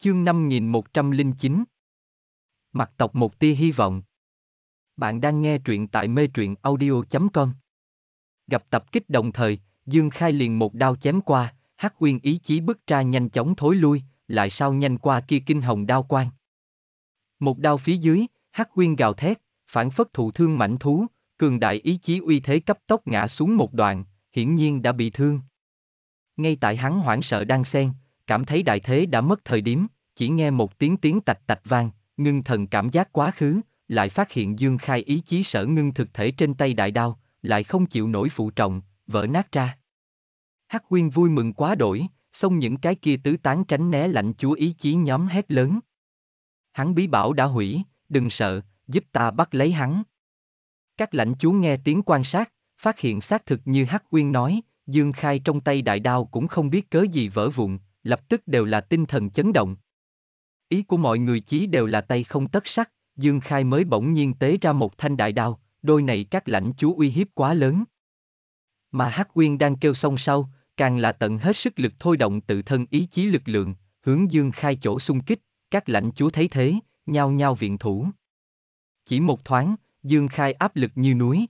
Chương 5109 Mặt tộc một tia hy vọng Bạn đang nghe truyện tại mê truyện audio.com Gặp tập kích đồng thời, Dương Khai liền một đao chém qua, Hắc Uyên ý chí bức ra nhanh chóng thối lui, lại sao nhanh qua kia kinh hồng đao quang. Một đao phía dưới, Hắc Uyên gào thét, phản phất thụ thương mảnh thú, cường đại ý chí uy thế cấp tốc ngã xuống một đoạn, hiển nhiên đã bị thương. Ngay tại hắn hoảng sợ đang xen, cảm thấy đại thế đã mất thời điểm, chỉ nghe một tiếng tiếng tạch tạch vang, ngưng thần cảm giác quá khứ, lại phát hiện Dương Khai ý chí sở ngưng thực thể trên tay đại đao, lại không chịu nổi phụ trọng, vỡ nát ra. Hắc quyên vui mừng quá đổi, xong những cái kia tứ tán tránh né lạnh chúa ý chí nhóm hét lớn. Hắn bí bảo đã hủy, đừng sợ, giúp ta bắt lấy hắn. Các lãnh chúa nghe tiếng quan sát, phát hiện xác thực như Hắc quyên nói, Dương Khai trong tay đại đao cũng không biết cớ gì vỡ vụn, lập tức đều là tinh thần chấn động. Ý của mọi người chí đều là tay không tất sắc, Dương Khai mới bỗng nhiên tế ra một thanh đại đao, đôi này các lãnh chúa uy hiếp quá lớn. Mà Hắc Uyên đang kêu xong sau, càng là tận hết sức lực thôi động tự thân ý chí lực lượng, hướng Dương Khai chỗ xung kích, các lãnh chúa thấy thế, nhao nhao viện thủ. Chỉ một thoáng, Dương Khai áp lực như núi.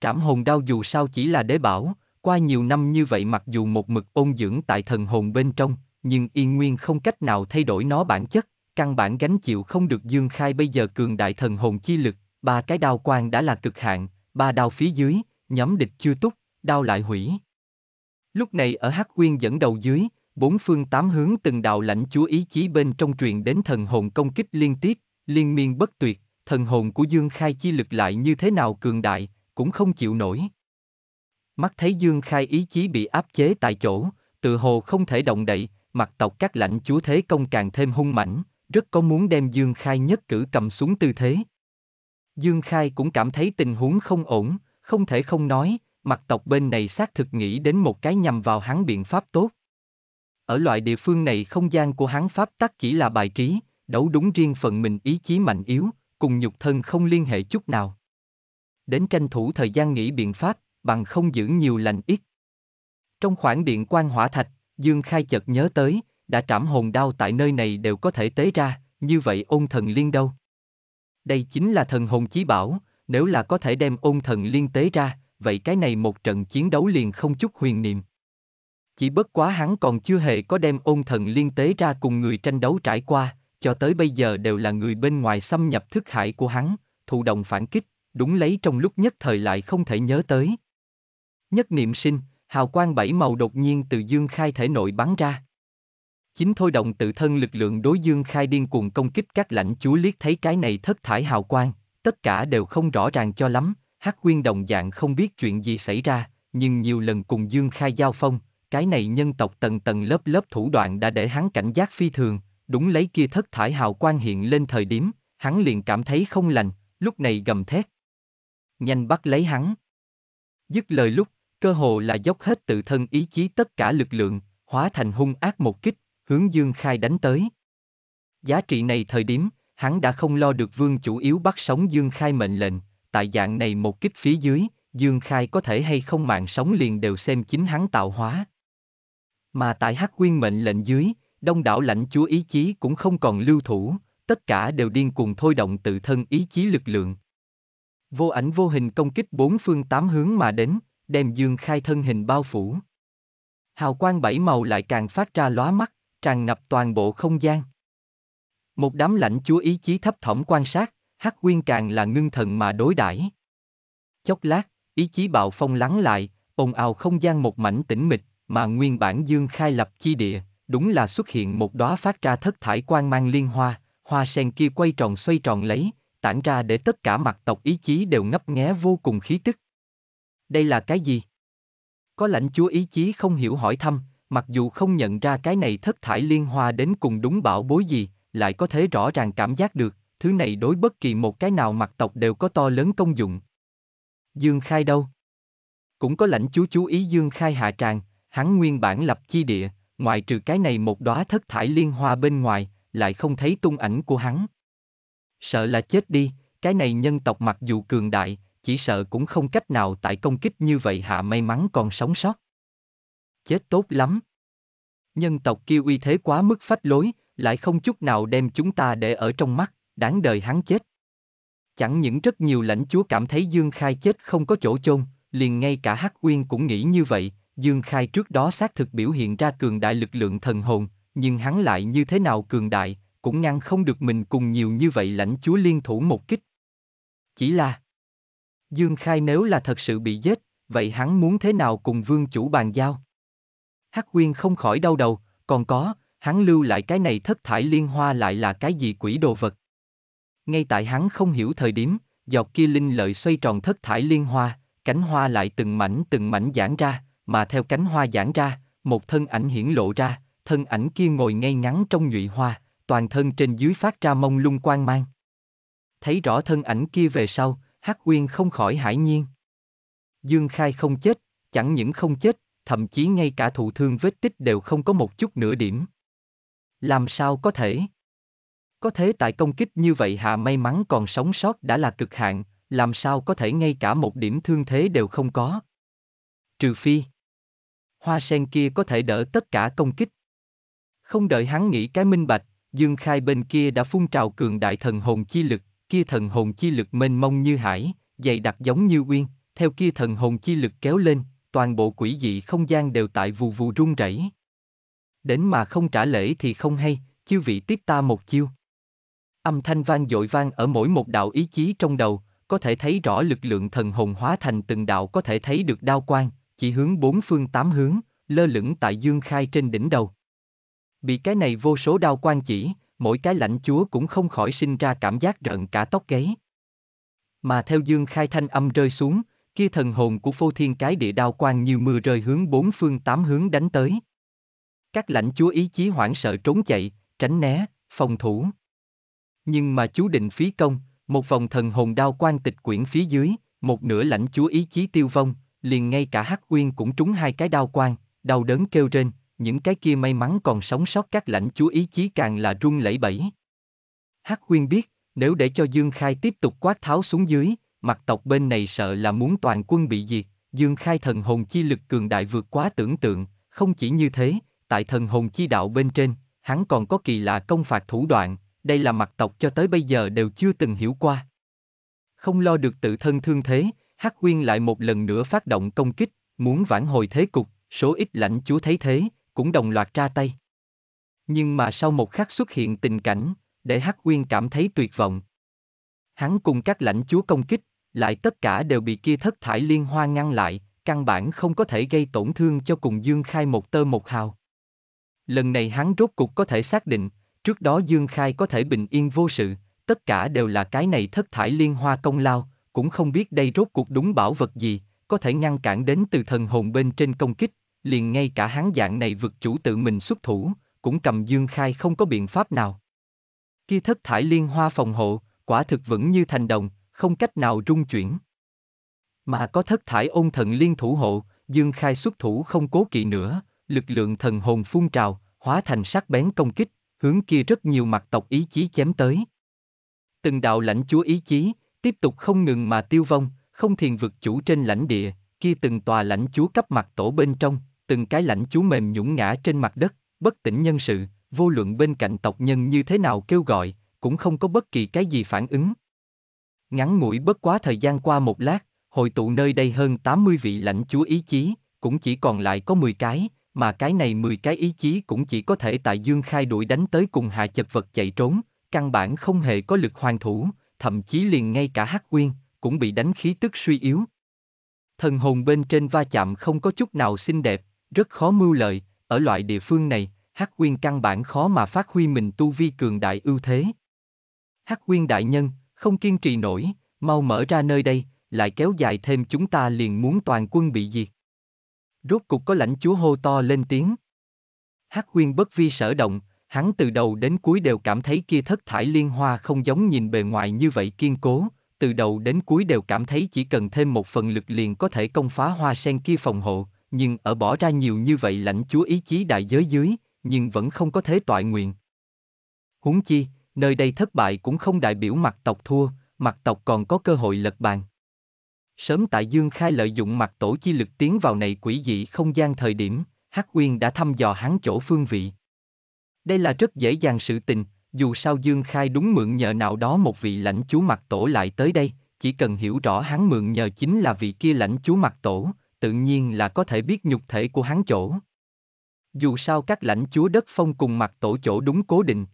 Trảm hồn đao dù sao chỉ là đế bảo, qua nhiều năm như vậy mặc dù một mực ôn dưỡng tại thần hồn bên trong, nhưng yên nguyên không cách nào thay đổi nó bản chất, căn bản gánh chịu không được dương khai bây giờ cường đại thần hồn chi lực, ba cái đao quang đã là cực hạn, ba đao phía dưới, nhóm địch chưa túc, đao lại hủy. Lúc này ở Hắc Quyên dẫn đầu dưới, bốn phương tám hướng từng đạo lãnh chúa ý chí bên trong truyền đến thần hồn công kích liên tiếp, liên miên bất tuyệt, thần hồn của Dương Khai chi lực lại như thế nào cường đại, cũng không chịu nổi mắt thấy Dương Khai ý chí bị áp chế tại chỗ, tự hồ không thể động đậy, mặt tộc các lãnh chúa thế công càng thêm hung mãnh, rất có muốn đem Dương Khai nhất cử cầm xuống tư thế. Dương Khai cũng cảm thấy tình huống không ổn, không thể không nói, mặt tộc bên này xác thực nghĩ đến một cái nhằm vào hắn biện pháp tốt. Ở loại địa phương này không gian của hắn pháp tắc chỉ là bài trí, đấu đúng riêng phần mình ý chí mạnh yếu, cùng nhục thân không liên hệ chút nào. Đến tranh thủ thời gian nghĩ biện pháp, bằng không giữ nhiều lành ít. Trong khoảng điện quan hỏa thạch, Dương Khai chợt nhớ tới, đã trảm hồn đao tại nơi này đều có thể tế ra, như vậy ôn thần liên đâu? Đây chính là thần hồn chí bảo, nếu là có thể đem ôn thần liên tế ra, vậy cái này một trận chiến đấu liền không chút huyền niệm. Chỉ bất quá hắn còn chưa hề có đem ôn thần liên tế ra cùng người tranh đấu trải qua, cho tới bây giờ đều là người bên ngoài xâm nhập thức hải của hắn, thụ động phản kích, đúng lấy trong lúc nhất thời lại không thể nhớ tới. Nhất niệm sinh, hào quang bảy màu đột nhiên từ dương khai thể nội bắn ra. Chính thôi động tự thân lực lượng đối dương khai điên cuồng công kích các lãnh chúa liếc thấy cái này thất thải hào quang, tất cả đều không rõ ràng cho lắm, hắc quyên đồng dạng không biết chuyện gì xảy ra, nhưng nhiều lần cùng dương khai giao phong, cái này nhân tộc tầng tầng lớp lớp thủ đoạn đã để hắn cảnh giác phi thường, đúng lấy kia thất thải hào quang hiện lên thời điểm, hắn liền cảm thấy không lành, lúc này gầm thét. Nhanh bắt lấy hắn. Dứt lời lúc, cơ hồ là dốc hết tự thân ý chí tất cả lực lượng, hóa thành hung ác một kích, hướng Dương Khai đánh tới. Giá trị này thời điểm, hắn đã không lo được vương chủ yếu bắt sống Dương Khai mệnh lệnh, tại dạng này một kích phía dưới, Dương Khai có thể hay không mạng sống liền đều xem chính hắn tạo hóa. Mà tại Hắc Quyên mệnh lệnh dưới, đông đảo lãnh chúa ý chí cũng không còn lưu thủ, tất cả đều điên cuồng thôi động tự thân ý chí lực lượng. Vô ảnh vô hình công kích bốn phương tám hướng mà đến, đem dương khai thân hình bao phủ. Hào quang bảy màu lại càng phát ra lóa mắt, tràn ngập toàn bộ không gian. Một đám lãnh chúa ý chí thấp thỏm quan sát, hắc quyên càng là ngưng thần mà đối đãi. Chốc lát, ý chí bạo phong lắng lại, ồn ào không gian một mảnh tĩnh mịch, mà nguyên bản dương khai lập chi địa, đúng là xuất hiện một đóa phát ra thất thải quan mang liên hoa, hoa sen kia quay tròn xoay tròn lấy, tản ra để tất cả mặt tộc ý chí đều ngấp nghé vô cùng khí tức đây là cái gì? Có lãnh chúa ý chí không hiểu hỏi thăm, mặc dù không nhận ra cái này thất thải liên hoa đến cùng đúng bảo bối gì, lại có thể rõ ràng cảm giác được, thứ này đối bất kỳ một cái nào mặt tộc đều có to lớn công dụng. Dương Khai đâu? Cũng có lãnh chúa chú ý Dương Khai hạ tràng, hắn nguyên bản lập chi địa, ngoại trừ cái này một đóa thất thải liên hoa bên ngoài, lại không thấy tung ảnh của hắn. Sợ là chết đi, cái này nhân tộc mặc dù cường đại, chỉ sợ cũng không cách nào tại công kích như vậy hạ may mắn còn sống sót. Chết tốt lắm. Nhân tộc kia uy thế quá mức phách lối, lại không chút nào đem chúng ta để ở trong mắt, đáng đời hắn chết. Chẳng những rất nhiều lãnh chúa cảm thấy Dương Khai chết không có chỗ chôn, liền ngay cả Hắc Uyên cũng nghĩ như vậy, Dương Khai trước đó xác thực biểu hiện ra cường đại lực lượng thần hồn, nhưng hắn lại như thế nào cường đại, cũng ngăn không được mình cùng nhiều như vậy lãnh chúa liên thủ một kích. Chỉ là Dương Khai nếu là thật sự bị giết, vậy hắn muốn thế nào cùng vương chủ bàn giao? Hắc Quyên không khỏi đau đầu, còn có, hắn lưu lại cái này thất thải liên hoa lại là cái gì quỷ đồ vật? Ngay tại hắn không hiểu thời điểm, dọc kia linh lợi xoay tròn thất thải liên hoa, cánh hoa lại từng mảnh từng mảnh giãn ra, mà theo cánh hoa giãn ra, một thân ảnh hiển lộ ra, thân ảnh kia ngồi ngay ngắn trong nhụy hoa, toàn thân trên dưới phát ra mông lung quang mang. Thấy rõ thân ảnh kia về sau, Hắc Uyên không khỏi hải nhiên. Dương Khai không chết, chẳng những không chết, thậm chí ngay cả thụ thương vết tích đều không có một chút nửa điểm. Làm sao có thể? Có thế tại công kích như vậy hạ may mắn còn sống sót đã là cực hạn, làm sao có thể ngay cả một điểm thương thế đều không có? Trừ phi, hoa sen kia có thể đỡ tất cả công kích. Không đợi hắn nghĩ cái minh bạch, Dương Khai bên kia đã phun trào cường đại thần hồn chi lực, kia thần hồn chi lực mênh mông như hải, dày đặc giống như uyên, theo kia thần hồn chi lực kéo lên, toàn bộ quỷ dị không gian đều tại vù vù rung rẩy. Đến mà không trả lễ thì không hay, chư vị tiếp ta một chiêu. Âm thanh vang dội vang ở mỗi một đạo ý chí trong đầu, có thể thấy rõ lực lượng thần hồn hóa thành từng đạo có thể thấy được đao quang, chỉ hướng bốn phương tám hướng, lơ lửng tại dương khai trên đỉnh đầu. Bị cái này vô số đao quang chỉ, mỗi cái lãnh chúa cũng không khỏi sinh ra cảm giác rợn cả tóc gáy. Mà theo dương khai thanh âm rơi xuống, kia thần hồn của phô thiên cái địa đao quang như mưa rơi hướng bốn phương tám hướng đánh tới. Các lãnh chúa ý chí hoảng sợ trốn chạy, tránh né, phòng thủ. Nhưng mà chú định phí công, một vòng thần hồn đao quang tịch quyển phía dưới, một nửa lãnh chúa ý chí tiêu vong, liền ngay cả hắc uyên cũng trúng hai cái đao quang, đau đớn kêu rên, những cái kia may mắn còn sống sót các lãnh chúa ý chí càng là run lẩy bẩy. Hắc Huyên biết, nếu để cho Dương Khai tiếp tục quát tháo xuống dưới, mặt tộc bên này sợ là muốn toàn quân bị diệt, Dương Khai thần hồn chi lực cường đại vượt quá tưởng tượng, không chỉ như thế, tại thần hồn chi đạo bên trên, hắn còn có kỳ lạ công phạt thủ đoạn, đây là mặt tộc cho tới bây giờ đều chưa từng hiểu qua. Không lo được tự thân thương thế, Hắc Huyên lại một lần nữa phát động công kích, muốn vãn hồi thế cục, số ít lãnh chúa thấy thế, cũng đồng loạt ra tay. Nhưng mà sau một khắc xuất hiện tình cảnh, để Hắc Uyên cảm thấy tuyệt vọng. Hắn cùng các lãnh chúa công kích, lại tất cả đều bị kia thất thải liên hoa ngăn lại, căn bản không có thể gây tổn thương cho cùng Dương Khai một tơ một hào. Lần này hắn rốt cục có thể xác định, trước đó Dương Khai có thể bình yên vô sự, tất cả đều là cái này thất thải liên hoa công lao, cũng không biết đây rốt cuộc đúng bảo vật gì, có thể ngăn cản đến từ thần hồn bên trên công kích, liền ngay cả hán dạng này vực chủ tự mình xuất thủ, cũng cầm dương khai không có biện pháp nào. Kia thất thải liên hoa phòng hộ, quả thực vững như thành đồng, không cách nào rung chuyển. Mà có thất thải ôn thần liên thủ hộ, dương khai xuất thủ không cố kỵ nữa, lực lượng thần hồn phun trào, hóa thành sắc bén công kích, hướng kia rất nhiều mặt tộc ý chí chém tới. Từng đạo lãnh chúa ý chí, tiếp tục không ngừng mà tiêu vong, không thiền vực chủ trên lãnh địa, kia từng tòa lãnh chúa cấp mặt tổ bên trong, từng cái lãnh chúa mềm nhũng ngã trên mặt đất, bất tỉnh nhân sự, vô luận bên cạnh tộc nhân như thế nào kêu gọi, cũng không có bất kỳ cái gì phản ứng. Ngắn ngủi bất quá thời gian qua một lát, hội tụ nơi đây hơn 80 vị lãnh chúa ý chí, cũng chỉ còn lại có 10 cái, mà cái này 10 cái ý chí cũng chỉ có thể tại Dương Khai đuổi đánh tới cùng hạ chật vật chạy trốn, căn bản không hề có lực hoàn thủ, thậm chí liền ngay cả Hắc quyên cũng bị đánh khí tức suy yếu. Thần hồn bên trên va chạm không có chút nào xinh đẹp, rất khó mưu lợi, ở loại địa phương này, Hắc Quyên căn bản khó mà phát huy mình tu vi cường đại ưu thế. Hắc Quyên đại nhân, không kiên trì nổi, mau mở ra nơi đây, lại kéo dài thêm chúng ta liền muốn toàn quân bị diệt. Rốt cục có lãnh chúa hô to lên tiếng. Hắc Quyên bất vi sở động, hắn từ đầu đến cuối đều cảm thấy kia thất thải liên hoa không giống nhìn bề ngoài như vậy kiên cố, từ đầu đến cuối đều cảm thấy chỉ cần thêm một phần lực liền có thể công phá hoa sen kia phòng hộ, nhưng ở bỏ ra nhiều như vậy lãnh chúa ý chí đại giới dưới, nhưng vẫn không có thế tọa nguyện. Huống chi, nơi đây thất bại cũng không đại biểu mặt tộc thua, mặt tộc còn có cơ hội lật bàn. Sớm tại Dương Khai lợi dụng mặt tổ chi lực tiến vào này quỷ dị không gian thời điểm, Hắc Uyên đã thăm dò hắn chỗ phương vị. Đây là rất dễ dàng sự tình, dù sao Dương Khai đúng mượn nhờ nào đó một vị lãnh chúa mặt tổ lại tới đây, chỉ cần hiểu rõ hắn mượn nhờ chính là vị kia lãnh chúa mặt tổ, tự nhiên là có thể biết nhục thể của hắn chỗ. Dù sao các lãnh chúa đất phong cùng mặt tổ chỗ đúng cố định.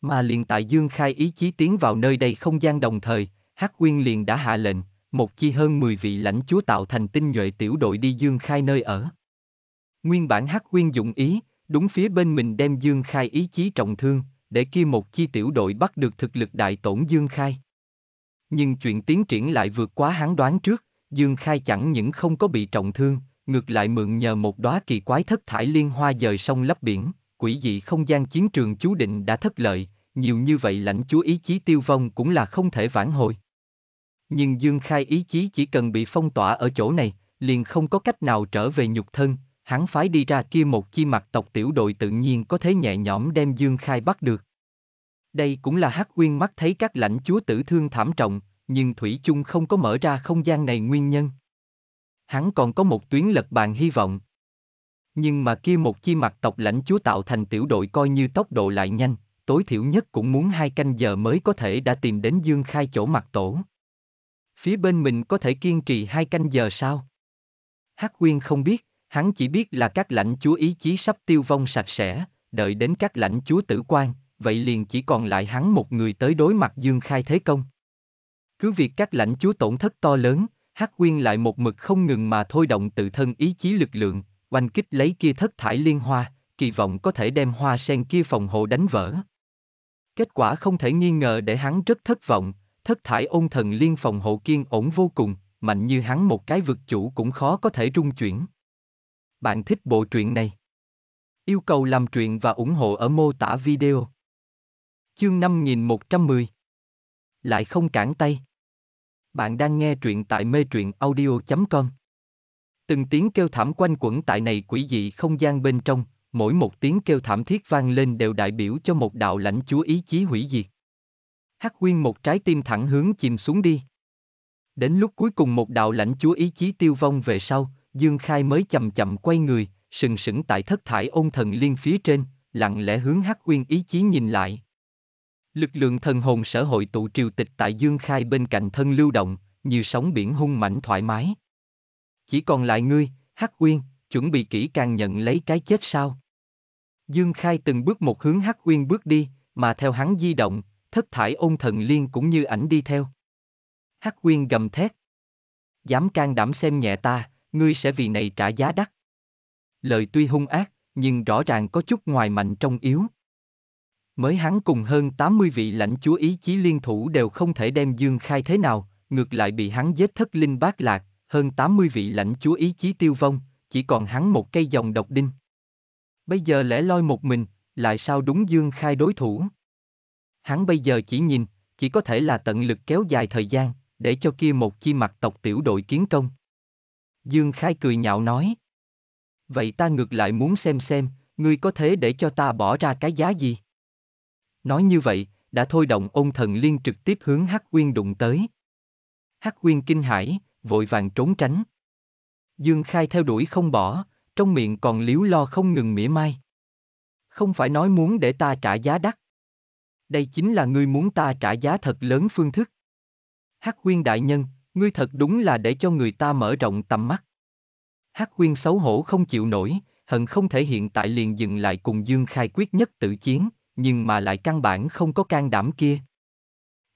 Mà liền tại Dương khai ý chí tiến vào nơi đây không gian đồng thời, Hắc Quyên liền đã hạ lệnh, một chi hơn 10 vị lãnh chúa tạo thành tinh nhuệ tiểu đội đi Dương khai nơi ở. Nguyên bản Hắc Quyên dụng ý, đúng phía bên mình đem Dương khai ý chí trọng thương, để kia một chi tiểu đội bắt được thực lực đại tổn Dương khai. Nhưng chuyện tiến triển lại vượt quá hắn đoán trước, Dương Khai chẳng những không có bị trọng thương, ngược lại mượn nhờ một đóa kỳ quái thất thải liên hoa dời sông lấp biển, quỷ dị không gian chiến trường chú định đã thất lợi, nhiều như vậy lãnh chúa ý chí tiêu vong cũng là không thể vãn hồi. Nhưng Dương Khai ý chí chỉ cần bị phong tỏa ở chỗ này, liền không có cách nào trở về nhục thân, hắn phái đi ra kia một chi mặt tộc tiểu đội tự nhiên có thể nhẹ nhõm đem Dương Khai bắt được. Đây cũng là hắc uyên mắt thấy các lãnh chúa tử thương thảm trọng, nhưng Thủy chung không có mở ra không gian này nguyên nhân. Hắn còn có một tuyến lật bàn hy vọng. Nhưng mà kia một chi mặt tộc lãnh chúa tạo thành tiểu đội coi như tốc độ lại nhanh, tối thiểu nhất cũng muốn hai canh giờ mới có thể đã tìm đến Dương Khai chỗ mặt tổ. Phía bên mình có thể kiên trì hai canh giờ sao? Hắc Quyên không biết, hắn chỉ biết là các lãnh chúa ý chí sắp tiêu vong sạch sẽ, đợi đến các lãnh chúa tử quan, vậy liền chỉ còn lại hắn một người tới đối mặt Dương Khai thế công. Cứ việc các lãnh chúa tổn thất to lớn, Hắc Quyên lại một mực không ngừng mà thôi động tự thân ý chí lực lượng, oanh kích lấy kia thất thải liên hoa, kỳ vọng có thể đem hoa sen kia phòng hộ đánh vỡ. Kết quả không thể nghi ngờ để hắn rất thất vọng, thất thải ôn thần liên phòng hộ kiên ổn vô cùng, mạnh như hắn một cái vực chủ cũng khó có thể rung chuyển. Bạn thích bộ truyện này? Yêu cầu làm truyện và ủng hộ ở mô tả video. Chương 5110 Lại không cản tay bạn đang nghe truyện tại mê truyện audio.com. Từng tiếng kêu thảm quanh quẩn tại này quỷ dị không gian bên trong, mỗi một tiếng kêu thảm thiết vang lên đều đại biểu cho một đạo lãnh chúa ý chí hủy diệt. Hắc Huyên một trái tim thẳng hướng chìm xuống đi. Đến lúc cuối cùng một đạo lãnh chúa ý chí tiêu vong về sau, Dương Khai mới chậm chậm quay người, sừng sững tại thất thải ôn thần liên phía trên, lặng lẽ hướng Hắc Huyên ý chí nhìn lại. Lực lượng thần hồn sở hội tụ triều tịch tại Dương Khai bên cạnh thân lưu động, như sóng biển hung mảnh thoải mái. Chỉ còn lại ngươi, Hắc Uyên, chuẩn bị kỹ càng nhận lấy cái chết sao? Dương Khai từng bước một hướng Hắc Uyên bước đi, mà theo hắn di động, thất thải ôn thần liên cũng như ảnh đi theo. Hắc Uyên gầm thét. Dám can đảm xem nhẹ ta, ngươi sẽ vì này trả giá đắt. Lời tuy hung ác, nhưng rõ ràng có chút ngoài mạnh trong yếu. Mới hắn cùng hơn 80 vị lãnh chúa ý chí liên thủ đều không thể đem Dương Khai thế nào, ngược lại bị hắn giết thất linh bát lạc, hơn 80 vị lãnh chúa ý chí tiêu vong, chỉ còn hắn một cây dòng độc đinh. Bây giờ lẽ loi một mình, lại sao đúng Dương Khai đối thủ? Hắn bây giờ chỉ nhìn, chỉ có thể là tận lực kéo dài thời gian, để cho kia một chi mặt tộc tiểu đội kiến công. Dương Khai cười nhạo nói. Vậy ta ngược lại muốn xem xem, ngươi có thế để cho ta bỏ ra cái giá gì? Nói như vậy, đã thôi động ôn thần liên trực tiếp hướng Hắc Quyên đụng tới. Hắc Quyên kinh hãi, vội vàng trốn tránh. Dương Khai theo đuổi không bỏ, trong miệng còn liếu lo không ngừng mỉa mai. Không phải nói muốn để ta trả giá đắt. Đây chính là ngươi muốn ta trả giá thật lớn phương thức. Hắc Quyên đại nhân, ngươi thật đúng là để cho người ta mở rộng tầm mắt. Hắc Quyên xấu hổ không chịu nổi, hận không thể hiện tại liền dừng lại cùng Dương Khai quyết nhất tự chiến, nhưng mà lại căn bản không có can đảm kia.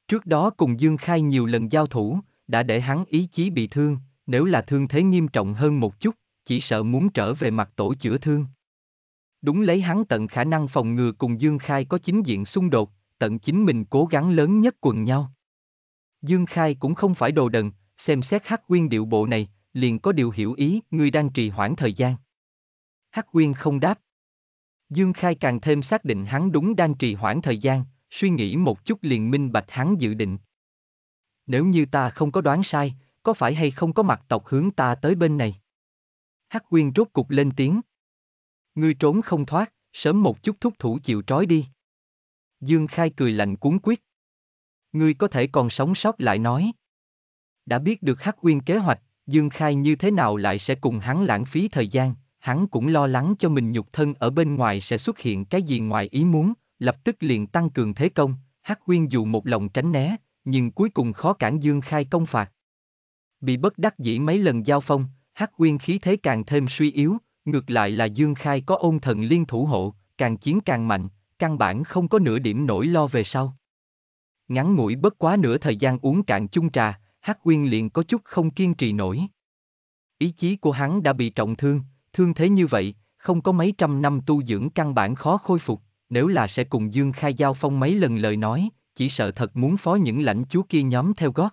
Trước đó cùng Dương Khai nhiều lần giao thủ, đã để hắn ý chí bị thương, nếu là thương thế nghiêm trọng hơn một chút, chỉ sợ muốn trở về mặt tổ chữa thương. Đúng lấy hắn tận khả năng phòng ngừa cùng Dương Khai có chính diện xung đột, tận chính mình cố gắng lớn nhất quần nhau. Dương Khai cũng không phải đồ đần, xem xét Hắc Quyên điệu bộ này, liền có điều hiểu ý, người đang trì hoãn thời gian. Hắc Quyên không đáp, Dương Khai càng thêm xác định hắn đúng đang trì hoãn thời gian, suy nghĩ một chút liền minh bạch hắn dự định. Nếu như ta không có đoán sai, có phải hay không có mặt tộc hướng ta tới bên này? Hắc Quyên rốt cục lên tiếng. Ngươi trốn không thoát, sớm một chút thúc thủ chịu trói đi. Dương Khai cười lạnh cuốn quyết. Ngươi có thể còn sống sót lại nói. Đã biết được Hắc Quyên kế hoạch, Dương Khai như thế nào lại sẽ cùng hắn lãng phí thời gian, hắn cũng lo lắng cho mình nhục thân ở bên ngoài sẽ xuất hiện cái gì ngoài ý muốn, lập tức liền tăng cường thế công, Hắc Huyên dù một lòng tránh né, nhưng cuối cùng khó cản Dương Khai công phạt. Bị bất đắc dĩ mấy lần giao phong, Hắc Huyên khí thế càng thêm suy yếu, ngược lại là Dương Khai có ôn thần liên thủ hộ, càng chiến càng mạnh, căn bản không có nửa điểm nỗi lo về sau. Ngắn ngủi bất quá nửa thời gian uống cạn chung trà, Hắc Uyên liền có chút không kiên trì nổi. Ý chí của hắn đã bị trọng thương, Thương thế như vậy, không có mấy trăm năm tu dưỡng căn bản khó khôi phục, nếu là sẽ cùng Dương Khai giao phong mấy lần lời nói, chỉ sợ thật muốn phó những lãnh chúa kia nhóm theo gót.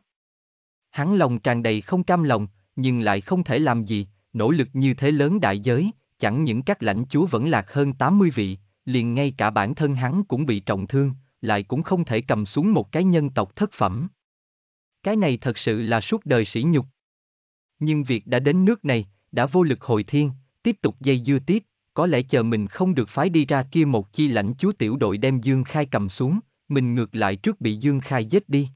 Hắn lòng tràn đầy không cam lòng, nhưng lại không thể làm gì, nỗ lực như thế lớn đại giới, chẳng những các lãnh chúa vẫn lạc hơn 80 vị, liền ngay cả bản thân hắn cũng bị trọng thương, lại cũng không thể cầm xuống một cái nhân tộc thất phẩm. Cái này thật sự là suốt đời sỉ nhục. Nhưng việc đã đến nước này, đã vô lực hồi thiên, tiếp tục dây dưa tiếp, có lẽ chờ mình không được phái đi ra kia một chi lãnh chúa tiểu đội đem Dương Khai cầm xuống, mình ngược lại trước bị Dương Khai giết đi.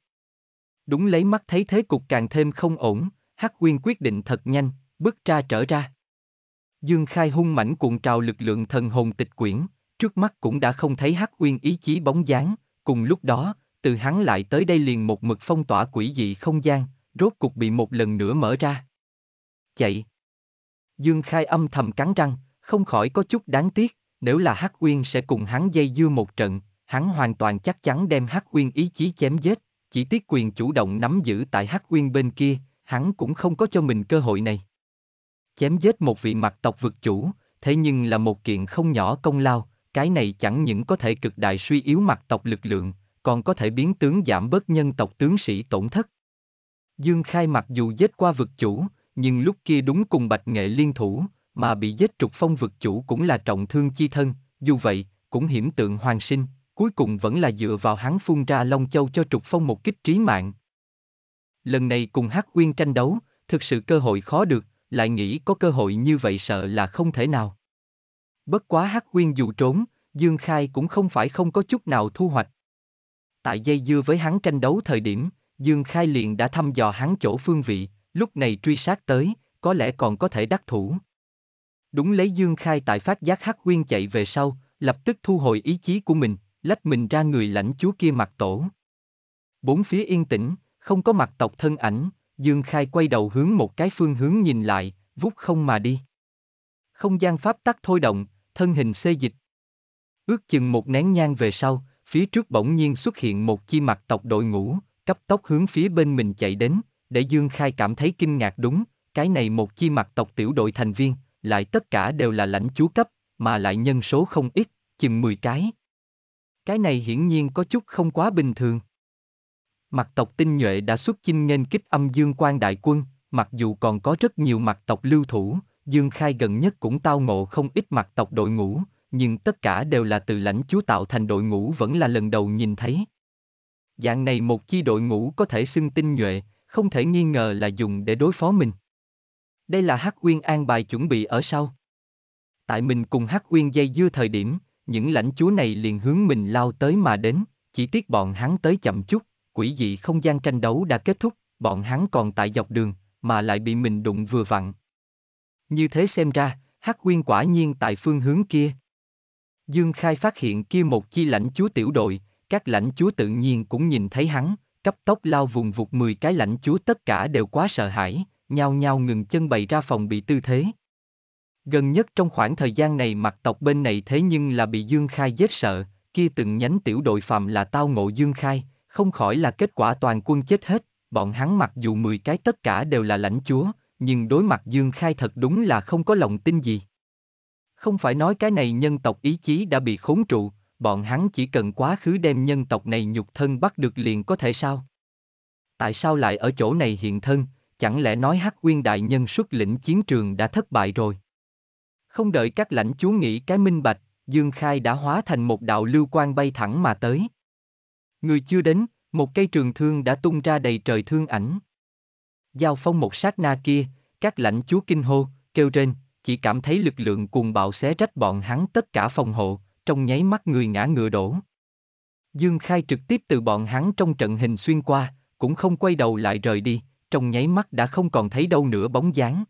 Đúng lấy mắt thấy thế cục càng thêm không ổn, Hắc Quyên quyết định thật nhanh, bước ra trở ra. Dương Khai hung mảnh cuộn trào lực lượng thần hồn tịch quyển, trước mắt cũng đã không thấy Hắc quyên ý chí bóng dáng, cùng lúc đó, từ hắn lại tới đây liền một mực phong tỏa quỷ dị không gian, rốt cục bị một lần nữa mở ra. Chạy. Dương Khai âm thầm cắn răng, không khỏi có chút đáng tiếc, nếu là Hắc Uyên sẽ cùng hắn dây dưa một trận, hắn hoàn toàn chắc chắn đem Hắc Uyên ý chí chém giết, chỉ tiếc quyền chủ động nắm giữ tại Hắc Uyên bên kia, hắn cũng không có cho mình cơ hội này. Chém giết một vị mặt tộc vực chủ, thế nhưng là một kiện không nhỏ công lao, cái này chẳng những có thể cực đại suy yếu mặt tộc lực lượng, còn có thể biến tướng giảm bớt nhân tộc tướng sĩ tổn thất. Dương Khai mặc dù giết qua vực chủ, nhưng lúc kia đúng cùng Bạch Nghệ liên thủ, mà bị giết trục phong vực chủ cũng là trọng thương chi thân, dù vậy, cũng hiểm tượng hoàng sinh, cuối cùng vẫn là dựa vào hắn phun ra Long Châu cho trục phong một kích trí mạng. Lần này cùng Hắc quyên tranh đấu, thực sự cơ hội khó được, lại nghĩ có cơ hội như vậy sợ là không thể nào. Bất quá Hắc quyên dù trốn, Dương Khai cũng không phải không có chút nào thu hoạch. Tại dây dưa với hắn tranh đấu thời điểm, Dương Khai liền đã thăm dò hắn chỗ phương vị, lúc này truy sát tới, có lẽ còn có thể đắc thủ. Đúng lấy Dương Khai tại phát giác Hắc quyên chạy về sau, lập tức thu hồi ý chí của mình, lách mình ra người lãnh chúa kia mặt tổ. Bốn phía yên tĩnh, không có mặt tộc thân ảnh, Dương Khai quay đầu hướng một cái phương hướng nhìn lại, vút không mà đi. Không gian pháp tắc thôi động, thân hình xê dịch. Ước chừng một nén nhang về sau, phía trước bỗng nhiên xuất hiện một chi mặt tộc đội ngũ, cấp tốc hướng phía bên mình chạy đến, để Dương Khai cảm thấy kinh ngạc đúng, cái này một chi mặt tộc tiểu đội thành viên, lại tất cả đều là lãnh chúa cấp, mà lại nhân số không ít, chừng 10 cái. Cái này hiển nhiên có chút không quá bình thường. Mặt tộc tinh nhuệ đã xuất chinh nghênh kích âm Dương quan đại quân, mặc dù còn có rất nhiều mặt tộc lưu thủ, Dương Khai gần nhất cũng tao ngộ không ít mặt tộc đội ngũ, nhưng tất cả đều là từ lãnh chúa tạo thành đội ngũ vẫn là lần đầu nhìn thấy. Dạng này một chi đội ngũ có thể xưng tinh nhuệ, không thể nghi ngờ là dùng để đối phó mình. Đây là Hắc Uyên an bài chuẩn bị ở sau. Tại mình cùng Hắc Uyên dây dưa thời điểm, những lãnh chúa này liền hướng mình lao tới mà đến, chỉ tiếc bọn hắn tới chậm chút, quỷ dị không gian tranh đấu đã kết thúc, bọn hắn còn tại dọc đường, mà lại bị mình đụng vừa vặn. Như thế xem ra, Hắc Uyên quả nhiên tại phương hướng kia. Dương Khai phát hiện kia một chi lãnh chúa tiểu đội, các lãnh chúa tự nhiên cũng nhìn thấy hắn, cấp tốc lao vùng vụt 10 cái lãnh chúa tất cả đều quá sợ hãi, nhao nhao ngừng chân bày ra phòng bị tư thế. Gần nhất trong khoảng thời gian này mặt tộc bên này thế nhưng là bị Dương Khai giết sợ, kia từng nhánh tiểu đội phạm là tao ngộ Dương Khai, không khỏi là kết quả toàn quân chết hết, bọn hắn mặc dù 10 cái tất cả đều là lãnh chúa, nhưng đối mặt Dương Khai thật đúng là không có lòng tin gì. Không phải nói cái này nhân tộc ý chí đã bị khốn trụ, bọn hắn chỉ cần quá khứ đem nhân tộc này nhục thân bắt được liền có thể sao? Tại sao lại ở chỗ này hiện thân, chẳng lẽ nói hắc uyên đại nhân xuất lĩnh chiến trường đã thất bại rồi? Không đợi các lãnh chúa nghĩ cái minh bạch, Dương Khai đã hóa thành một đạo lưu quan bay thẳng mà tới. Người chưa đến, một cây trường thương đã tung ra đầy trời thương ảnh. Giao phong một sát na kia, các lãnh chúa kinh hô, kêu trên, chỉ cảm thấy lực lượng cuồng bạo xé rách bọn hắn tất cả phòng hộ, trong nháy mắt người ngã ngựa đổ. Dương Khai trực tiếp từ bọn hắn trong trận hình xuyên qua, cũng không quay đầu lại rời đi, trong nháy mắt đã không còn thấy đâu nữa bóng dáng.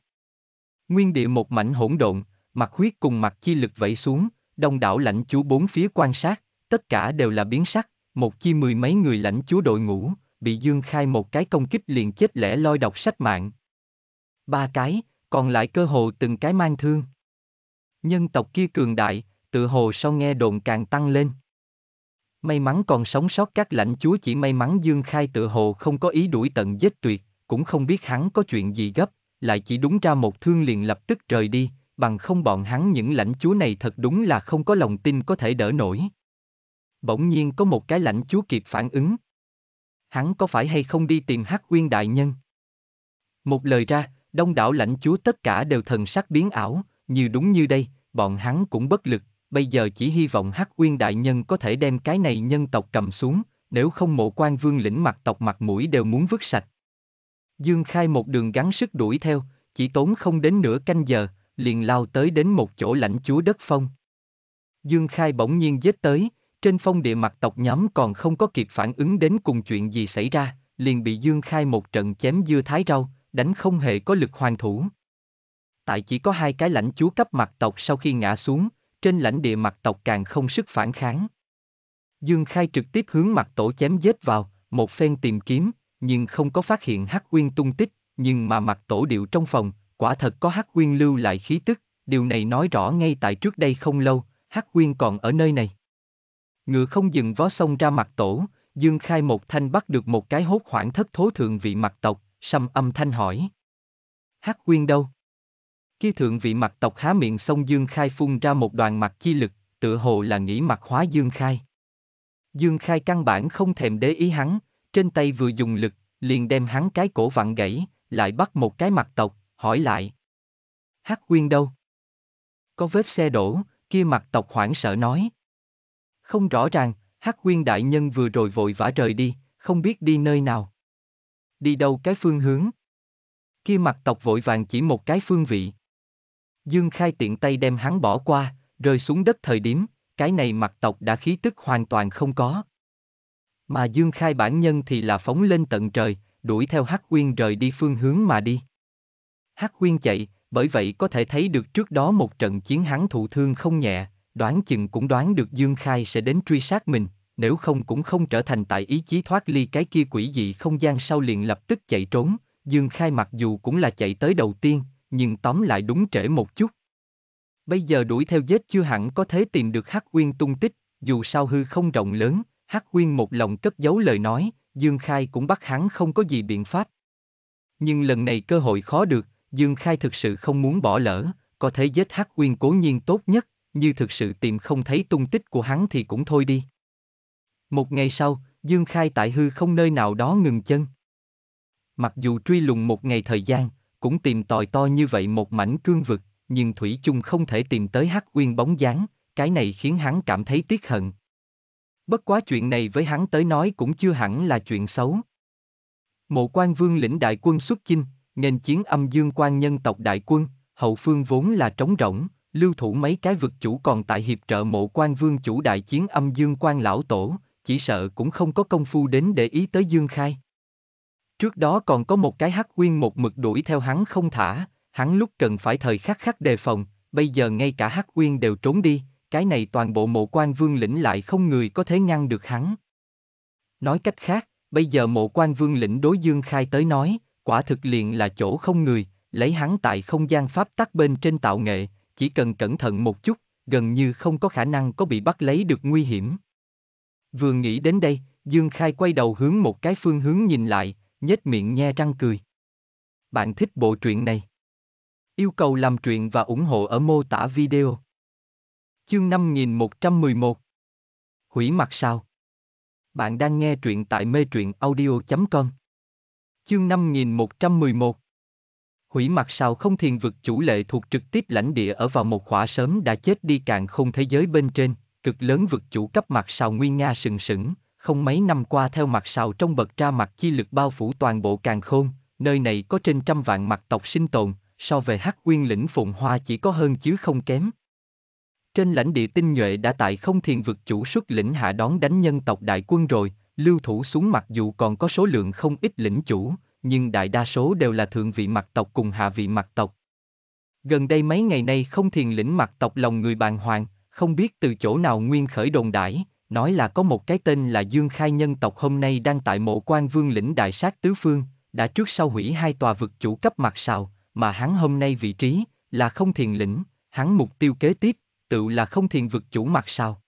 Nguyên địa một mảnh hỗn độn, mặt huyết cùng mặt chi lực vẫy xuống, đông đảo lãnh chúa bốn phía quan sát, tất cả đều là biến sắc, một chi mười mấy người lãnh chúa đội ngũ, bị Dương Khai một cái công kích liền chết lẻ loi đọc sách mạng. Ba cái, còn lại cơ hồ từng cái mang thương. Nhân tộc kia cường đại, tự hồ sau nghe đồn càng tăng lên. May mắn còn sống sót các lãnh chúa chỉ may mắn Dương Khai tự hồ không có ý đuổi tận giết tuyệt, cũng không biết hắn có chuyện gì gấp, lại chỉ đúng ra một thương liền lập tức rời đi, bằng không bọn hắn những lãnh chúa này thật đúng là không có lòng tin có thể đỡ nổi. Bỗng nhiên có một cái lãnh chúa kịp phản ứng. Hắn có phải hay không đi tìm Hắc Uyên Đại Nhân? Một lời ra, đông đảo lãnh chúa tất cả đều thần sắc biến ảo, như đúng như đây, bọn hắn cũng bất lực bây giờ chỉ hy vọng Hắc Uyên đại nhân có thể đem cái này nhân tộc cầm xuống, nếu không mộ quan vương lĩnh mặt tộc mặt mũi đều muốn vứt sạch. Dương Khai một đường gắn sức đuổi theo, chỉ tốn không đến nửa canh giờ, liền lao tới đến một chỗ lãnh chúa đất phong. Dương Khai bỗng nhiên giết tới, trên phong địa mặt tộc nhóm còn không có kịp phản ứng đến cùng chuyện gì xảy ra, liền bị Dương Khai một trận chém dưa thái rau, đánh không hề có lực hoàn thủ. Tại chỉ có hai cái lãnh chúa cấp mặt tộc sau khi ngã xuống, trên lãnh địa mặt tộc càng không sức phản kháng. Dương Khai trực tiếp hướng mặt tổ chém giết vào, một phen tìm kiếm, nhưng không có phát hiện Hắc Uyên tung tích, nhưng mà mặt tổ điệu trong phòng, quả thật có Hắc Uyên lưu lại khí tức, điều này nói rõ ngay tại trước đây không lâu, Hắc Uyên còn ở nơi này. Ngựa không dừng vó xông ra mặt tổ, Dương Khai một thanh bắt được một cái hốt hoảng thất thố thượng vị mặt tộc, xăm âm thanh hỏi. Hắc Uyên đâu? Kia thượng vị mặt tộc há miệng sông Dương Khai phun ra một đoàn mặt chi lực, tựa hồ là nghĩ mặt hóa Dương Khai. Dương Khai căn bản không thèm để ý hắn, trên tay vừa dùng lực, liền đem hắn cái cổ vặn gãy, lại bắt một cái mặt tộc, hỏi lại. Hắc Quyên đâu? Có vết xe đổ, kia mặt tộc hoảng sợ nói. Không rõ ràng, Hắc Quyên đại nhân vừa rồi vội vã rời đi, không biết đi nơi nào. Đi đâu cái phương hướng? Kia mặt tộc vội vàng chỉ một cái phương vị, Dương Khai tiện tay đem hắn bỏ qua, rơi xuống đất thời điểm, cái này mặt tộc đã khí tức hoàn toàn không có. Mà Dương Khai bản nhân thì là phóng lên tận trời, đuổi theo Hắc Uyên rời đi phương hướng mà đi. Hắc Uyên chạy, bởi vậy có thể thấy được trước đó một trận chiến hắn thụ thương không nhẹ, đoán chừng cũng đoán được Dương Khai sẽ đến truy sát mình, nếu không cũng không trở thành tại ý chí thoát ly cái kia quỷ dị không gian sau liền lập tức chạy trốn, Dương Khai mặc dù cũng là chạy tới đầu tiên, nhưng tóm lại đúng trễ một chút. Bây giờ đuổi theo vết chưa hẳn có thể tìm được Hắc Quyên tung tích, dù sao hư không rộng lớn, Hắc Quyên một lòng cất giấu lời nói, Dương Khai cũng bắt hắn không có gì biện pháp. Nhưng lần này cơ hội khó được, Dương Khai thực sự không muốn bỏ lỡ, có thể vết Hắc Quyên cố nhiên tốt nhất, như thực sự tìm không thấy tung tích của hắn thì cũng thôi đi. Một ngày sau, Dương Khai tại hư không nơi nào đó ngừng chân. Mặc dù truy lùng một ngày thời gian, cũng tìm tòi to như vậy một mảnh cương vực, nhưng Thủy chung không thể tìm tới Hắc Uyên bóng dáng, cái này khiến hắn cảm thấy tiếc hận. Bất quá chuyện này với hắn tới nói cũng chưa hẳn là chuyện xấu. Mộ quan vương lĩnh đại quân xuất chinh, nghênh chiến âm dương quan nhân tộc đại quân, hậu phương vốn là trống rỗng, lưu thủ mấy cái vực chủ còn tại hiệp trợ mộ quan vương chủ đại chiến âm dương quan lão tổ, chỉ sợ cũng không có công phu đến để ý tới dương khai. Trước đó còn có một cái hắc quyên một mực đuổi theo hắn không thả, hắn lúc cần phải thời khắc khắc đề phòng, bây giờ ngay cả hắc quyên đều trốn đi, cái này toàn bộ mộ quan vương lĩnh lại không người có thể ngăn được hắn. Nói cách khác, bây giờ mộ quan vương lĩnh đối dương khai tới nói, quả thực liền là chỗ không người, lấy hắn tại không gian pháp tắc bên trên tạo nghệ, chỉ cần cẩn thận một chút, gần như không có khả năng có bị bắt lấy được nguy hiểm. Vừa nghĩ đến đây, Dương Khai quay đầu hướng một cái phương hướng nhìn lại, nhếch miệng nhe răng cười. Bạn thích bộ truyện này? Yêu cầu làm truyện và ủng hộ ở mô tả video. Chương 5111 Hủy mặt sao? Bạn đang nghe truyện tại mê truyện audio.com Chương 5111 Hủy mặt sao không thiền vực chủ lệ thuộc trực tiếp lãnh địa ở vào một khỏa sớm đã chết đi càng không thế giới bên trên, cực lớn vực chủ cấp mặt sao nguyên Nga sừng sững, không mấy năm qua theo mặt sào trong bậc ra mặt chi lực bao phủ toàn bộ càng khôn, nơi này có trên trăm vạn mặt tộc sinh tồn, so về hắc quyên lĩnh phụng hoa chỉ có hơn chứ không kém. Trên lãnh địa tinh nhuệ đã tại không thiền vực chủ xuất lĩnh hạ đón đánh nhân tộc đại quân rồi, lưu thủ xuống mặc dù còn có số lượng không ít lĩnh chủ, nhưng đại đa số đều là thượng vị mặt tộc cùng hạ vị mặt tộc. Gần đây mấy ngày nay không thiền lĩnh mặt tộc lòng người bàn hoàng, không biết từ chỗ nào nguyên khởi đồn đãi, nói là có một cái tên là Dương Khai nhân tộc hôm nay đang tại mộ quan vương lĩnh đại sát tứ phương, đã trước sau hủy hai tòa vực chủ cấp mặt sào, mà hắn hôm nay vị trí là không thiền lĩnh, hắn mục tiêu kế tiếp, tự là không thiền vực chủ mặt sào.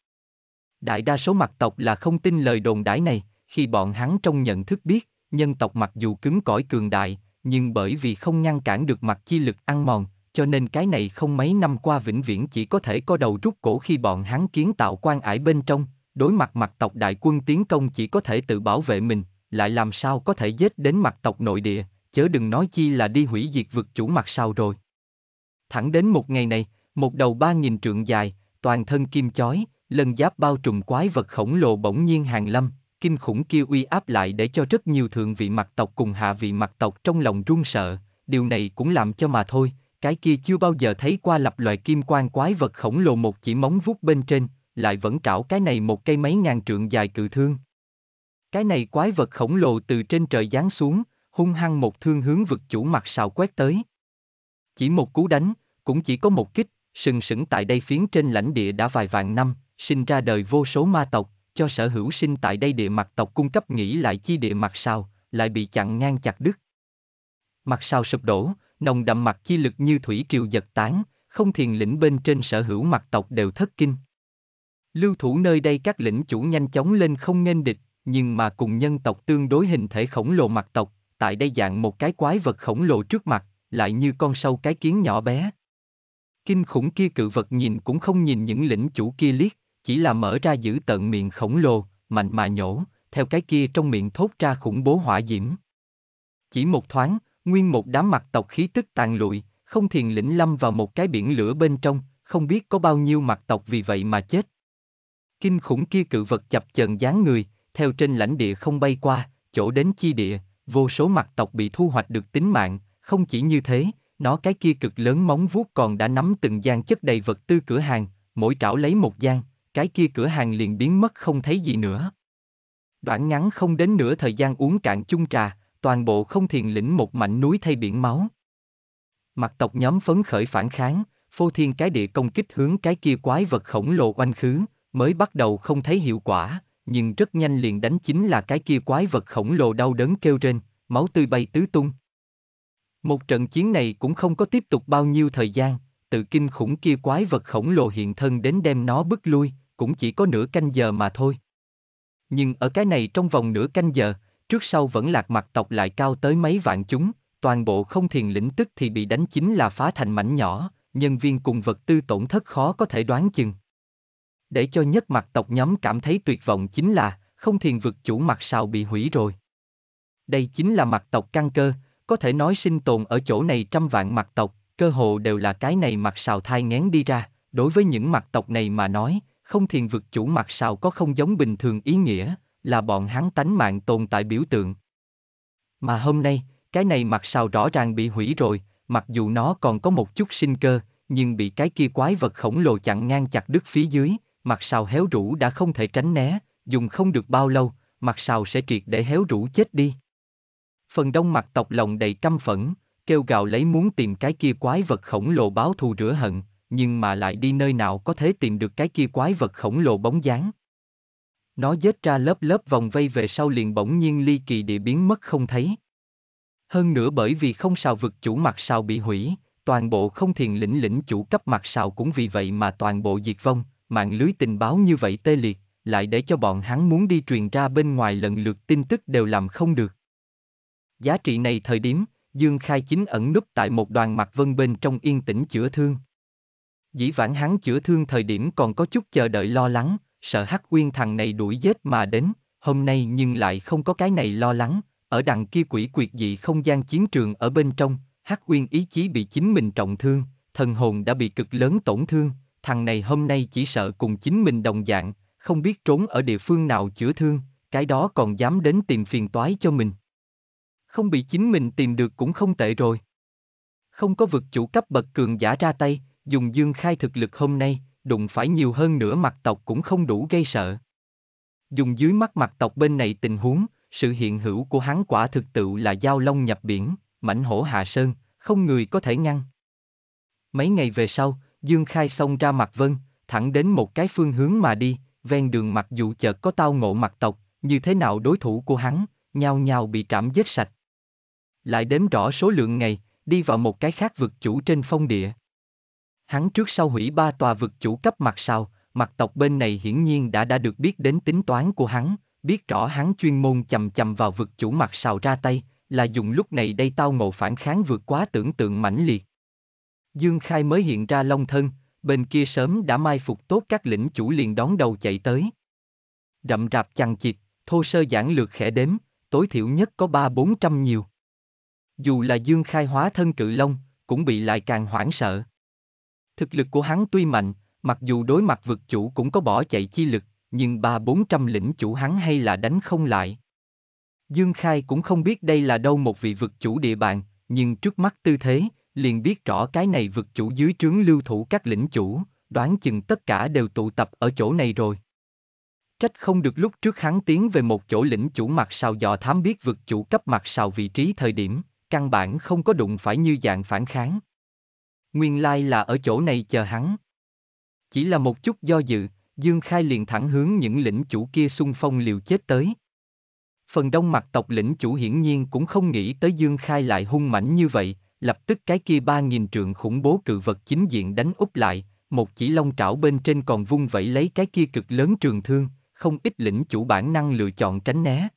Đại đa số mặt tộc là không tin lời đồn đãi này, khi bọn hắn trong nhận thức biết, nhân tộc mặc dù cứng cỏi cường đại, nhưng bởi vì không ngăn cản được mặt chi lực ăn mòn, cho nên cái này không mấy năm qua vĩnh viễn chỉ có thể có đầu rút cổ khi bọn hắn kiến tạo quan ải bên trong, Đối mặt mặt tộc đại quân tiến công chỉ có thể tự bảo vệ mình, lại làm sao có thể giết đến mặt tộc nội địa, chớ đừng nói chi là đi hủy diệt vực chủ mặt sau rồi. Thẳng đến một ngày này, một đầu ba nghìn trượng dài, toàn thân kim chói, lần giáp bao trùm quái vật khổng lồ bỗng nhiên hàng lâm, kinh khủng kia uy áp lại để cho rất nhiều thượng vị mặt tộc cùng hạ vị mặt tộc trong lòng run sợ, điều này cũng làm cho mà thôi, cái kia chưa bao giờ thấy qua lập loại kim quan quái vật khổng lồ một chỉ móng vuốt bên trên, lại vẫn trảo cái này một cây mấy ngàn trượng dài cự thương. Cái này quái vật khổng lồ từ trên trời giáng xuống, hung hăng một thương hướng vực chủ mặt sào quét tới. Chỉ một cú đánh, cũng chỉ có một kích, sừng sững tại đây phiến trên lãnh địa đã vài vạn năm, sinh ra đời vô số ma tộc, cho sở hữu sinh tại đây địa mặt tộc cung cấp nghĩ lại chi địa mặt sao, lại bị chặn ngang chặt đứt. Mặt sao sụp đổ, nồng đậm mặt chi lực như thủy triều giật tán, không thiền lĩnh bên trên sở hữu mặt tộc đều thất kinh. Lưu thủ nơi đây các lĩnh chủ nhanh chóng lên không nghênh địch, nhưng mà cùng nhân tộc tương đối hình thể khổng lồ mặt tộc, tại đây dạng một cái quái vật khổng lồ trước mặt, lại như con sâu cái kiến nhỏ bé. Kinh khủng kia cự vật nhìn cũng không nhìn những lĩnh chủ kia liếc, chỉ là mở ra giữ tận miệng khổng lồ, mạnh mà nhổ, theo cái kia trong miệng thốt ra khủng bố hỏa diễm. Chỉ một thoáng, nguyên một đám mặt tộc khí tức tàn lụi, không thiền lĩnh lâm vào một cái biển lửa bên trong, không biết có bao nhiêu mặt tộc vì vậy mà chết kinh khủng kia cự vật chập chờn dáng người, theo trên lãnh địa không bay qua, chỗ đến chi địa, vô số mặt tộc bị thu hoạch được tính mạng, không chỉ như thế, nó cái kia cực lớn móng vuốt còn đã nắm từng gian chất đầy vật tư cửa hàng, mỗi trảo lấy một gian, cái kia cửa hàng liền biến mất không thấy gì nữa. Đoạn ngắn không đến nửa thời gian uống cạn chung trà, toàn bộ không thiền lĩnh một mảnh núi thay biển máu. Mặt tộc nhóm phấn khởi phản kháng, phô thiên cái địa công kích hướng cái kia quái vật khổng lồ oanh khứ, mới bắt đầu không thấy hiệu quả, nhưng rất nhanh liền đánh chính là cái kia quái vật khổng lồ đau đớn kêu trên, máu tươi bay tứ tung. Một trận chiến này cũng không có tiếp tục bao nhiêu thời gian, tự kinh khủng kia quái vật khổng lồ hiện thân đến đem nó bức lui, cũng chỉ có nửa canh giờ mà thôi. Nhưng ở cái này trong vòng nửa canh giờ, trước sau vẫn lạc mặt tộc lại cao tới mấy vạn chúng, toàn bộ không thiền lĩnh tức thì bị đánh chính là phá thành mảnh nhỏ, nhân viên cùng vật tư tổn thất khó có thể đoán chừng để cho nhất mặt tộc nhóm cảm thấy tuyệt vọng chính là, không thiền vực chủ mặt sào bị hủy rồi. Đây chính là mặt tộc căn cơ, có thể nói sinh tồn ở chỗ này trăm vạn mặt tộc, cơ hồ đều là cái này mặt sào thai ngén đi ra, đối với những mặt tộc này mà nói, không thiền vực chủ mặt sào có không giống bình thường ý nghĩa, là bọn hắn tánh mạng tồn tại biểu tượng. Mà hôm nay, cái này mặt sào rõ ràng bị hủy rồi, mặc dù nó còn có một chút sinh cơ, nhưng bị cái kia quái vật khổng lồ chặn ngang chặt đứt phía dưới, mặt sào héo rũ đã không thể tránh né, dùng không được bao lâu, mặt sào sẽ triệt để héo rũ chết đi. Phần đông mặt tộc lòng đầy căm phẫn, kêu gào lấy muốn tìm cái kia quái vật khổng lồ báo thù rửa hận, nhưng mà lại đi nơi nào có thể tìm được cái kia quái vật khổng lồ bóng dáng. Nó dết ra lớp lớp vòng vây về sau liền bỗng nhiên ly kỳ địa biến mất không thấy. Hơn nữa bởi vì không sao vực chủ mặt sao bị hủy, toàn bộ không thiền lĩnh lĩnh chủ cấp mặt sao cũng vì vậy mà toàn bộ diệt vong, mạng lưới tình báo như vậy tê liệt, lại để cho bọn hắn muốn đi truyền ra bên ngoài lần lượt tin tức đều làm không được. Giá trị này thời điểm, Dương Khai chính ẩn núp tại một đoàn mặt vân bên trong yên tĩnh chữa thương. Dĩ vãng hắn chữa thương thời điểm còn có chút chờ đợi lo lắng, sợ hắc uyên thằng này đuổi giết mà đến, hôm nay nhưng lại không có cái này lo lắng, ở đằng kia quỷ quyệt dị không gian chiến trường ở bên trong, hắc uyên ý chí bị chính mình trọng thương, thần hồn đã bị cực lớn tổn thương, thằng này hôm nay chỉ sợ cùng chính mình đồng dạng, không biết trốn ở địa phương nào chữa thương, cái đó còn dám đến tìm phiền toái cho mình. Không bị chính mình tìm được cũng không tệ rồi. Không có vực chủ cấp bậc cường giả ra tay, dùng dương khai thực lực hôm nay, đụng phải nhiều hơn nữa mặt tộc cũng không đủ gây sợ. Dùng dưới mắt mặt tộc bên này tình huống, sự hiện hữu của hắn quả thực tự là giao long nhập biển, mảnh hổ hạ sơn, không người có thể ngăn. Mấy ngày về sau, Dương Khai xông ra mặt vân, thẳng đến một cái phương hướng mà đi, ven đường mặc dù chợt có tao ngộ mặt tộc, như thế nào đối thủ của hắn, nhau nhau bị trảm giết sạch. Lại đếm rõ số lượng ngày, đi vào một cái khác vực chủ trên phong địa. Hắn trước sau hủy ba tòa vực chủ cấp mặt sau, mặt tộc bên này hiển nhiên đã đã được biết đến tính toán của hắn, biết rõ hắn chuyên môn chầm chầm vào vực chủ mặt sau ra tay, là dùng lúc này đây tao ngộ phản kháng vượt quá tưởng tượng mãnh liệt. Dương Khai mới hiện ra long thân, bên kia sớm đã mai phục tốt các lĩnh chủ liền đón đầu chạy tới. Rậm rạp chằng chịt, thô sơ giản lược khẽ đếm, tối thiểu nhất có ba bốn trăm nhiều. Dù là Dương Khai hóa thân cự long, cũng bị lại càng hoảng sợ. Thực lực của hắn tuy mạnh, mặc dù đối mặt vực chủ cũng có bỏ chạy chi lực, nhưng ba bốn trăm lĩnh chủ hắn hay là đánh không lại. Dương Khai cũng không biết đây là đâu một vị vực chủ địa bàn, nhưng trước mắt tư thế, liền biết rõ cái này vực chủ dưới trướng lưu thủ các lĩnh chủ, đoán chừng tất cả đều tụ tập ở chỗ này rồi. Trách không được lúc trước hắn tiến về một chỗ lĩnh chủ mặt sào dò thám biết vực chủ cấp mặt sào vị trí thời điểm, căn bản không có đụng phải như dạng phản kháng. Nguyên lai là ở chỗ này chờ hắn. Chỉ là một chút do dự, Dương Khai liền thẳng hướng những lĩnh chủ kia xung phong liều chết tới. Phần đông mặt tộc lĩnh chủ hiển nhiên cũng không nghĩ tới Dương Khai lại hung mãnh như vậy, lập tức cái kia ba nghìn trượng khủng bố cự vật chính diện đánh úp lại, một chỉ long trảo bên trên còn vung vẩy lấy cái kia cực lớn trường thương, không ít lĩnh chủ bản năng lựa chọn tránh né.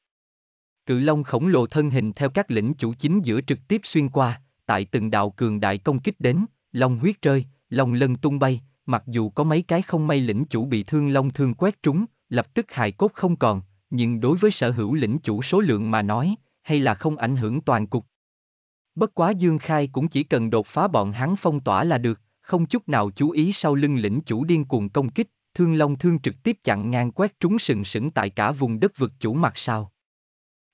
Cự long khổng lồ thân hình theo các lĩnh chủ chính giữa trực tiếp xuyên qua, tại từng đạo cường đại công kích đến, long huyết rơi, long lân tung bay, mặc dù có mấy cái không may lĩnh chủ bị thương long thương quét trúng, lập tức hài cốt không còn, nhưng đối với sở hữu lĩnh chủ số lượng mà nói, hay là không ảnh hưởng toàn cục, Bất quá Dương Khai cũng chỉ cần đột phá bọn hắn phong tỏa là được, không chút nào chú ý sau lưng lĩnh chủ điên cuồng công kích, thương long thương trực tiếp chặn ngang quét trúng sừng sững tại cả vùng đất vực chủ mặt sau.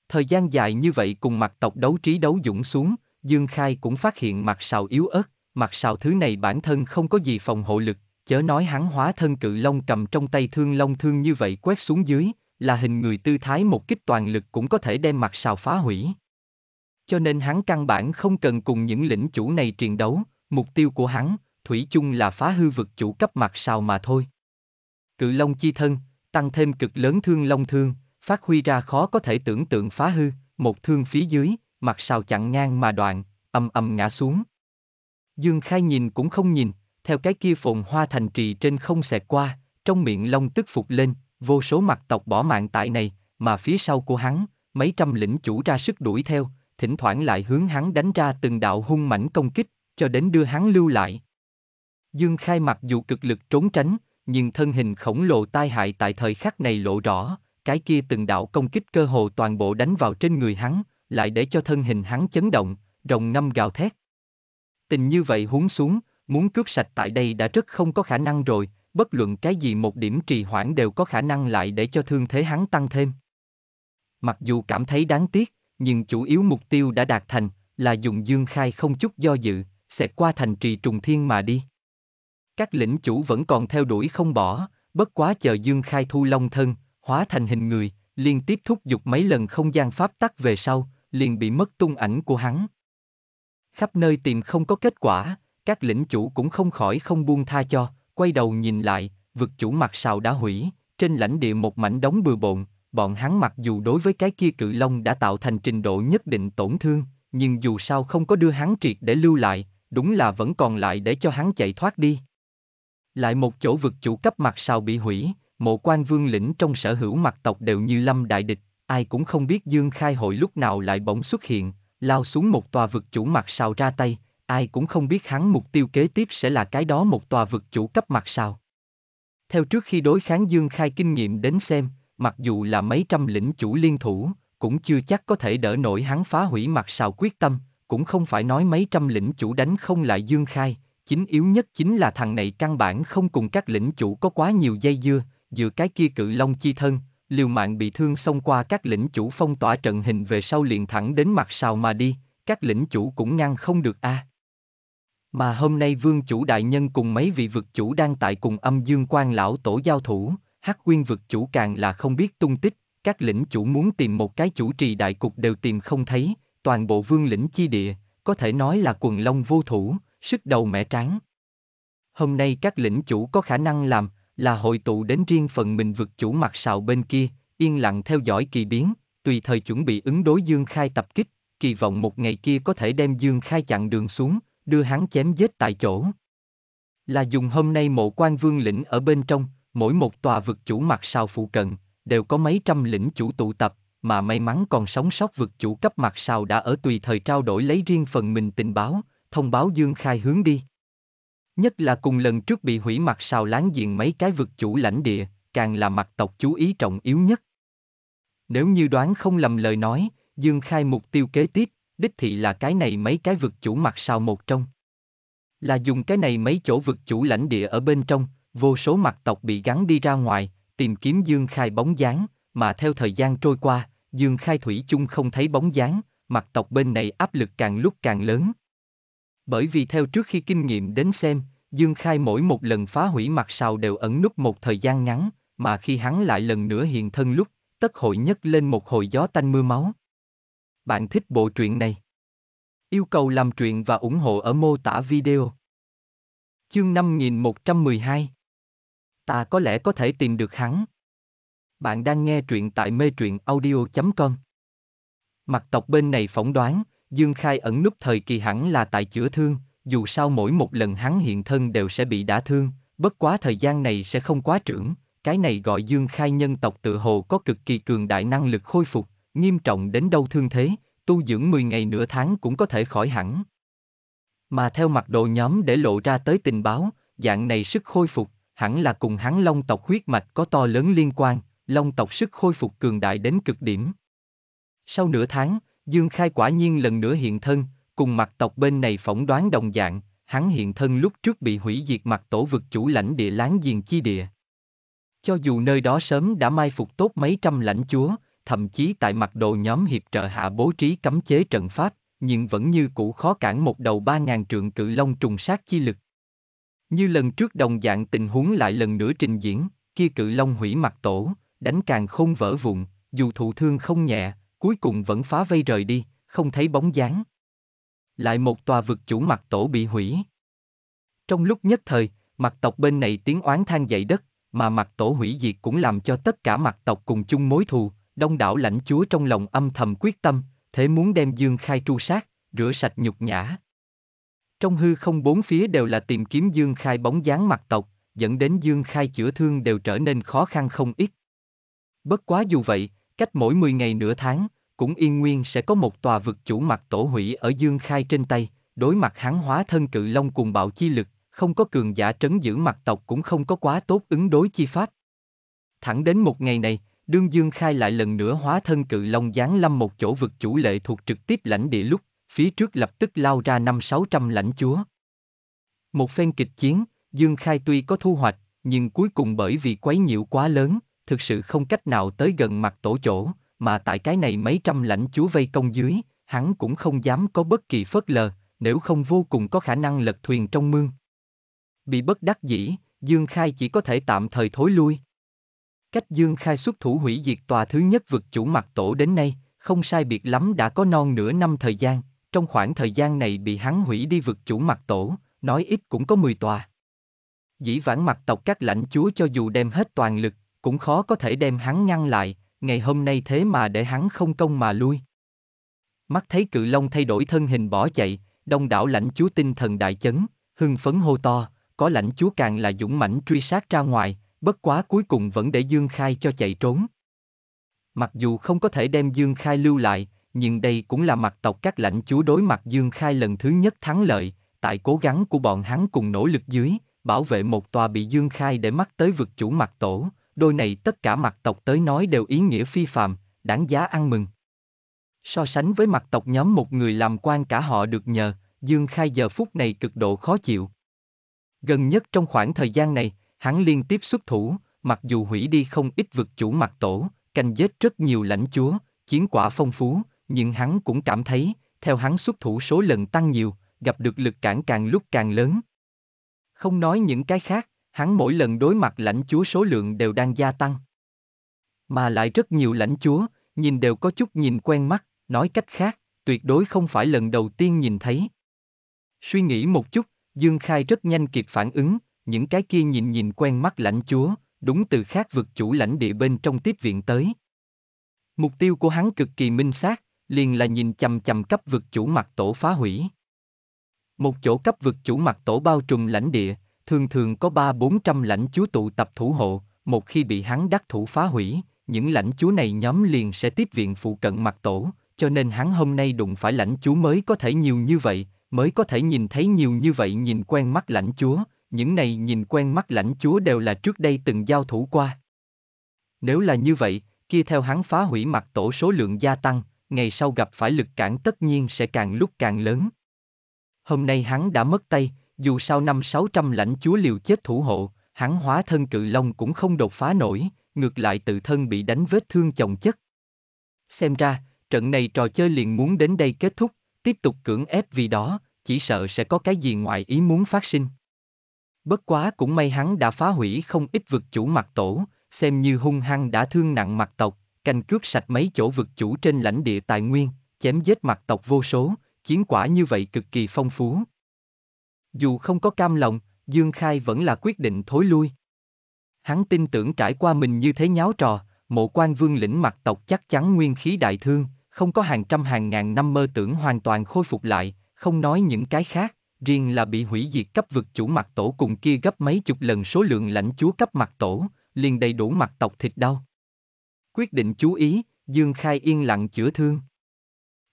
Thời gian dài như vậy cùng mặt tộc đấu trí đấu dũng xuống, Dương Khai cũng phát hiện mặt sào yếu ớt, mặt sào thứ này bản thân không có gì phòng hộ lực, chớ nói hắn hóa thân cự long cầm trong tay thương long thương như vậy quét xuống dưới, là hình người tư thái một kích toàn lực cũng có thể đem mặt sào phá hủy cho nên hắn căn bản không cần cùng những lĩnh chủ này triền đấu, mục tiêu của hắn, thủy chung là phá hư vực chủ cấp mặt sao mà thôi. Cự long chi thân, tăng thêm cực lớn thương long thương, phát huy ra khó có thể tưởng tượng phá hư, một thương phía dưới, mặt sao chặn ngang mà đoạn, âm âm ngã xuống. Dương Khai nhìn cũng không nhìn, theo cái kia phồn hoa thành trì trên không xẹt qua, trong miệng long tức phục lên, vô số mặt tộc bỏ mạng tại này, mà phía sau của hắn, mấy trăm lĩnh chủ ra sức đuổi theo, thỉnh thoảng lại hướng hắn đánh ra từng đạo hung mảnh công kích, cho đến đưa hắn lưu lại. Dương Khai mặc dù cực lực trốn tránh, nhưng thân hình khổng lồ tai hại tại thời khắc này lộ rõ, cái kia từng đạo công kích cơ hồ toàn bộ đánh vào trên người hắn, lại để cho thân hình hắn chấn động, rồng ngâm gào thét. Tình như vậy huống xuống, muốn cướp sạch tại đây đã rất không có khả năng rồi, bất luận cái gì một điểm trì hoãn đều có khả năng lại để cho thương thế hắn tăng thêm. Mặc dù cảm thấy đáng tiếc, nhưng chủ yếu mục tiêu đã đạt thành, là dùng dương khai không chút do dự, sẽ qua thành trì trùng thiên mà đi. Các lĩnh chủ vẫn còn theo đuổi không bỏ, bất quá chờ dương khai thu long thân, hóa thành hình người, liên tiếp thúc giục mấy lần không gian pháp tắc về sau, liền bị mất tung ảnh của hắn. Khắp nơi tìm không có kết quả, các lĩnh chủ cũng không khỏi không buông tha cho, quay đầu nhìn lại, vực chủ mặt sào đã hủy, trên lãnh địa một mảnh đóng bừa bộn, Bọn hắn mặc dù đối với cái kia cự long đã tạo thành trình độ nhất định tổn thương, nhưng dù sao không có đưa hắn triệt để lưu lại, đúng là vẫn còn lại để cho hắn chạy thoát đi. Lại một chỗ vực chủ cấp mặt sao bị hủy, mộ quan vương lĩnh trong sở hữu mặt tộc đều như lâm đại địch, ai cũng không biết Dương Khai hội lúc nào lại bỗng xuất hiện, lao xuống một tòa vực chủ mặt sao ra tay, ai cũng không biết hắn mục tiêu kế tiếp sẽ là cái đó một tòa vực chủ cấp mặt sao. Theo trước khi đối kháng Dương Khai kinh nghiệm đến xem, mặc dù là mấy trăm lĩnh chủ liên thủ, cũng chưa chắc có thể đỡ nổi hắn phá hủy mặt sào quyết tâm, cũng không phải nói mấy trăm lĩnh chủ đánh không lại Dương Khai, chính yếu nhất chính là thằng này căn bản không cùng các lĩnh chủ có quá nhiều dây dưa, giữa cái kia cự long chi thân, liều mạng bị thương xông qua các lĩnh chủ phong tỏa trận hình về sau liền thẳng đến mặt sào mà đi, các lĩnh chủ cũng ngăn không được a. À. Mà hôm nay vương chủ đại nhân cùng mấy vị vực chủ đang tại cùng âm dương quan lão tổ giao thủ, Hắc Quyên vực chủ càng là không biết tung tích, các lĩnh chủ muốn tìm một cái chủ trì đại cục đều tìm không thấy, toàn bộ vương lĩnh chi địa, có thể nói là quần long vô thủ, sức đầu mẻ tráng. Hôm nay các lĩnh chủ có khả năng làm, là hội tụ đến riêng phần mình vực chủ mặt sào bên kia, yên lặng theo dõi kỳ biến, tùy thời chuẩn bị ứng đối Dương Khai tập kích, kỳ vọng một ngày kia có thể đem Dương Khai chặn đường xuống, đưa hắn chém giết tại chỗ. Là dùng hôm nay mộ quan vương lĩnh ở bên trong, mỗi một tòa vực chủ mặt sao phụ cận, đều có mấy trăm lĩnh chủ tụ tập, mà may mắn còn sống sót vực chủ cấp mặt sao đã ở tùy thời trao đổi lấy riêng phần mình tình báo, thông báo dương khai hướng đi. Nhất là cùng lần trước bị hủy mặt sao láng giềng mấy cái vực chủ lãnh địa, càng là mặt tộc chú ý trọng yếu nhất. Nếu như đoán không lầm lời nói, Dương Khai mục tiêu kế tiếp, đích thị là cái này mấy cái vực chủ mặt sau một trong. Là dùng cái này mấy chỗ vực chủ lãnh địa ở bên trong, vô số mặt tộc bị gắn đi ra ngoài, tìm kiếm Dương Khai bóng dáng, mà theo thời gian trôi qua, Dương Khai Thủy chung không thấy bóng dáng, mặt tộc bên này áp lực càng lúc càng lớn. Bởi vì theo trước khi kinh nghiệm đến xem, Dương Khai mỗi một lần phá hủy mặt sào đều ẩn núp một thời gian ngắn, mà khi hắn lại lần nữa hiện thân lúc, tất hội nhất lên một hồi gió tanh mưa máu. Bạn thích bộ truyện này? Yêu cầu làm truyện và ủng hộ ở mô tả video. Chương 5112 ta có lẽ có thể tìm được hắn. Bạn đang nghe truyện tại mê truyện audio.com. Mặt tộc bên này phỏng đoán, Dương Khai ẩn núp thời kỳ hẳn là tại chữa thương, dù sao mỗi một lần hắn hiện thân đều sẽ bị đả thương, bất quá thời gian này sẽ không quá trưởng, cái này gọi Dương Khai nhân tộc tự hồ có cực kỳ cường đại năng lực khôi phục, nghiêm trọng đến đâu thương thế, tu dưỡng 10 ngày nửa tháng cũng có thể khỏi hẳn. Mà theo mặt độ nhóm để lộ ra tới tình báo, dạng này sức khôi phục, hẳn là cùng hắn long tộc huyết mạch có to lớn liên quan, long tộc sức khôi phục cường đại đến cực điểm. Sau nửa tháng, Dương Khai quả nhiên lần nữa hiện thân, cùng mặt tộc bên này phỏng đoán đồng dạng, hắn hiện thân lúc trước bị hủy diệt mặt tổ vực chủ lãnh địa láng giềng chi địa. Cho dù nơi đó sớm đã mai phục tốt mấy trăm lãnh chúa, thậm chí tại mặt đồ nhóm hiệp trợ hạ bố trí cấm chế trận pháp, nhưng vẫn như cũ khó cản một đầu ba ngàn trượng cự long trùng sát chi lực. Như lần trước đồng dạng tình huống lại lần nữa trình diễn, kia cự long hủy mặt tổ, đánh càng không vỡ vụn, dù thụ thương không nhẹ, cuối cùng vẫn phá vây rời đi, không thấy bóng dáng. Lại một tòa vực chủ mặt tổ bị hủy. Trong lúc nhất thời, mặt tộc bên này tiếng oán than dậy đất, mà mặt tổ hủy diệt cũng làm cho tất cả mặt tộc cùng chung mối thù, đông đảo lãnh chúa trong lòng âm thầm quyết tâm, thế muốn đem Dương Khai tru sát, rửa sạch nhục nhã. Trong hư không bốn phía đều là tìm kiếm Dương Khai bóng dáng mặt tộc, dẫn đến Dương Khai chữa thương đều trở nên khó khăn không ít. Bất quá dù vậy, cách mỗi 10 ngày nửa tháng, cũng yên nguyên sẽ có một tòa vực chủ mặt tổ hủy ở Dương Khai trên tay, đối mặt hắn hóa thân cự long cùng bạo chi lực, không có cường giả trấn giữ mặt tộc cũng không có quá tốt ứng đối chi pháp. Thẳng đến một ngày này, đương Dương Khai lại lần nữa hóa thân cự long giáng lâm một chỗ vực chủ lệ thuộc trực tiếp lãnh địa lúc phía trước lập tức lao ra năm sáu trăm lãnh chúa. Một phen kịch chiến, Dương Khai tuy có thu hoạch, nhưng cuối cùng bởi vì quấy nhiễu quá lớn, thực sự không cách nào tới gần mặt tổ chỗ, mà tại cái này mấy trăm lãnh chúa vây công dưới, hắn cũng không dám có bất kỳ phớt lờ, nếu không vô cùng có khả năng lật thuyền trong mương. Bị bất đắc dĩ, Dương Khai chỉ có thể tạm thời thối lui. Cách Dương Khai xuất thủ hủy diệt tòa thứ nhất vực chủ mặt tổ đến nay, không sai biệt lắm đã có non nửa năm thời gian, trong khoảng thời gian này bị hắn hủy đi vực chủ mặt tổ, nói ít cũng có 10 tòa. Dĩ vãng mặt tộc các lãnh chúa cho dù đem hết toàn lực, cũng khó có thể đem hắn ngăn lại, ngày hôm nay thế mà để hắn không công mà lui. Mắt thấy cự long thay đổi thân hình bỏ chạy, đông đảo lãnh chúa tinh thần đại chấn, hưng phấn hô to, có lãnh chúa càng là dũng mãnh truy sát ra ngoài, bất quá cuối cùng vẫn để Dương Khai cho chạy trốn. Mặc dù không có thể đem Dương Khai lưu lại, nhưng đây cũng là mặt tộc các lãnh chúa đối mặt Dương Khai lần thứ nhất thắng lợi, tại cố gắng của bọn hắn cùng nỗ lực dưới, bảo vệ một tòa bị Dương Khai để mắt tới vực chủ mặt tổ, đôi này tất cả mặt tộc tới nói đều ý nghĩa phi phạm đáng giá ăn mừng. So sánh với mặt tộc nhóm một người làm quan cả họ được nhờ, Dương Khai giờ phút này cực độ khó chịu. Gần nhất trong khoảng thời gian này, hắn liên tiếp xuất thủ, mặc dù hủy đi không ít vực chủ mặt tổ, canh giết rất nhiều lãnh chúa, chiến quả phong phú, nhưng hắn cũng cảm thấy, theo hắn xuất thủ số lần tăng nhiều, gặp được lực cản càng lúc càng lớn. Không nói những cái khác, hắn mỗi lần đối mặt lãnh chúa số lượng đều đang gia tăng. Mà lại rất nhiều lãnh chúa, nhìn đều có chút nhìn quen mắt, nói cách khác, tuyệt đối không phải lần đầu tiên nhìn thấy. Suy nghĩ một chút, Dương Khai rất nhanh kịp phản ứng, những cái kia nhìn nhìn quen mắt lãnh chúa, đúng từ khác vực chủ lãnh địa bên trong tiếp viện tới. Mục tiêu của hắn cực kỳ minh xác, liền là nhìn chầm chầm cấp vực chủ mặt tổ phá hủy. Một chỗ cấp vực chủ mặt tổ bao trùm lãnh địa, thường thường có ba bốn trăm lãnh chúa tụ tập thủ hộ, một khi bị hắn đắc thủ phá hủy, những lãnh chúa này nhóm liền sẽ tiếp viện phụ cận mặt tổ, cho nên hắn hôm nay đụng phải lãnh chúa mới có thể nhiều như vậy, mới có thể nhìn thấy nhiều như vậy nhìn quen mắt lãnh chúa, những này nhìn quen mắt lãnh chúa đều là trước đây từng giao thủ qua. Nếu là như vậy, kia theo hắn phá hủy mặt tổ số lượng gia tăng, ngày sau gặp phải lực cản tất nhiên sẽ càng lúc càng lớn. Hôm nay hắn đã mất tay, dù sau năm 600 lãnh chúa liều chết thủ hộ, hắn hóa thân cự long cũng không đột phá nổi, ngược lại tự thân bị đánh vết thương chồng chất. Xem ra, trận này trò chơi liền muốn đến đây kết thúc, tiếp tục cưỡng ép vì đó, chỉ sợ sẽ có cái gì ngoài ý muốn phát sinh. Bất quá cũng may hắn đã phá hủy không ít vực chủ mặt tổ, xem như hung hăng đã thương nặng mặt tộc, canh cướp sạch mấy chỗ vực chủ trên lãnh địa tài nguyên, chém giết mặt tộc vô số, chiến quả như vậy cực kỳ phong phú. Dù không có cam lòng, Dương Khai vẫn là quyết định thối lui. Hắn tin tưởng trải qua mình như thế nháo trò, mộ quan vương lĩnh mặt tộc chắc chắn nguyên khí đại thương, không có hàng trăm hàng ngàn năm mơ tưởng hoàn toàn khôi phục lại, không nói những cái khác, riêng là bị hủy diệt cấp vực chủ mặt tổ cùng kia gấp mấy chục lần số lượng lãnh chúa cấp mặt tổ, liền đầy đủ mặt tộc thịt đau. Quyết định chú ý, Dương Khai yên lặng chữa thương.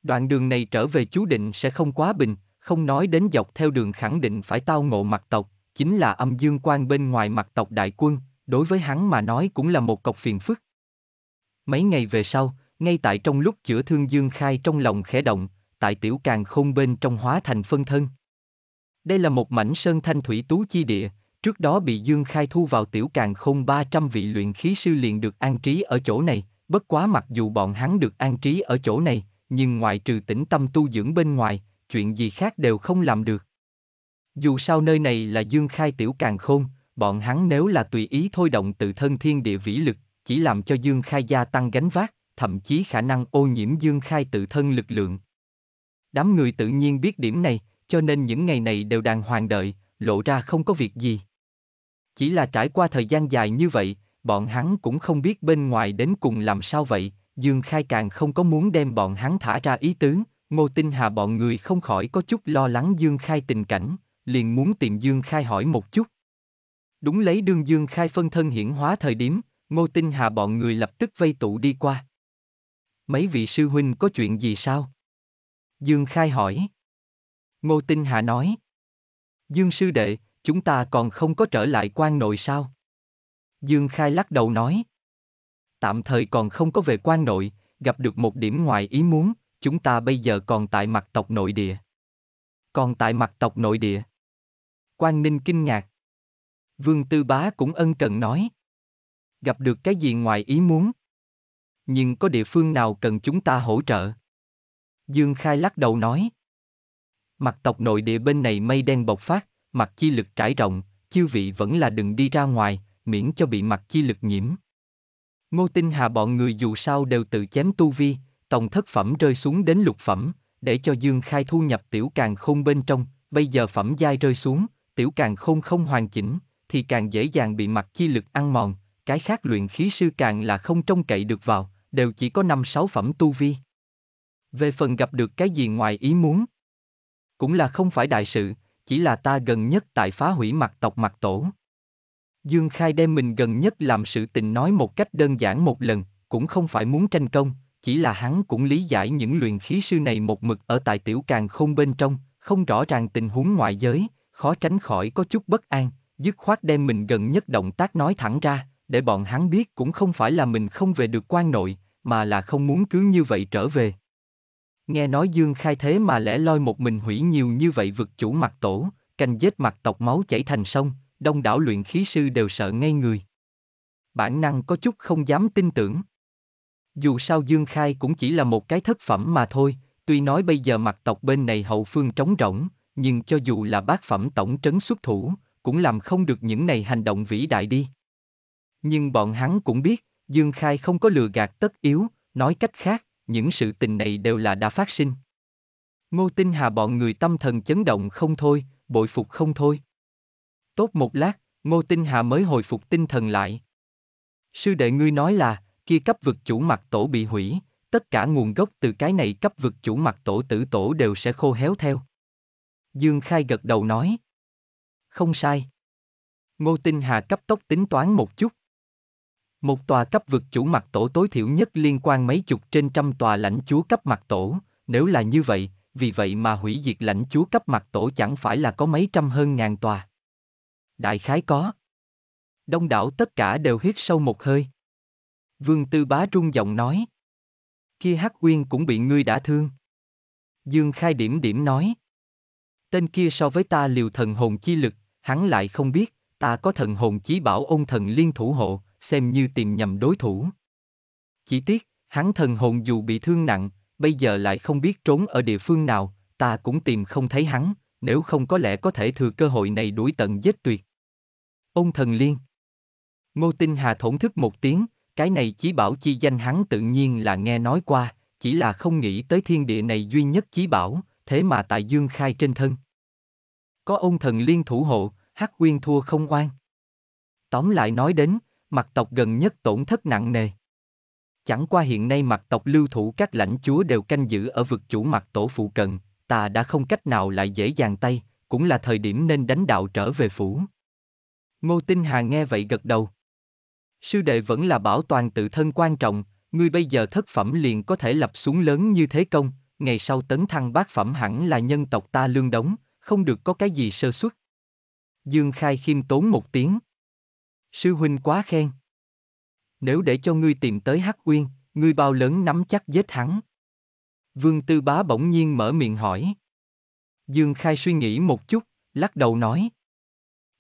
Đoạn đường này trở về chú định sẽ không quá bình, không nói đến dọc theo đường khẳng định phải tao ngộ mặt tộc, chính là âm dương quan bên ngoài mặt tộc đại quân, đối với hắn mà nói cũng là một cọc phiền phức. Mấy ngày về sau, ngay tại trong lúc chữa thương Dương Khai trong lòng khẽ động, tại tiểu càng khôn bên trong hóa thành phân thân. Đây là một mảnh sơn thanh thủy tú chi địa, Trước đó bị Dương Khai thu vào tiểu càng không 300 vị luyện khí sư liền được an trí ở chỗ này, bất quá mặc dù bọn hắn được an trí ở chỗ này, nhưng ngoại trừ tĩnh tâm tu dưỡng bên ngoài, chuyện gì khác đều không làm được. Dù sao nơi này là Dương Khai tiểu càng khôn, bọn hắn nếu là tùy ý thôi động tự thân thiên địa vĩ lực, chỉ làm cho Dương Khai gia tăng gánh vác, thậm chí khả năng ô nhiễm Dương Khai tự thân lực lượng. Đám người tự nhiên biết điểm này, cho nên những ngày này đều đàng hoàng đợi, lộ ra không có việc gì. Chỉ là trải qua thời gian dài như vậy, bọn hắn cũng không biết bên ngoài đến cùng làm sao vậy, Dương Khai càng không có muốn đem bọn hắn thả ra ý tứ, Ngô Tinh Hà bọn người không khỏi có chút lo lắng Dương Khai tình cảnh, liền muốn tìm Dương Khai hỏi một chút. Đúng lấy đương Dương Khai phân thân hiển hóa thời điểm, Ngô Tinh Hà bọn người lập tức vây tụ đi qua. Mấy vị sư huynh có chuyện gì sao? Dương Khai hỏi. Ngô Tinh Hà nói. Dương sư đệ, chúng ta còn không có trở lại quan nội sao? Dương Khai lắc đầu nói. Tạm thời còn không có về quan nội, gặp được một điểm ngoài ý muốn, chúng ta bây giờ còn tại mặt tộc nội địa. Còn tại mặt tộc nội địa. Quan Ninh kinh ngạc. Vương Tư Bá cũng ân cần nói. Gặp được cái gì ngoài ý muốn? Nhưng có địa phương nào cần chúng ta hỗ trợ? Dương Khai lắc đầu nói. Mặt tộc nội địa bên này mây đen bộc phát, mặt chi lực trải rộng, chiêu vị vẫn là đừng đi ra ngoài, miễn cho bị mặt chi lực nhiễm. Ngô Tinh Hà bọn người dù sao đều tự chém tu vi, tổng thất phẩm rơi xuống đến lục phẩm, để cho Dương Khai thu nhập tiểu càng khôn bên trong, bây giờ phẩm giai rơi xuống, tiểu càng khôn không hoàn chỉnh, thì càng dễ dàng bị mặt chi lực ăn mòn, cái khác luyện khí sư càng là không trông cậy được vào, đều chỉ có 5-6 phẩm tu vi. Về phần gặp được cái gì ngoài ý muốn, cũng là không phải đại sự, chỉ là ta gần nhất tại phá hủy mặt tộc mặt tổ. Dương Khai đem mình gần nhất làm sự tình nói một cách đơn giản một lần, cũng không phải muốn tranh công, chỉ là hắn cũng lý giải những luyện khí sư này một mực ở tại tiểu càng không bên trong, không rõ ràng tình huống ngoại giới, khó tránh khỏi có chút bất an, dứt khoát đem mình gần nhất động tác nói thẳng ra, để bọn hắn biết cũng không phải là mình không về được quan nội, mà là không muốn cứ như vậy trở về. Nghe nói Dương Khai thế mà lẽ loi một mình hủy nhiều như vậy vực chủ mặt tổ, canh giết mặt tộc máu chảy thành sông, đông đảo luyện khí sư đều sợ ngay người. Bản năng có chút không dám tin tưởng. Dù sao Dương Khai cũng chỉ là một cái thất phẩm mà thôi, tuy nói bây giờ mặt tộc bên này hậu phương trống rỗng, nhưng cho dù là bác phẩm tổng trấn xuất thủ, cũng làm không được những này hành động vĩ đại đi. Nhưng bọn hắn cũng biết, Dương Khai không có lừa gạt tất yếu, nói cách khác, những sự tình này đều là đã phát sinh. Ngô Tinh Hà bọn người tâm thần chấn động không thôi, bội phục không thôi. Tốt một lát, Ngô Tinh Hà mới hồi phục tinh thần lại. Sư đệ ngươi nói là, kia cấp vực chủ mặt tổ bị hủy, tất cả nguồn gốc từ cái này cấp vực chủ mặt tổ tử tổ đều sẽ khô héo theo. Dương Khai gật đầu nói. Không sai. Ngô Tinh Hà cấp tốc tính toán một chút. Một tòa cấp vực chủ mặt tổ tối thiểu nhất liên quan mấy chục trên trăm tòa lãnh chúa cấp mặt tổ, nếu là như vậy, vì vậy mà hủy diệt lãnh chúa cấp mặt tổ chẳng phải là có mấy trăm hơn ngàn tòa. Đại khái có. Đông đảo tất cả đều hít sâu một hơi. Vương Tư Bá rung giọng nói. Kia Hắc Uyên cũng bị ngươi đã thương. Dương Khai điểm điểm nói. Tên kia so với ta liều thần hồn chi lực, hắn lại không biết, ta có thần hồn chí bảo ôn thần liên thủ hộ, xem như tìm nhầm đối thủ. Chỉ tiếc, hắn thần hồn dù bị thương nặng, bây giờ lại không biết trốn ở địa phương nào, ta cũng tìm không thấy hắn, nếu không có lẽ có thể thừa cơ hội này đuổi tận giết tuyệt. Ông thần liên. Ngô Tinh Hà thổn thức một tiếng, cái này chí bảo chi danh hắn tự nhiên là nghe nói qua, chỉ là không nghĩ tới thiên địa này duy nhất chí bảo, thế mà tại dương khai trên thân. Có ông thần liên thủ hộ, hắc quyên thua không oan. Tóm lại nói đến, mặt tộc gần nhất tổn thất nặng nề. Chẳng qua hiện nay mặt tộc lưu thủ các lãnh chúa đều canh giữ ở vực chủ mặt tổ phụ cận, ta đã không cách nào lại dễ dàng tay, cũng là thời điểm nên đánh đạo trở về phủ. Ngô Tinh Hà nghe vậy gật đầu. Sư đệ vẫn là bảo toàn tự thân quan trọng, ngươi bây giờ thất phẩm liền có thể lập xuống lớn như thế công, ngày sau tấn thăng bát phẩm hẳn là nhân tộc ta lương đóng, không được có cái gì sơ xuất. Dương Khai khiêm tốn một tiếng. Sư huynh quá khen. Nếu để cho ngươi tìm tới Hắc Uyên, ngươi bao lớn nắm chắc giết hắn. Vương Tư Bá bỗng nhiên mở miệng hỏi. Dương Khai suy nghĩ một chút, lắc đầu nói.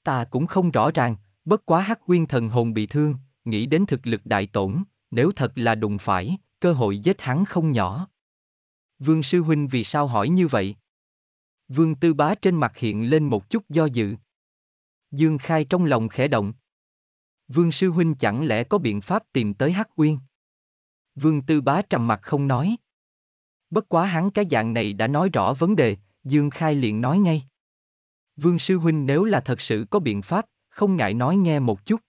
Ta cũng không rõ ràng, bất quá Hắc Uyên thần hồn bị thương, nghĩ đến thực lực đại tổn, nếu thật là đụng phải, cơ hội giết hắn không nhỏ. Vương Sư Huynh vì sao hỏi như vậy? Vương Tư Bá trên mặt hiện lên một chút do dự. Dương Khai trong lòng khẽ động. Vương sư huynh chẳng lẽ có biện pháp tìm tới Hắc Uyên? Vương Tư Bá trầm mặt không nói. Bất quá hắn cái dạng này đã nói rõ vấn đề, Dương Khai liền nói ngay. Vương sư huynh nếu là thật sự có biện pháp, không ngại nói nghe một chút.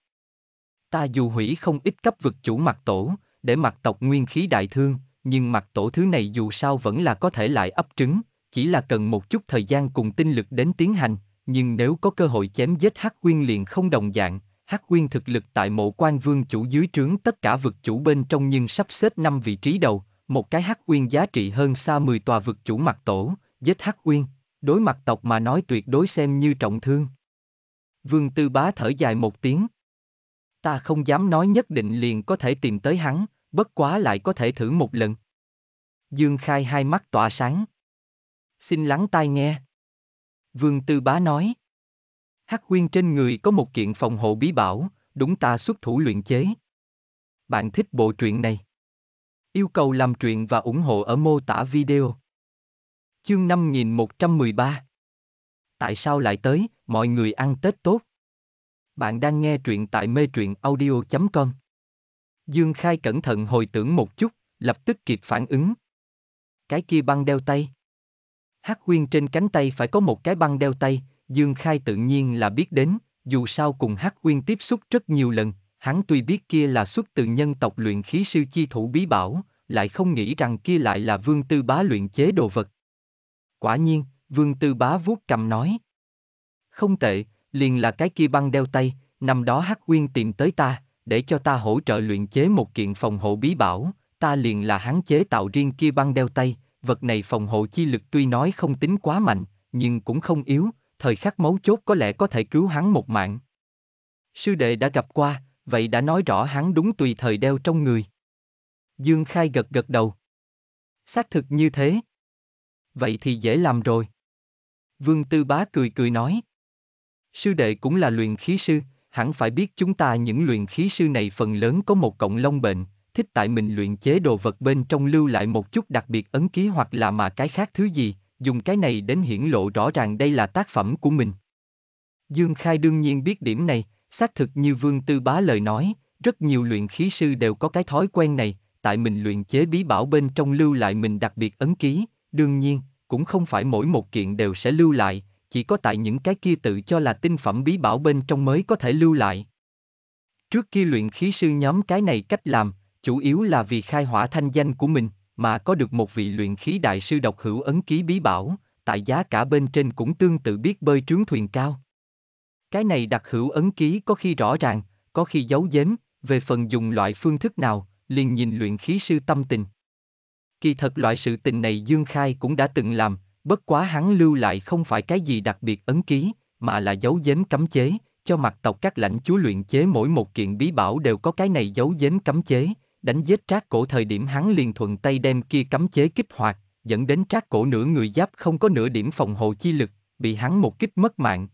Ta dù hủy không ít cấp vực chủ mặt tổ, để mặt tộc nguyên khí đại thương, nhưng mặt tổ thứ này dù sao vẫn là có thể lại ấp trứng, chỉ là cần một chút thời gian cùng tinh lực đến tiến hành, nhưng nếu có cơ hội chém giết hắc huyên liền không đồng dạng, Hắc Quyên thực lực tại mộ quan vương chủ dưới trướng tất cả vực chủ bên trong nhưng sắp xếp năm vị trí đầu, một cái Hắc Quyên giá trị hơn xa 10 tòa vực chủ mặt tổ, giết Hắc Quyên, đối mặt tộc mà nói tuyệt đối xem như trọng thương. Vương Tư Bá thở dài một tiếng. Ta không dám nói nhất định liền có thể tìm tới hắn, bất quá lại có thể thử một lần. Dương Khai hai mắt tỏa sáng. Xin lắng tai nghe. Vương Tư Bá nói. Hắc Huyên trên người có một kiện phòng hộ bí bảo, đúng ta xuất thủ luyện chế. Bạn thích bộ truyện này? Yêu cầu làm truyện và ủng hộ ở mô tả video. Chương 5113 Tại sao lại tới, mọi người ăn Tết tốt? Bạn đang nghe truyện tại mê truyện audio.com Dương Khai cẩn thận hồi tưởng một chút, lập tức kịp phản ứng. Cái kia băng đeo tay. Hắc Huyên trên cánh tay phải có một cái băng đeo tay, Dương Khai tự nhiên là biết đến, dù sao cùng Hắc Uyên tiếp xúc rất nhiều lần, hắn tuy biết kia là xuất từ nhân tộc luyện khí sư chi thủ bí bảo, lại không nghĩ rằng kia lại là Vương Tư Bá luyện chế đồ vật. Quả nhiên, Vương Tư Bá vuốt cầm nói. Không tệ, liền là cái kia băng đeo tay, năm đó Hắc Uyên tìm tới ta, để cho ta hỗ trợ luyện chế một kiện phòng hộ bí bảo, ta liền là hắn chế tạo riêng kia băng đeo tay, vật này phòng hộ chi lực tuy nói không tính quá mạnh, nhưng cũng không yếu, thời khắc mấu chốt có lẽ có thể cứu hắn một mạng. Sư đệ đã gặp qua, vậy đã nói rõ hắn đúng tùy thời đeo trong người. Dương Khai gật gật đầu. Xác thực như thế. Vậy thì dễ làm rồi. Vương Tư Bá cười cười nói. Sư đệ cũng là luyện khí sư, hẳn phải biết chúng ta những luyện khí sư này phần lớn có một cộng long bệnh, thích tại mình luyện chế đồ vật bên trong lưu lại một chút đặc biệt ấn ký hoặc là mà cái khác thứ gì, dùng cái này đến hiển lộ rõ ràng đây là tác phẩm của mình. Dương Khai đương nhiên biết điểm này, xác thực như Vương Tư Bá lời nói, rất nhiều luyện khí sư đều có cái thói quen này, tại mình luyện chế bí bảo bên trong lưu lại mình đặc biệt ấn ký, đương nhiên, cũng không phải mỗi một kiện đều sẽ lưu lại, chỉ có tại những cái kia tự cho là tinh phẩm bí bảo bên trong mới có thể lưu lại. Trước kia luyện khí sư nhóm cái này cách làm, chủ yếu là vì khai hỏa thanh danh của mình mà có được một vị luyện khí đại sư độc hữu ấn ký bí bảo, tại giá cả bên trên cũng tương tự biết bơi trướng thuyền cao. Cái này đặc hữu ấn ký có khi rõ ràng, có khi giấu giếm, về phần dùng loại phương thức nào, liền nhìn luyện khí sư tâm tình. Kỳ thật loại sự tình này Dương Khai cũng đã từng làm, bất quá hắn lưu lại không phải cái gì đặc biệt ấn ký, mà là dấu dến cấm chế, cho mặt tộc các lãnh chúa luyện chế mỗi một kiện bí bảo đều có cái này dấu dến cấm chế, đánh giết trác cổ thời điểm hắn liền thuận tay đem kia cấm chế kích hoạt, dẫn đến trác cổ nửa người giáp không có nửa điểm phòng hộ chi lực, bị hắn một kích mất mạng.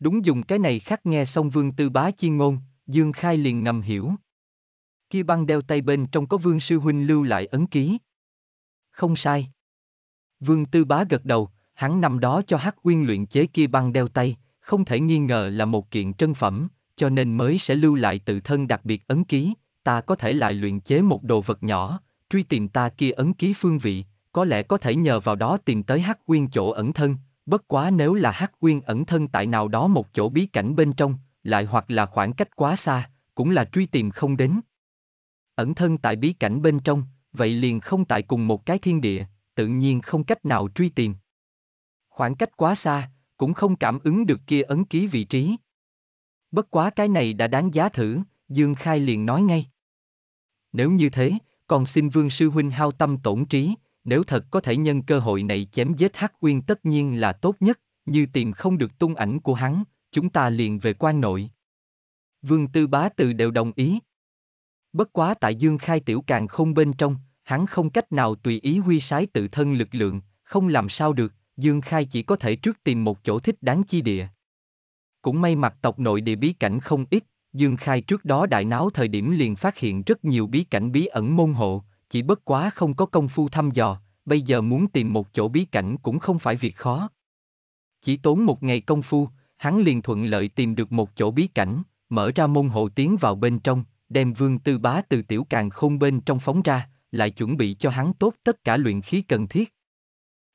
Đúng dùng cái này khắc nghe xong vương tư bá chi ngôn, Dương Khai liền ngầm hiểu. Kia băng đeo tay bên trong có vương sư huynh lưu lại ấn ký. Không sai. Vương tư bá gật đầu, hắn năm đó cho hắc quyên luyện chế kia băng đeo tay, không thể nghi ngờ là một kiện trân phẩm, cho nên mới sẽ lưu lại tự thân đặc biệt ấn ký, ta có thể lại luyện chế một đồ vật nhỏ, truy tìm ta kia ấn ký phương vị, có lẽ có thể nhờ vào đó tìm tới hắc quyên chỗ ẩn thân, bất quá nếu là hắc quyên ẩn thân tại nào đó một chỗ bí cảnh bên trong, lại hoặc là khoảng cách quá xa, cũng là truy tìm không đến. Ẩn thân tại bí cảnh bên trong, vậy liền không tại cùng một cái thiên địa, tự nhiên không cách nào truy tìm. Khoảng cách quá xa, cũng không cảm ứng được kia ấn ký vị trí. Bất quá cái này đã đáng giá thử, Dương Khai liền nói ngay nếu như thế, còn xin Vương Sư Huynh hao tâm tổn trí, nếu thật có thể nhân cơ hội này chém giết Hắc quyên tất nhiên là tốt nhất, như tìm không được tung ảnh của hắn, chúng ta liền về quan nội. Vương Tư Bá Từ đều đồng ý. Bất quá tại Dương Khai Tiểu càng không bên trong, hắn không cách nào tùy ý huy sái tự thân lực lượng, không làm sao được, Dương Khai chỉ có thể trước tìm một chỗ thích đáng chi địa. Cũng may mặt tộc nội địa bí cảnh không ít, Dương Khai trước đó đại náo thời điểm liền phát hiện rất nhiều bí cảnh bí ẩn môn hộ, chỉ bất quá không có công phu thăm dò, bây giờ muốn tìm một chỗ bí cảnh cũng không phải việc khó. Chỉ tốn một ngày công phu, hắn liền thuận lợi tìm được một chỗ bí cảnh, mở ra môn hộ tiến vào bên trong, đem vương tư bá từ tiểu càng khôn bên trong phóng ra, lại chuẩn bị cho hắn tốt tất cả luyện khí cần thiết.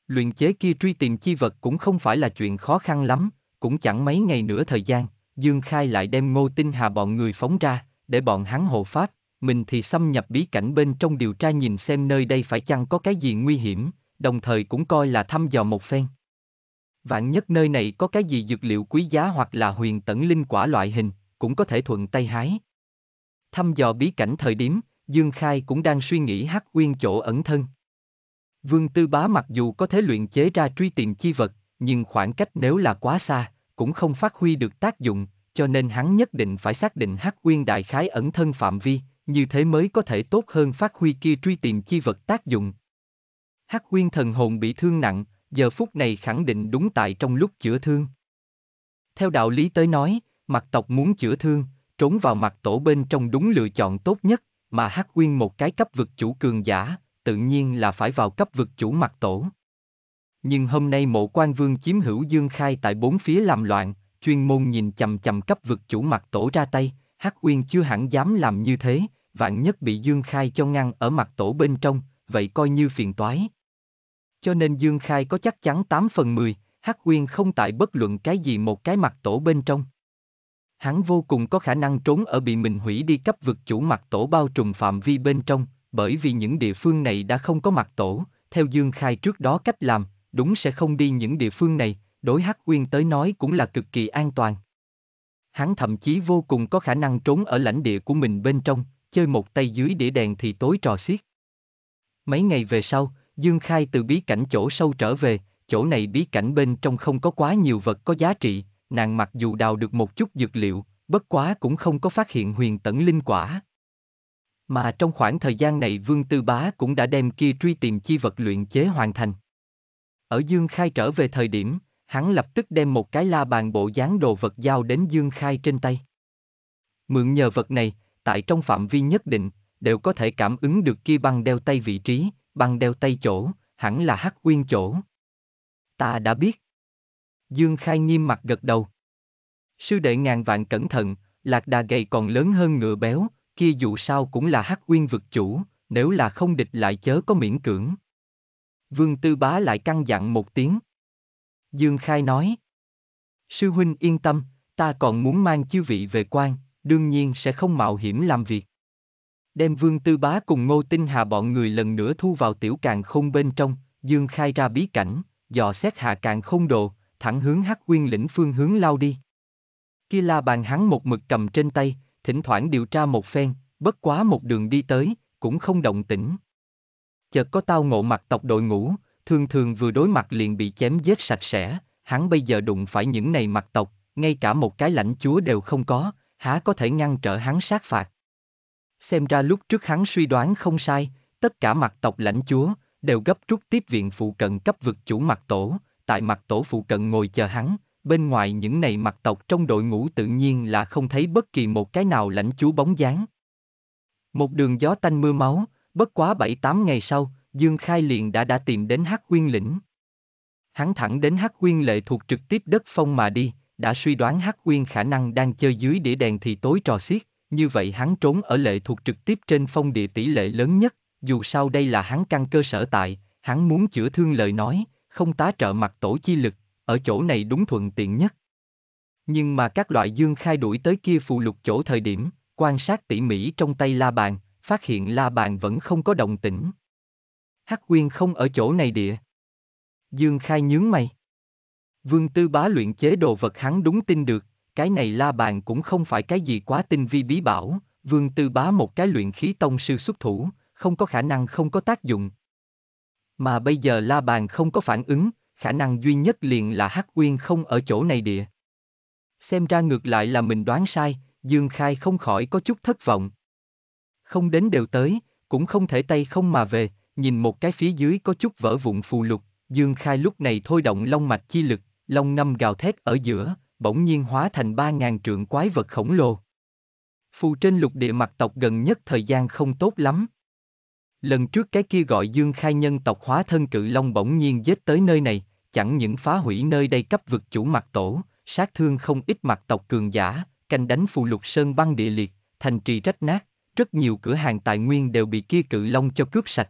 Luyện chế kia truy tìm chi vật cũng không phải là chuyện khó khăn lắm, cũng chẳng mấy ngày nữa thời gian, Dương Khai lại đem Ngô Tinh Hà bọn người phóng ra, để bọn hắn hộ pháp, mình thì xâm nhập bí cảnh bên trong điều tra nhìn xem nơi đây phải chăng có cái gì nguy hiểm, đồng thời cũng coi là thăm dò một phen. Vạn nhất nơi này có cái gì dược liệu quý giá hoặc là huyền tẩn linh quả loại hình, cũng có thể thuận tay hái. Thăm dò bí cảnh thời điểm, Dương Khai cũng đang suy nghĩ hắc uyên chỗ ẩn thân. Vương Tư Bá mặc dù có thể luyện chế ra truy tìm chi vật, nhưng khoảng cách nếu là quá xa, cũng không phát huy được tác dụng, cho nên hắn nhất định phải xác định hắc uyên đại khái ẩn thân phạm vi, như thế mới có thể tốt hơn phát huy kia truy tìm chi vật tác dụng. Hắc uyên thần hồn bị thương nặng, giờ phút này khẳng định đúng tại trong lúc chữa thương. Theo đạo lý tới nói, mặt tộc muốn chữa thương, trốn vào mặt tổ bên trong đúng lựa chọn tốt nhất, mà hắc uyên một cái cấp vực chủ cường giả, tự nhiên là phải vào cấp vực chủ mặt tổ nhưng hôm nay mộ quan vương chiếm hữu dương khai tại bốn phía làm loạn, chuyên môn nhìn chầm chầm cấp vực chủ mặt tổ ra tay, Hắc Uyên chưa hẳn dám làm như thế, vạn nhất bị Dương Khai cho ngăn ở mặt tổ bên trong, vậy coi như phiền toái. Cho nên Dương Khai có chắc chắn 8 phần 10, Hắc Uyên không tại bất luận cái gì một cái mặt tổ bên trong. Hắn vô cùng có khả năng trốn ở bị mình hủy đi cấp vực chủ mặt tổ bao trùm phạm vi bên trong, bởi vì những địa phương này đã không có mặt tổ, theo Dương Khai trước đó cách làm, đúng sẽ không đi những địa phương này, đối Hắc Uyên tới nói cũng là cực kỳ an toàn. Hắn thậm chí vô cùng có khả năng trốn ở lãnh địa của mình bên trong, chơi một tay dưới đĩa đèn thì tối trò xiết. Mấy ngày về sau, Dương Khai từ bí cảnh chỗ sâu trở về, chỗ này bí cảnh bên trong không có quá nhiều vật có giá trị, nàng mặc dù đào được một chút dược liệu, bất quá cũng không có phát hiện huyền tẩn linh quả. Mà trong khoảng thời gian này Vương Tư Bá cũng đã đem kia truy tìm chi vật luyện chế hoàn thành. Ở Dương Khai trở về thời điểm, hắn lập tức đem một cái la bàn bộ dáng đồ vật giao đến Dương Khai trên tay. Mượn nhờ vật này, tại trong phạm vi nhất định, đều có thể cảm ứng được kia băng đeo tay vị trí, băng đeo tay chỗ, hẳn là hắc Quyên chỗ. Ta đã biết. Dương Khai nghiêm mặt gật đầu. Sư đệ ngàn vạn cẩn thận, lạc đà gầy còn lớn hơn ngựa béo, kia dù sao cũng là hắc Quyên vực chủ, nếu là không địch lại chớ có miễn cưỡng. Vương Tư Bá lại căng dặn một tiếng. Dương Khai nói. Sư huynh yên tâm, ta còn muốn mang chư vị về quan, đương nhiên sẽ không mạo hiểm làm việc. Đem Vương Tư Bá cùng Ngô Tinh Hà bọn người lần nữa thu vào tiểu càng không bên trong, Dương Khai ra bí cảnh, dò xét hạ càng không độ, thẳng hướng hắc quyên lĩnh phương hướng lao đi. Kia la bàn hắn một mực cầm trên tay, thỉnh thoảng điều tra một phen, bất quá một đường đi tới, cũng không động tĩnh chợt có tao ngộ mặt tộc đội ngũ, thường thường vừa đối mặt liền bị chém giết sạch sẽ, hắn bây giờ đụng phải những này mặt tộc, ngay cả một cái lãnh chúa đều không có, há có thể ngăn trở hắn sát phạt. Xem ra lúc trước hắn suy đoán không sai, tất cả mặt tộc lãnh chúa, đều gấp rút tiếp viện phụ cận cấp vực chủ mặt tổ, tại mặt tổ phụ cận ngồi chờ hắn, bên ngoài những này mặt tộc trong đội ngũ tự nhiên là không thấy bất kỳ một cái nào lãnh chúa bóng dáng. Một đường gió tanh mưa máu, Bất quá 7-8 ngày sau, Dương Khai liền đã đã tìm đến Hắc Quyên Lĩnh. Hắn thẳng đến Hắc Quyên lệ thuộc trực tiếp đất phong mà đi, đã suy đoán Hắc Quyên khả năng đang chơi dưới đĩa đèn thì tối trò xiết, như vậy hắn trốn ở lệ thuộc trực tiếp trên phong địa tỷ lệ lớn nhất, dù sao đây là hắn căn cơ sở tại, hắn muốn chữa thương lời nói, không tá trợ mặt tổ chi lực, ở chỗ này đúng thuận tiện nhất. Nhưng mà các loại dương khai đuổi tới kia phụ lục chỗ thời điểm, quan sát tỉ mỉ trong tay la bàn, phát hiện la bàn vẫn không có động tĩnh. Hắc Quyên không ở chỗ này địa. Dương Khai nhướng mày. Vương Tư Bá luyện chế đồ vật hắn đúng tin được, cái này la bàn cũng không phải cái gì quá tinh vi bí bảo, Vương Tư Bá một cái luyện khí tông sư xuất thủ, không có khả năng không có tác dụng. Mà bây giờ la bàn không có phản ứng, khả năng duy nhất liền là Hắc Quyên không ở chỗ này địa. Xem ra ngược lại là mình đoán sai, Dương Khai không khỏi có chút thất vọng không đến đều tới, cũng không thể tay không mà về, nhìn một cái phía dưới có chút vỡ vụn phù lục, Dương Khai lúc này thôi động long mạch chi lực, long năm gào thét ở giữa, bỗng nhiên hóa thành ba ngàn trượng quái vật khổng lồ. Phù trên lục địa mặt tộc gần nhất thời gian không tốt lắm. Lần trước cái kia gọi Dương Khai nhân tộc hóa thân cự long bỗng nhiên giết tới nơi này, chẳng những phá hủy nơi đây cấp vực chủ mặt tổ, sát thương không ít mặt tộc cường giả, canh đánh phù lục sơn băng địa liệt, thành trì rách nát, rất nhiều cửa hàng tài nguyên đều bị kia cự long cho cướp sạch.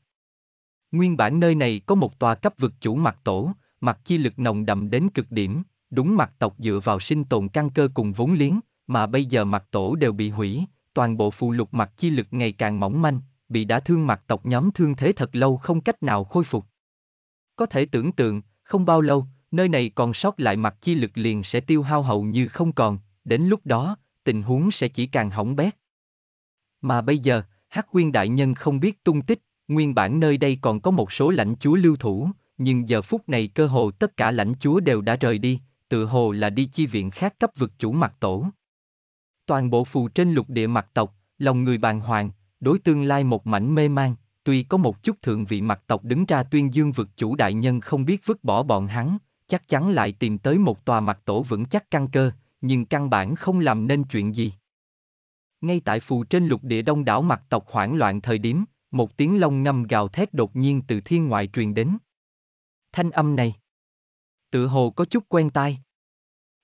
Nguyên bản nơi này có một tòa cấp vực chủ mặt tổ, mặt chi lực nồng đậm đến cực điểm, đúng mặt tộc dựa vào sinh tồn căn cơ cùng vốn liếng, mà bây giờ mặt tổ đều bị hủy, toàn bộ phụ lục mặt chi lực ngày càng mỏng manh, bị đã thương mặt tộc nhóm thương thế thật lâu không cách nào khôi phục. Có thể tưởng tượng, không bao lâu, nơi này còn sót lại mặt chi lực liền sẽ tiêu hao hầu như không còn, đến lúc đó, tình huống sẽ chỉ càng hỏng bét. Mà bây giờ, Hắc Quyên Đại Nhân không biết tung tích, nguyên bản nơi đây còn có một số lãnh chúa lưu thủ, nhưng giờ phút này cơ hồ tất cả lãnh chúa đều đã rời đi, tự hồ là đi chi viện khác cấp vực chủ mặt tổ. Toàn bộ phù trên lục địa mặt tộc, lòng người bàn hoàng, đối tương lai một mảnh mê mang, tuy có một chút thượng vị mặt tộc đứng ra tuyên dương vực chủ đại nhân không biết vứt bỏ bọn hắn, chắc chắn lại tìm tới một tòa mặt tổ vững chắc căn cơ, nhưng căn bản không làm nên chuyện gì. Ngay tại phù trên lục địa đông đảo mặt tộc hoảng loạn thời điểm, một tiếng long ngâm gào thét đột nhiên từ thiên ngoại truyền đến. Thanh âm này. Tự hồ có chút quen tai.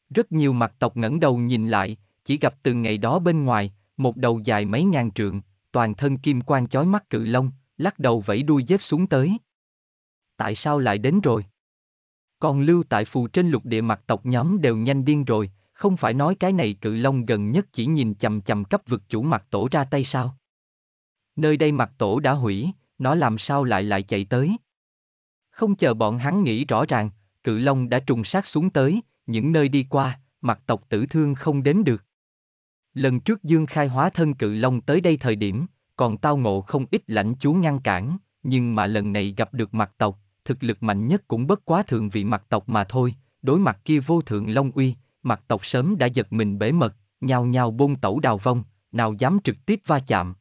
Rất nhiều mặt tộc ngẩng đầu nhìn lại, chỉ gặp từ ngày đó bên ngoài, một đầu dài mấy ngàn trượng, toàn thân kim quang chói mắt cự long, lắc đầu vẫy đuôi dết xuống tới. Tại sao lại đến rồi? Còn lưu tại phù trên lục địa mặt tộc nhóm đều nhanh điên rồi, không phải nói cái này cự long gần nhất chỉ nhìn chầm chầm cấp vực chủ mặt tổ ra tay sao? Nơi đây mặt tổ đã hủy, nó làm sao lại lại chạy tới? Không chờ bọn hắn nghĩ rõ ràng, cự long đã trùng sát xuống tới, những nơi đi qua, mặt tộc tử thương không đến được. Lần trước Dương khai hóa thân cự long tới đây thời điểm, còn tao ngộ không ít lãnh chúa ngăn cản, nhưng mà lần này gặp được mặt tộc, thực lực mạnh nhất cũng bất quá thượng vị mặt tộc mà thôi, đối mặt kia vô thượng long uy, mặt tộc sớm đã giật mình bể mật, nhào nhào bôn tẩu đào vong, nào dám trực tiếp va chạm.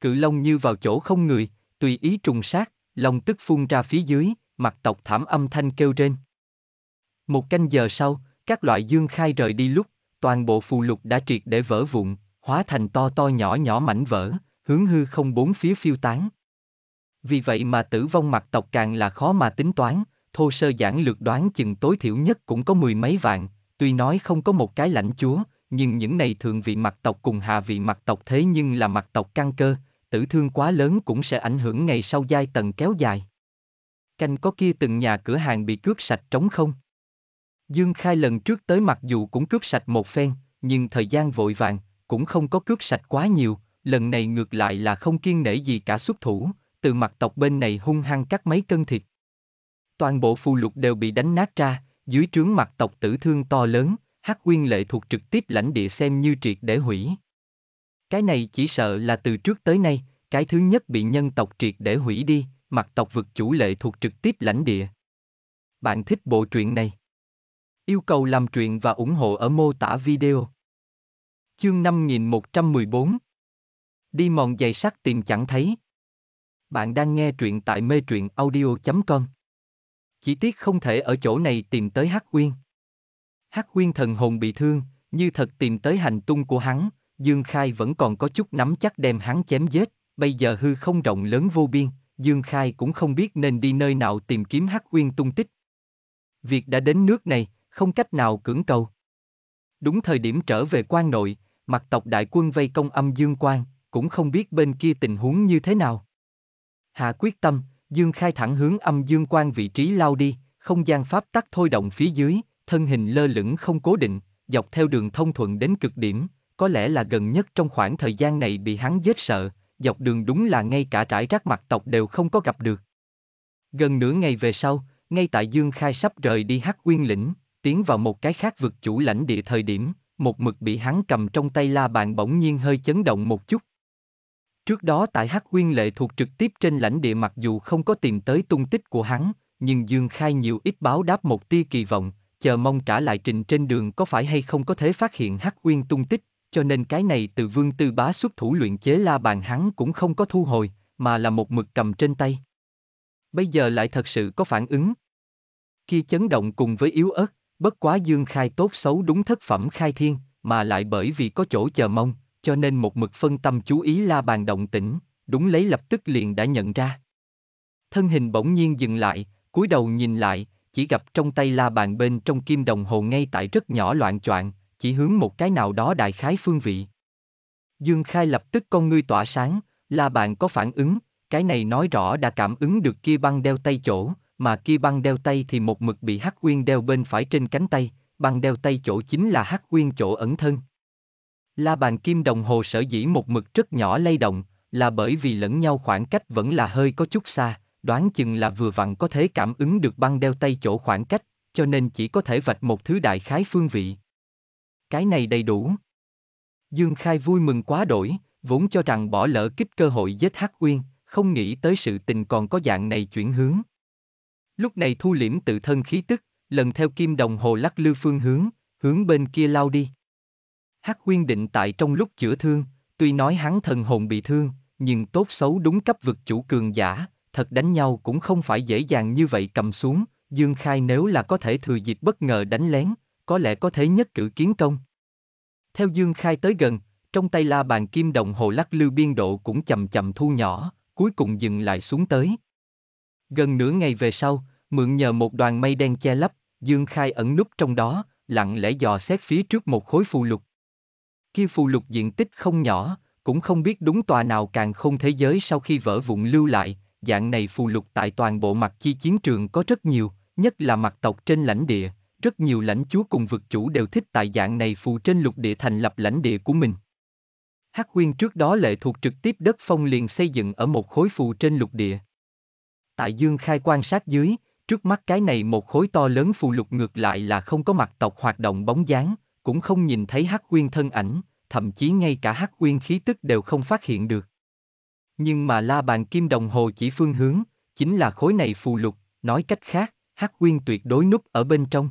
Cự long như vào chỗ không người, tùy ý trùng sát, lòng tức phun ra phía dưới, mặt tộc thảm âm thanh kêu rên. Một canh giờ sau, các loại dương khai rời đi lúc, toàn bộ phù lục đã triệt để vỡ vụn, hóa thành to to nhỏ nhỏ mảnh vỡ, hướng hư không bốn phía phiêu tán. Vì vậy mà tử vong mặt tộc càng là khó mà tính toán, thô sơ giản lược đoán chừng tối thiểu nhất cũng có mười mấy vạn, Tuy nói không có một cái lãnh chúa, nhưng những này thượng vị mặt tộc cùng hạ vị mặt tộc thế nhưng là mặt tộc căn cơ, tử thương quá lớn cũng sẽ ảnh hưởng ngày sau giai tầng kéo dài. Canh có kia từng nhà cửa hàng bị cướp sạch trống không? Dương Khai lần trước tới mặc dù cũng cướp sạch một phen, nhưng thời gian vội vàng, cũng không có cướp sạch quá nhiều, lần này ngược lại là không kiên nể gì cả xuất thủ, từ mặt tộc bên này hung hăng cắt mấy cân thịt. Toàn bộ phù lục đều bị đánh nát ra, dưới trướng mặt tộc tử thương to lớn, hắc quyên lệ thuộc trực tiếp lãnh địa xem như triệt để hủy. Cái này chỉ sợ là từ trước tới nay, cái thứ nhất bị nhân tộc triệt để hủy đi, mặt tộc vực chủ lệ thuộc trực tiếp lãnh địa. Bạn thích bộ truyện này? Yêu cầu làm truyện và ủng hộ ở mô tả video. Chương 5114 Đi mòn giày sắt tìm chẳng thấy. Bạn đang nghe truyện tại mê truyện audio.com chỉ tiếc không thể ở chỗ này tìm tới Hắc Uyên. Hắc Uyên thần hồn bị thương, như thật tìm tới hành tung của hắn, Dương Khai vẫn còn có chút nắm chắc đem hắn chém giết, bây giờ hư không rộng lớn vô biên, Dương Khai cũng không biết nên đi nơi nào tìm kiếm Hắc Uyên tung tích. Việc đã đến nước này, không cách nào cưỡng cầu. Đúng thời điểm trở về quan nội, mặt tộc đại quân vây công âm Dương Quan, cũng không biết bên kia tình huống như thế nào. Hạ quyết tâm, Dương Khai thẳng hướng âm dương quan vị trí lao đi, không gian pháp tắc thôi động phía dưới, thân hình lơ lửng không cố định, dọc theo đường thông thuận đến cực điểm, có lẽ là gần nhất trong khoảng thời gian này bị hắn giết sợ, dọc đường đúng là ngay cả trải rác mặt tộc đều không có gặp được. Gần nửa ngày về sau, ngay tại Dương Khai sắp rời đi Hắc quyên lĩnh, tiến vào một cái khác vực chủ lãnh địa thời điểm, một mực bị hắn cầm trong tay la bàn bỗng nhiên hơi chấn động một chút, Trước đó tại Hắc Quyên Lệ thuộc trực tiếp trên lãnh địa mặc dù không có tìm tới tung tích của hắn, nhưng Dương Khai nhiều ít báo đáp một tia kỳ vọng, chờ mong trả lại trình trên đường có phải hay không có thể phát hiện Hắc Quyên tung tích, cho nên cái này từ Vương Tư Bá xuất thủ luyện chế la bàn hắn cũng không có thu hồi, mà là một mực cầm trên tay. Bây giờ lại thật sự có phản ứng. Khi chấn động cùng với yếu ớt, bất quá Dương Khai tốt xấu đúng thất phẩm khai thiên, mà lại bởi vì có chỗ chờ mong, cho nên một mực phân tâm chú ý la bàn động tĩnh, đúng lấy lập tức liền đã nhận ra. Thân hình bỗng nhiên dừng lại, cúi đầu nhìn lại, chỉ gặp trong tay la bàn bên trong kim đồng hồ ngay tại rất nhỏ loạn choạng, chỉ hướng một cái nào đó đại khái phương vị. Dương Khai lập tức con ngươi tỏa sáng, la bàn có phản ứng, cái này nói rõ đã cảm ứng được kia băng đeo tay chỗ, mà kia băng đeo tay thì một mực bị hắc uyên đeo bên phải trên cánh tay, băng đeo tay chỗ chính là hắc uyên chỗ ẩn thân. La bàn kim đồng hồ sở dĩ một mực rất nhỏ lay động, là bởi vì lẫn nhau khoảng cách vẫn là hơi có chút xa, đoán chừng là vừa vặn có thể cảm ứng được băng đeo tay chỗ khoảng cách, cho nên chỉ có thể vạch một thứ đại khái phương vị. Cái này đầy đủ. Dương Khai vui mừng quá đổi, vốn cho rằng bỏ lỡ kích cơ hội giết Hắc Uyên, không nghĩ tới sự tình còn có dạng này chuyển hướng. Lúc này thu liễm tự thân khí tức, lần theo kim đồng hồ lắc lư phương hướng, hướng bên kia lao đi. Hắc Quyên định tại trong lúc chữa thương, tuy nói hắn thần hồn bị thương, nhưng tốt xấu đúng cấp vực chủ cường giả, thật đánh nhau cũng không phải dễ dàng như vậy cầm xuống, Dương Khai nếu là có thể thừa dịp bất ngờ đánh lén, có lẽ có thể nhất cử kiến công. Theo Dương Khai tới gần, trong tay la bàn kim đồng hồ lắc lư biên độ cũng chậm chậm thu nhỏ, cuối cùng dừng lại xuống tới. Gần nửa ngày về sau, mượn nhờ một đoàn mây đen che lấp, Dương Khai ẩn núp trong đó, lặng lẽ dò xét phía trước một khối phù lục, Kia phù lục diện tích không nhỏ, cũng không biết đúng tòa nào càng không thế giới sau khi vỡ vụn lưu lại, dạng này phù lục tại toàn bộ mặt chi chiến trường có rất nhiều, nhất là mặt tộc trên lãnh địa, rất nhiều lãnh chúa cùng vực chủ đều thích tại dạng này phù trên lục địa thành lập lãnh địa của mình. Hắc quyên trước đó lệ thuộc trực tiếp đất phong liền xây dựng ở một khối phù trên lục địa. Tại Dương Khai quan sát dưới, trước mắt cái này một khối to lớn phù lục ngược lại là không có mặt tộc hoạt động bóng dáng, cũng không nhìn thấy Hắc Quyên thân ảnh, thậm chí ngay cả Hắc Quyên khí tức đều không phát hiện được. Nhưng mà la bàn kim đồng hồ chỉ phương hướng, chính là khối này phù lục, nói cách khác, Hắc Quyên tuyệt đối núp ở bên trong.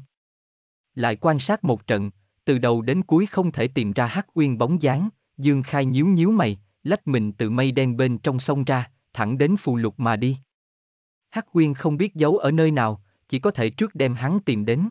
Lại quan sát một trận, từ đầu đến cuối không thể tìm ra Hắc Quyên bóng dáng, Dương Khai nhíu nhíu mày, lách mình từ mây đen bên trong sông ra, thẳng đến phù lục mà đi. Hắc Quyên không biết giấu ở nơi nào, chỉ có thể trước đem hắn tìm đến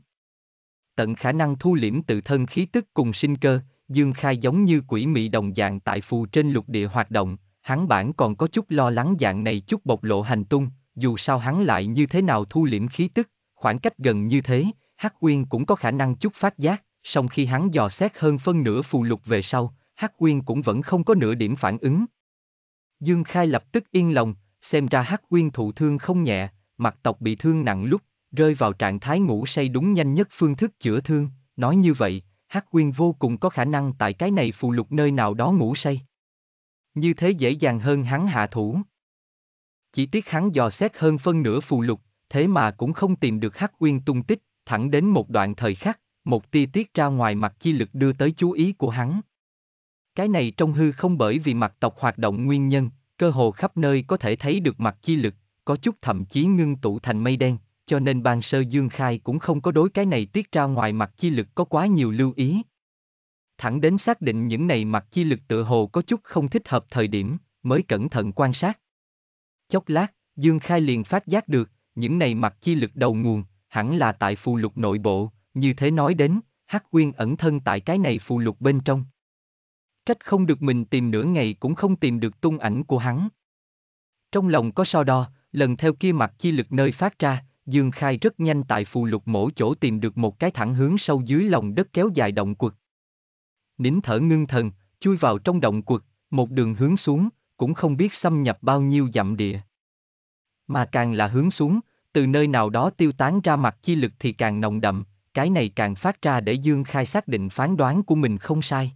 tận khả năng thu liễm tự thân khí tức cùng sinh cơ, Dương Khai giống như quỷ mị đồng dạng tại phù trên lục địa hoạt động, hắn bản còn có chút lo lắng dạng này chút bộc lộ hành tung, dù sao hắn lại như thế nào thu liễm khí tức, khoảng cách gần như thế, Hắc Quyên cũng có khả năng chút phát giác, song khi hắn dò xét hơn phân nửa phù lục về sau, Hắc Quyên cũng vẫn không có nửa điểm phản ứng. Dương Khai lập tức yên lòng, xem ra Hắc Quyên thụ thương không nhẹ, mặt tộc bị thương nặng lúc rơi vào trạng thái ngủ say đúng nhanh nhất phương thức chữa thương, nói như vậy, Hắc Quyên vô cùng có khả năng tại cái này phù lục nơi nào đó ngủ say. Như thế dễ dàng hơn hắn hạ thủ. Chỉ tiếc hắn dò xét hơn phân nửa phù lục, thế mà cũng không tìm được Hắc Quyên tung tích, thẳng đến một đoạn thời khắc, một tia tiết ra ngoài mặt chi lực đưa tới chú ý của hắn. Cái này trong hư không bởi vì mặt tộc hoạt động nguyên nhân, cơ hồ khắp nơi có thể thấy được mặt chi lực, có chút thậm chí ngưng tụ thành mây đen, cho nên ban sơ Dương Khai cũng không có đối cái này tiết ra ngoài mặt chi lực có quá nhiều lưu ý. Thẳng đến xác định những này mặt chi lực tựa hồ có chút không thích hợp thời điểm, mới cẩn thận quan sát. Chốc lát, Dương Khai liền phát giác được, những này mặt chi lực đầu nguồn, hẳn là tại phù lục nội bộ, như thế nói đến, Hắc quyên ẩn thân tại cái này phù lục bên trong. Trách không được mình tìm nửa ngày cũng không tìm được tung ảnh của hắn. Trong lòng có so đo, lần theo kia mặt chi lực nơi phát ra, Dương Khai rất nhanh tại phù lục mỗi chỗ tìm được một cái thẳng hướng sâu dưới lòng đất kéo dài động quật. Nín thở ngưng thần, chui vào trong động quật, một đường hướng xuống, cũng không biết xâm nhập bao nhiêu dặm địa. Mà càng là hướng xuống, từ nơi nào đó tiêu tán ra mặt chi lực thì càng nồng đậm, cái này càng phát ra để Dương Khai xác định phán đoán của mình không sai.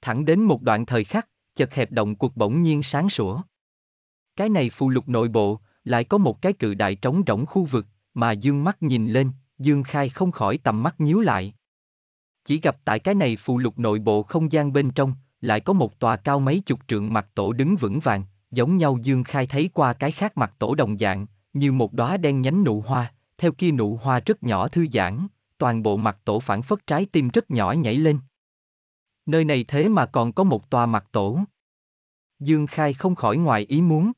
Thẳng đến một đoạn thời khắc, chật hẹp động cuộc bỗng nhiên sáng sủa. Cái này phù lục nội bộ, lại có một cái cự đại trống rỗng khu vực, mà dương mắt nhìn lên, dương khai không khỏi tầm mắt nhíu lại. Chỉ gặp tại cái này phụ lục nội bộ không gian bên trong, lại có một tòa cao mấy chục trượng mặt tổ đứng vững vàng, giống nhau dương khai thấy qua cái khác mặt tổ đồng dạng, như một đóa đen nhánh nụ hoa, theo kia nụ hoa rất nhỏ thư giãn, toàn bộ mặt tổ phản phất trái tim rất nhỏ nhảy lên. Nơi này thế mà còn có một tòa mặt tổ. Dương Khai không khỏi ngoài ý muốn.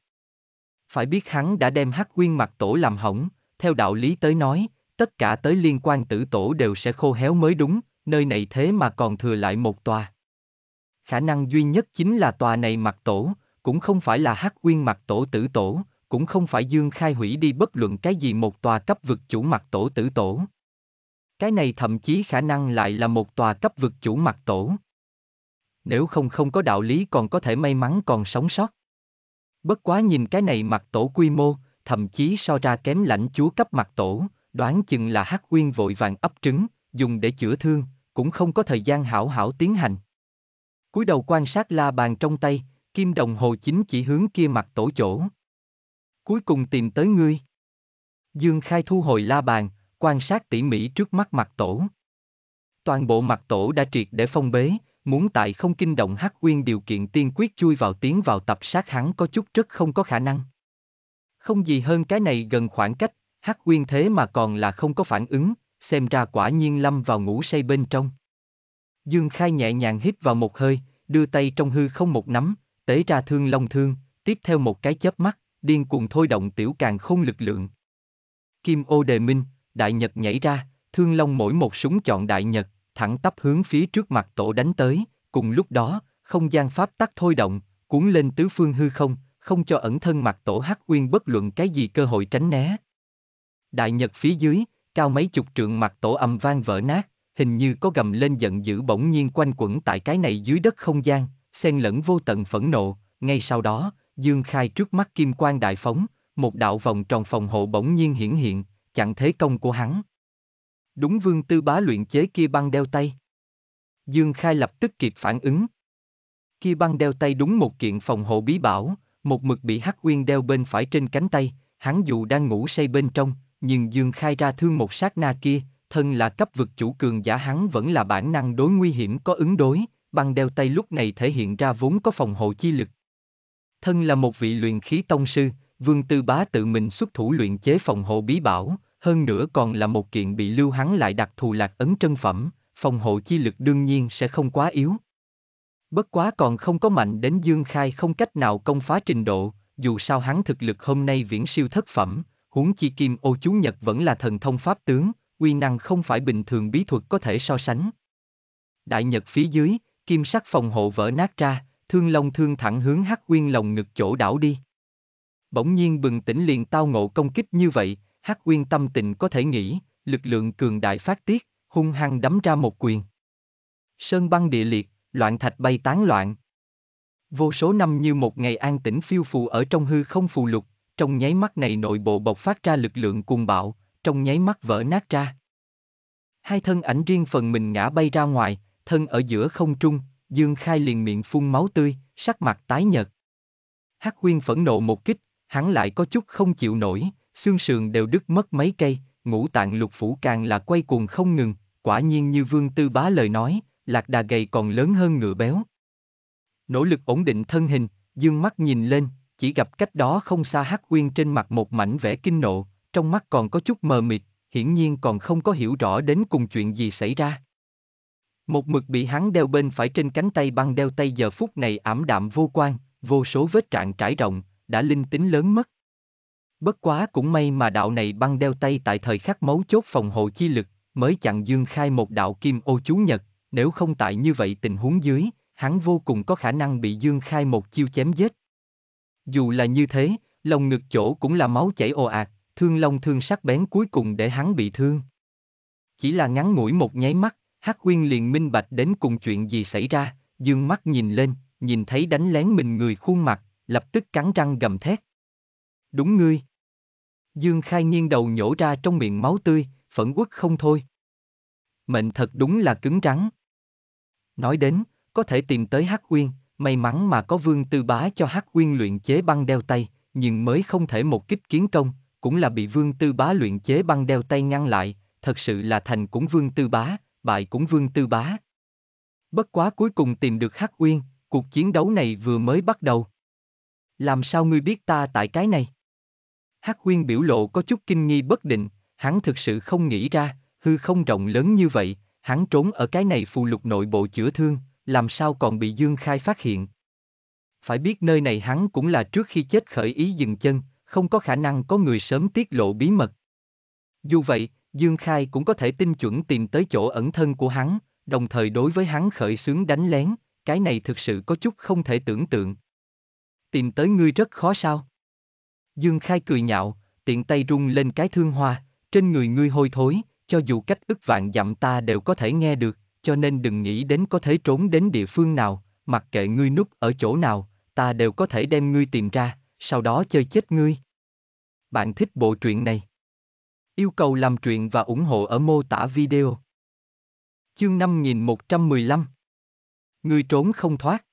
Phải biết hắn đã đem hắc quyên mặt tổ làm hỏng, theo đạo lý tới nói, tất cả tới liên quan tử tổ đều sẽ khô héo mới đúng, nơi này thế mà còn thừa lại một tòa. Khả năng duy nhất chính là tòa này mặt tổ, cũng không phải là hắc quyên mặt tổ tử tổ, cũng không phải dương khai hủy đi bất luận cái gì một tòa cấp vực chủ mặt tổ tử tổ. Cái này thậm chí khả năng lại là một tòa cấp vực chủ mặt tổ. Nếu không không có đạo lý còn có thể may mắn còn sống sót. Bất quá nhìn cái này mặt tổ quy mô, thậm chí so ra kém lãnh chúa cấp mặt tổ, đoán chừng là hắc quyên vội vàng ấp trứng, dùng để chữa thương, cũng không có thời gian hảo hảo tiến hành. cúi đầu quan sát la bàn trong tay, kim đồng hồ chính chỉ hướng kia mặt tổ chỗ. Cuối cùng tìm tới ngươi. Dương Khai thu hồi la bàn, quan sát tỉ mỉ trước mắt mặt tổ. Toàn bộ mặt tổ đã triệt để phong bế, Muốn tại không kinh động Hắc quyên điều kiện tiên quyết chui vào tiến vào tập sát hắn có chút rất không có khả năng. Không gì hơn cái này gần khoảng cách, Hắc quyên thế mà còn là không có phản ứng, xem ra quả nhiên lâm vào ngủ say bên trong. Dương Khai nhẹ nhàng hít vào một hơi, đưa tay trong hư không một nắm, tế ra thương long thương, tiếp theo một cái chớp mắt, điên cuồng thôi động tiểu càng không lực lượng. Kim ô đề minh, đại nhật nhảy ra, thương long mỗi một súng chọn đại nhật, thẳng tắp hướng phía trước mặt tổ đánh tới, cùng lúc đó, không gian pháp tắc thôi động, cuốn lên tứ phương hư không, không cho ẩn thân mặt tổ hắc uyên bất luận cái gì cơ hội tránh né. Đại nhật phía dưới, cao mấy chục trượng mặt tổ âm vang vỡ nát, hình như có gầm lên giận dữ bỗng nhiên quanh quẩn tại cái này dưới đất không gian, xen lẫn vô tận phẫn nộ, ngay sau đó, dương khai trước mắt kim quan đại phóng, một đạo vòng tròn phòng hộ bỗng nhiên hiển hiện, chặn thế công của hắn. Đúng vương tư bá luyện chế kia băng đeo tay. Dương Khai lập tức kịp phản ứng. Kia băng đeo tay đúng một kiện phòng hộ bí bảo, một mực bị Hắc Uyên đeo bên phải trên cánh tay, hắn dù đang ngủ say bên trong, nhưng Dương Khai ra thương một sát na kia, thân là cấp vực chủ cường giả hắn vẫn là bản năng đối nguy hiểm có ứng đối, băng đeo tay lúc này thể hiện ra vốn có phòng hộ chi lực. Thân là một vị luyện khí tông sư, Vương Tư Bá tự mình xuất thủ luyện chế phòng hộ bí bảo, hơn nữa còn là một kiện bị lưu hắn lại đặc thù lạc ấn trân phẩm, phòng hộ chi lực đương nhiên sẽ không quá yếu. Bất quá còn không có mạnh đến Dương Khai không cách nào công phá trình độ, dù sao hắn thực lực hôm nay viễn siêu thất phẩm, huống chi kim ô chú Nhật vẫn là thần thông pháp tướng, uy năng không phải bình thường bí thuật có thể so sánh. Đại Nhật phía dưới, kim sắc phòng hộ vỡ nát ra, thương long thương thẳng hướng hắc quyên lồng ngực chỗ đảo đi. Bỗng nhiên bừng tỉnh liền tao ngộ công kích như vậy, Hắc Uyên tâm tình có thể nghĩ, lực lượng cường đại phát tiết, hung hăng đấm ra một quyền. Sơn băng địa liệt, loạn thạch bay tán loạn. Vô số năm như một ngày an tĩnh phiêu phù ở trong hư không phù lục, trong nháy mắt này nội bộ bộc phát ra lực lượng cuồng bạo, trong nháy mắt vỡ nát ra. Hai thân ảnh riêng phần mình ngã bay ra ngoài, thân ở giữa không trung, Dương Khai liền miệng phun máu tươi, sắc mặt tái nhợt. Hắc Huyên phẫn nộ một kích, hắn lại có chút không chịu nổi, xương sườn đều đứt mất mấy cây, ngũ tạng lục phủ càng là quay cuồng không ngừng, quả nhiên như vương tư bá lời nói, lạc đà gầy còn lớn hơn ngựa béo. Nỗ lực ổn định thân hình, dương mắt nhìn lên, chỉ gặp cách đó không xa hắc quyên trên mặt một mảnh vẽ kinh nộ, trong mắt còn có chút mờ mịt, hiển nhiên còn không có hiểu rõ đến cùng chuyện gì xảy ra. Một mực bị hắn đeo bên phải trên cánh tay băng đeo tay giờ phút này ảm đạm vô quan, vô số vết trạng trải rộng, đã linh tính lớn mất. Bất quá cũng may mà đạo này băng đeo tay tại thời khắc mấu chốt phòng hộ chi lực, mới chặn Dương Khai một đạo kim ô chú nhật, nếu không tại như vậy tình huống dưới, hắn vô cùng có khả năng bị Dương Khai một chiêu chém giết. Dù là như thế, lồng ngực chỗ cũng là máu chảy ồ ạt, thương long thương sắc bén cuối cùng để hắn bị thương. Chỉ là ngắn ngủi một nháy mắt, Hắc Quyên liền minh bạch đến cùng chuyện gì xảy ra, dương mắt nhìn lên, nhìn thấy đánh lén mình người khuôn mặt, lập tức cắn răng gầm thét đúng ngươi. Dương Khai nghiêng đầu nhổ ra trong miệng máu tươi, phẫn quất không thôi. Mệnh thật đúng là cứng rắn. Nói đến, có thể tìm tới Hắc quyên, may mắn mà có vương tư bá cho Hắc quyên luyện chế băng đeo tay, nhưng mới không thể một kích kiến công, cũng là bị vương tư bá luyện chế băng đeo tay ngăn lại, thật sự là thành cũng vương tư bá, bại cũng vương tư bá. Bất quá cuối cùng tìm được Hắc quyên, cuộc chiến đấu này vừa mới bắt đầu. Làm sao ngươi biết ta tại cái này? Hắc Huyên biểu lộ có chút kinh nghi bất định, hắn thực sự không nghĩ ra, hư không rộng lớn như vậy, hắn trốn ở cái này phù lục nội bộ chữa thương, làm sao còn bị Dương Khai phát hiện. Phải biết nơi này hắn cũng là trước khi chết khởi ý dừng chân, không có khả năng có người sớm tiết lộ bí mật. Dù vậy, Dương Khai cũng có thể tin chuẩn tìm tới chỗ ẩn thân của hắn, đồng thời đối với hắn khởi xướng đánh lén, cái này thực sự có chút không thể tưởng tượng. Tìm tới ngươi rất khó sao? Dương Khai cười nhạo, tiện tay rung lên cái thương hoa, trên người ngươi hôi thối, cho dù cách ức vạn dặm ta đều có thể nghe được, cho nên đừng nghĩ đến có thể trốn đến địa phương nào, mặc kệ ngươi núp ở chỗ nào, ta đều có thể đem ngươi tìm ra, sau đó chơi chết ngươi. Bạn thích bộ truyện này? Yêu cầu làm truyện và ủng hộ ở mô tả video. Chương 5115 người trốn không thoát.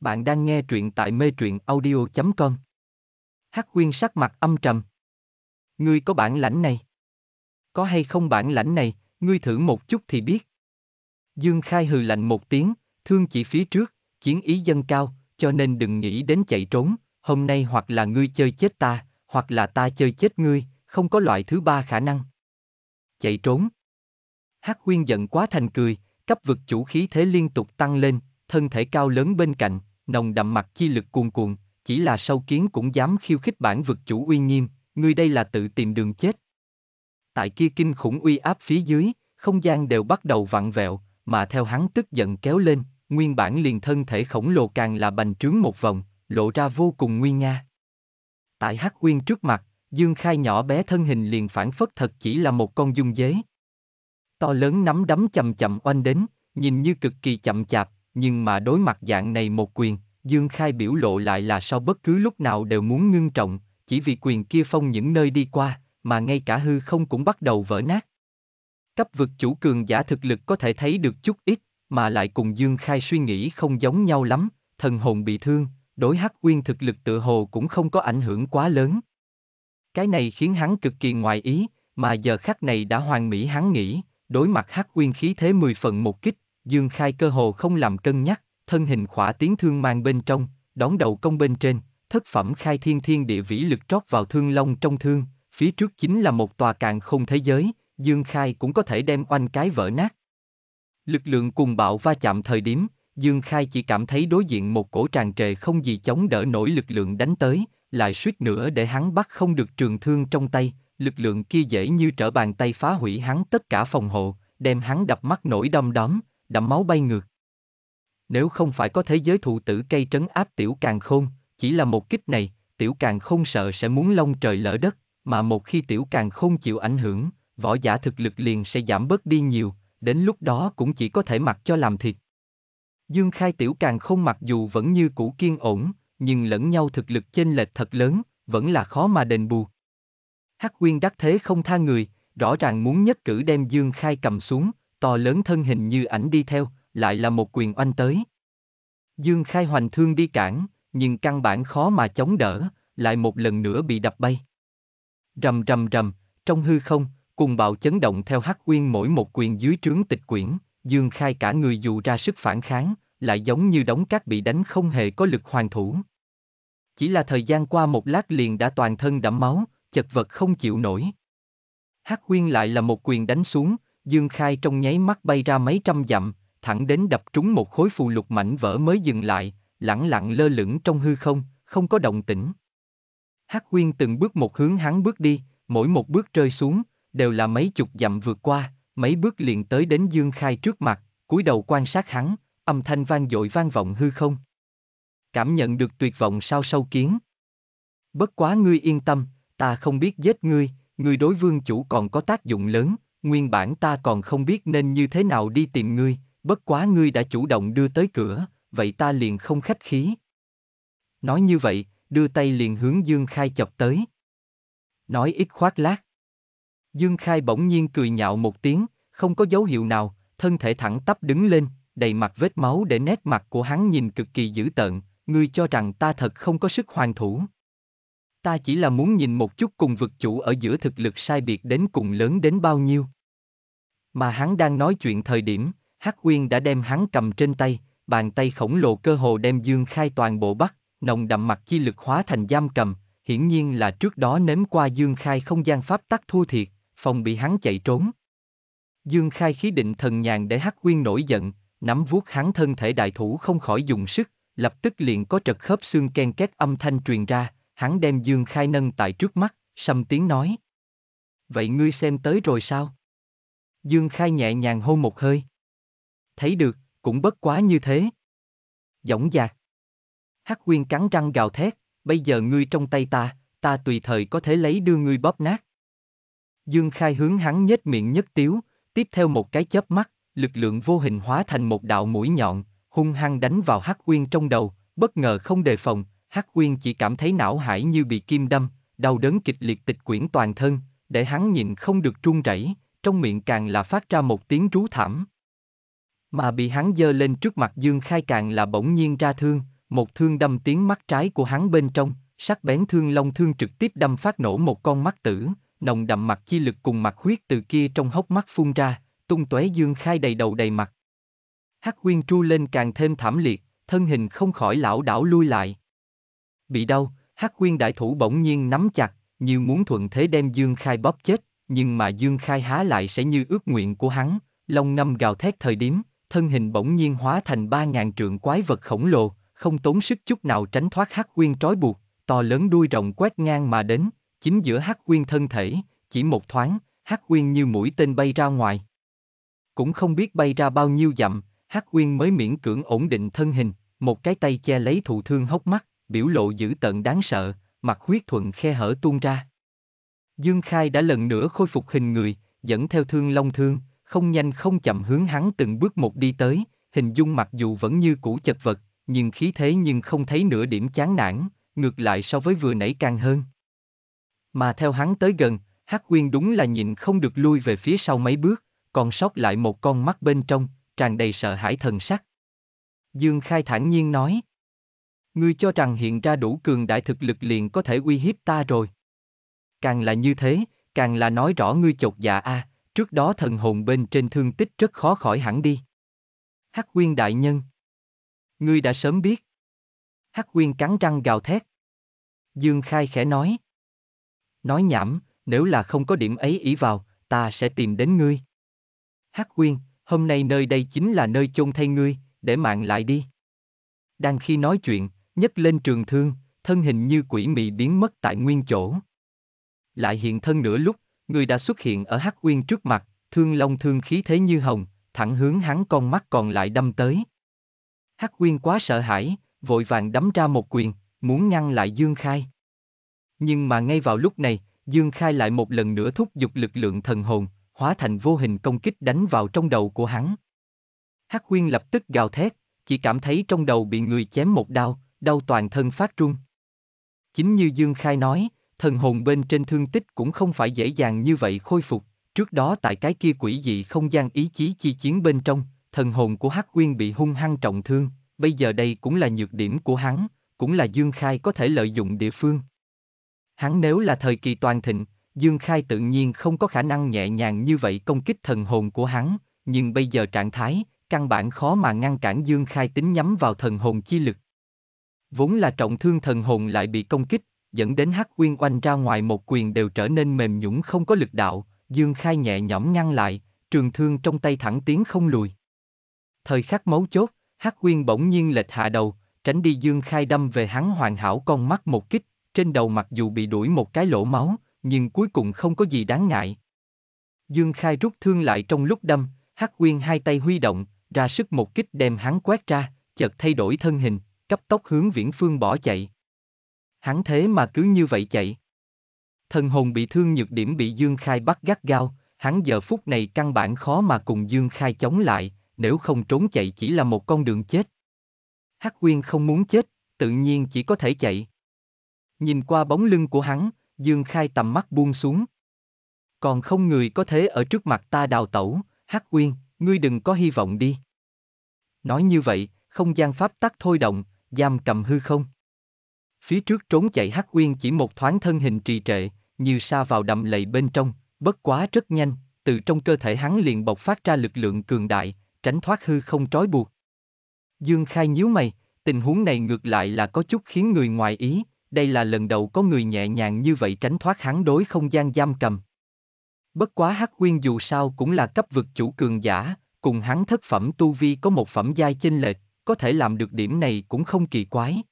Bạn đang nghe truyện tại mê truyện audio.com Hắc Quyên sắc mặt âm trầm. Ngươi có bản lãnh này. Có hay không bản lãnh này, ngươi thử một chút thì biết. Dương Khai hừ lạnh một tiếng, thương chỉ phía trước, chiến ý dâng cao, cho nên đừng nghĩ đến chạy trốn, hôm nay hoặc là ngươi chơi chết ta, hoặc là ta chơi chết ngươi, không có loại thứ ba khả năng. Chạy trốn. Hắc Huyên giận quá thành cười, cấp vực chủ khí thế liên tục tăng lên, thân thể cao lớn bên cạnh, nồng đậm mặt chi lực cuồn cuộn, chỉ là sâu kiến cũng dám khiêu khích bản vực chủ uy nghiêm, ngươi đây là tự tìm đường chết. Tại kia kinh khủng uy áp phía dưới, không gian đều bắt đầu vặn vẹo, mà theo hắn tức giận kéo lên, nguyên bản liền thân thể khổng lồ càng là bành trướng một vòng, lộ ra vô cùng nguy nga. Tại Hắc Uyên trước mặt, Dương Khai nhỏ bé thân hình liền phản phất thật chỉ là một con dung dế. To lớn nắm đấm chậm chậm oanh đến, nhìn như cực kỳ chậm chạp, nhưng mà đối mặt dạng này một quyền, Dương Khai biểu lộ lại là sau bất cứ lúc nào đều muốn ngưng trọng, chỉ vì quyền kia phong những nơi đi qua, mà ngay cả hư không cũng bắt đầu vỡ nát. Cấp vực chủ cường giả thực lực có thể thấy được chút ít, mà lại cùng Dương Khai suy nghĩ không giống nhau lắm, thần hồn bị thương, đối hắc uyên thực lực tự hồ cũng không có ảnh hưởng quá lớn. Cái này khiến hắn cực kỳ ngoài ý, mà giờ khắc này đã hoàn mỹ hắn nghĩ, đối mặt hắc uyên khí thế 10 phần một kích, Dương Khai cơ hồ không làm cân nhắc, thân hình khỏa tiếng thương mang bên trong, đón đầu công bên trên, thất phẩm khai thiên thiên địa vĩ lực trót vào thương long trong thương, phía trước chính là một tòa càng không thế giới, Dương Khai cũng có thể đem oanh cái vỡ nát. Lực lượng cùng bạo va chạm thời điểm, Dương Khai chỉ cảm thấy đối diện một cổ tràn trề không gì chống đỡ nổi lực lượng đánh tới, lại suýt nữa để hắn bắt không được trường thương trong tay, lực lượng kia dễ như trở bàn tay phá hủy hắn tất cả phòng hộ, đem hắn đập mắt nổi đom đóm, đẫm máu bay ngược nếu không phải có thế giới thụ tử cây trấn áp tiểu càng khôn, chỉ là một kích này, tiểu càng không sợ sẽ muốn long trời lỡ đất, mà một khi tiểu càng không chịu ảnh hưởng, võ giả thực lực liền sẽ giảm bớt đi nhiều, đến lúc đó cũng chỉ có thể mặc cho làm thịt. Dương Khai tiểu càng không mặc dù vẫn như cũ kiên ổn, nhưng lẫn nhau thực lực chênh lệch thật lớn, vẫn là khó mà đền bù. Hắc Quyên đắc thế không tha người, rõ ràng muốn nhất cử đem Dương Khai cầm xuống, to lớn thân hình như ảnh đi theo, lại là một quyền oanh tới. Dương Khai hoành thương đi cản, nhưng căn bản khó mà chống đỡ, lại một lần nữa bị đập bay. Rầm rầm rầm, trong hư không, cùng bạo chấn động theo hắc Quyên mỗi một quyền dưới trướng tịch quyển, Dương Khai cả người dù ra sức phản kháng, lại giống như đống cát bị đánh không hề có lực hoàn thủ. Chỉ là thời gian qua một lát liền đã toàn thân đẫm máu, chật vật không chịu nổi. Hắc Quyên lại là một quyền đánh xuống, Dương Khai trong nháy mắt bay ra mấy trăm dặm, thẳng đến đập trúng một khối phù lục mảnh vỡ mới dừng lại, lẳng lặng lơ lửng trong hư không, không có động tĩnh. Hắc quyên từng bước một hướng hắn bước đi, mỗi một bước rơi xuống, đều là mấy chục dặm vượt qua, mấy bước liền tới đến Dương Khai trước mặt, cúi đầu quan sát hắn, âm thanh vang dội vang vọng hư không. Cảm nhận được tuyệt vọng sao sâu kiến. Bất quá ngươi yên tâm, ta không biết giết ngươi, ngươi đối vương chủ còn có tác dụng lớn, nguyên bản ta còn không biết nên như thế nào đi tìm ngươi, bất quá ngươi đã chủ động đưa tới cửa, vậy ta liền không khách khí. Nói như vậy, đưa tay liền hướng Dương Khai chọc tới. Nói ít khoác lác. Dương Khai bỗng nhiên cười nhạo một tiếng, không có dấu hiệu nào, thân thể thẳng tắp đứng lên, đầy mặt vết máu để nét mặt của hắn nhìn cực kỳ dữ tợn, ngươi cho rằng ta thật không có sức hoàn thủ. Ta chỉ là muốn nhìn một chút cùng vực chủ ở giữa thực lực sai biệt đến cùng lớn đến bao nhiêu. Mà hắn đang nói chuyện thời điểm, Hắc Quyên đã đem hắn cầm trên tay, bàn tay khổng lồ cơ hồ đem Dương Khai toàn bộ bắt, nồng đậm mặt chi lực hóa thành giam cầm, hiển nhiên là trước đó nếm qua Dương Khai không gian pháp tắc thua thiệt, phòng bị hắn chạy trốn. Dương Khai khí định thần nhàn để Hắc Quyên nổi giận, nắm vuốt hắn thân thể đại thủ không khỏi dùng sức, lập tức liền có trật khớp xương ken két âm thanh truyền ra, hắn đem Dương Khai nâng tại trước mắt, sầm tiếng nói. Vậy ngươi xem tới rồi sao? Dương Khai nhẹ nhàng hôn một hơi thấy được, cũng bất quá như thế. Dõng dạc. Hắc Quyên cắn răng gào thét, bây giờ ngươi trong tay ta, ta tùy thời có thể lấy đưa ngươi bóp nát. Dương Khai hướng hắn nhếch miệng nhất tiếu, tiếp theo một cái chớp mắt, lực lượng vô hình hóa thành một đạo mũi nhọn, hung hăng đánh vào Hắc Quyên trong đầu, bất ngờ không đề phòng, Hắc Quyên chỉ cảm thấy não hải như bị kim đâm, đau đớn kịch liệt tịch quyển toàn thân, để hắn nhìn không được trung rẩy, trong miệng càng là phát ra một tiếng rú thảm mà bị hắn dơ lên trước mặt Dương Khai càng là bỗng nhiên ra thương, một thương đâm tiếng mắt trái của hắn bên trong, sắc bén thương long thương trực tiếp đâm phát nổ một con mắt tử, nồng đậm mặt chi lực cùng mặt huyết từ kia trong hốc mắt phun ra, tung tóe Dương Khai đầy đầu đầy mặt. Hắc Huyên tru lên càng thêm thảm liệt, thân hình không khỏi lão đảo lui lại. Bị đau, Hắc Huyên đại thủ bỗng nhiên nắm chặt, như muốn thuận thế đem Dương Khai bóp chết, nhưng mà Dương Khai há lại sẽ như ước nguyện của hắn, long năm gào thét thời điểm, thân hình bỗng nhiên hóa thành ba ngàn trượng quái vật khổng lồ, không tốn sức chút nào tránh thoát hắc quyên trói buộc, to lớn đuôi rồng quét ngang mà đến, chính giữa hắc quyên thân thể, chỉ một thoáng, hắc quyên như mũi tên bay ra ngoài. Cũng không biết bay ra bao nhiêu dặm, hắc quyên mới miễn cưỡng ổn định thân hình, một cái tay che lấy thụ thương hốc mắt, biểu lộ dữ tận đáng sợ, mặt huyết thuận khe hở tuôn ra. Dương Khai đã lần nữa khôi phục hình người, dẫn theo thương long thương, không nhanh không chậm hướng hắn từng bước một đi tới, hình dung mặc dù vẫn như cũ chật vật, nhưng khí thế nhưng không thấy nửa điểm chán nản, ngược lại so với vừa nãy càng hơn. Mà theo hắn tới gần, Hắc Quyên đúng là nhìn không được lui về phía sau mấy bước, còn sót lại một con mắt bên trong, tràn đầy sợ hãi thần sắc. Dương Khai thản nhiên nói. Ngươi cho rằng hiện ra đủ cường đại thực lực liền có thể uy hiếp ta rồi. Càng là như thế, càng là nói rõ ngươi chột dạ a, à, Trước đó thần hồn bên trên thương tích rất khó khỏi hẳn đi. Hắc Quyên đại nhân. Ngươi đã sớm biết. Hắc Quyên cắn răng gào thét. Dương Khai khẽ nói. Nói nhảm, nếu là không có điểm ấy ý vào, ta sẽ tìm đến ngươi. Hắc Quyên, hôm nay nơi đây chính là nơi chôn thay ngươi, để mạng lại đi. Đang khi nói chuyện, nhấc lên trường thương, thân hình như quỷ mị biến mất tại nguyên chỗ. Lại hiện thân nửa lúc, Người đã xuất hiện ở Hắc Uyên trước mặt, thương long thương khí thế như hồng, thẳng hướng hắn con mắt còn lại đâm tới. Hắc Uyên quá sợ hãi, vội vàng đấm ra một quyền, muốn ngăn lại Dương Khai. Nhưng mà ngay vào lúc này, Dương Khai lại một lần nữa thúc giục lực lượng thần hồn, hóa thành vô hình công kích đánh vào trong đầu của hắn. Hắc Uyên lập tức gào thét, chỉ cảm thấy trong đầu bị người chém một đau, đau toàn thân phát trung. Chính như Dương Khai nói, thần hồn bên trên thương tích cũng không phải dễ dàng như vậy khôi phục. Trước đó tại cái kia quỷ dị không gian ý chí chi chiến bên trong, thần hồn của Hắc Quyên bị hung hăng trọng thương, bây giờ đây cũng là nhược điểm của hắn, cũng là Dương Khai có thể lợi dụng địa phương. Hắn nếu là thời kỳ toàn thịnh, Dương Khai tự nhiên không có khả năng nhẹ nhàng như vậy công kích thần hồn của hắn, nhưng bây giờ trạng thái, căn bản khó mà ngăn cản Dương Khai tính nhắm vào thần hồn chi lực. Vốn là trọng thương thần hồn lại bị công kích, dẫn đến hắc Quyên oanh ra ngoài một quyền đều trở nên mềm nhũng không có lực đạo, Dương Khai nhẹ nhõm ngăn lại, trường thương trong tay thẳng tiến không lùi. Thời khắc mấu chốt, hắc Quyên bỗng nhiên lệch hạ đầu, tránh đi Dương Khai đâm về hắn hoàn hảo con mắt một kích, trên đầu mặc dù bị đuổi một cái lỗ máu, nhưng cuối cùng không có gì đáng ngại. Dương Khai rút thương lại trong lúc đâm, hắc Quyên hai tay huy động, ra sức một kích đem hắn quét ra, chợt thay đổi thân hình, cấp tốc hướng viễn phương bỏ chạy hắn thế mà cứ như vậy chạy. Thần hồn bị thương nhược điểm bị Dương Khai bắt gắt gao, hắn giờ phút này căn bản khó mà cùng Dương Khai chống lại, nếu không trốn chạy chỉ là một con đường chết. Hắc quyên không muốn chết, tự nhiên chỉ có thể chạy. Nhìn qua bóng lưng của hắn, Dương Khai tầm mắt buông xuống. Còn không người có thế ở trước mặt ta đào tẩu, Hắc quyên, ngươi đừng có hy vọng đi. Nói như vậy, không gian pháp tắc thôi động, giam cầm hư không. Phía trước trốn chạy Hắc Uyên chỉ một thoáng thân hình trì trệ, như sa vào đầm lầy bên trong, bất quá rất nhanh, từ trong cơ thể hắn liền bộc phát ra lực lượng cường đại, tránh thoát hư không trói buộc. Dương Khai nhíu mày, tình huống này ngược lại là có chút khiến người ngoài ý, đây là lần đầu có người nhẹ nhàng như vậy tránh thoát hắn đối không gian giam cầm. Bất quá Hắc Quyên dù sao cũng là cấp vực chủ cường giả, cùng hắn thất phẩm tu vi có một phẩm giai chênh lệch, có thể làm được điểm này cũng không kỳ quái.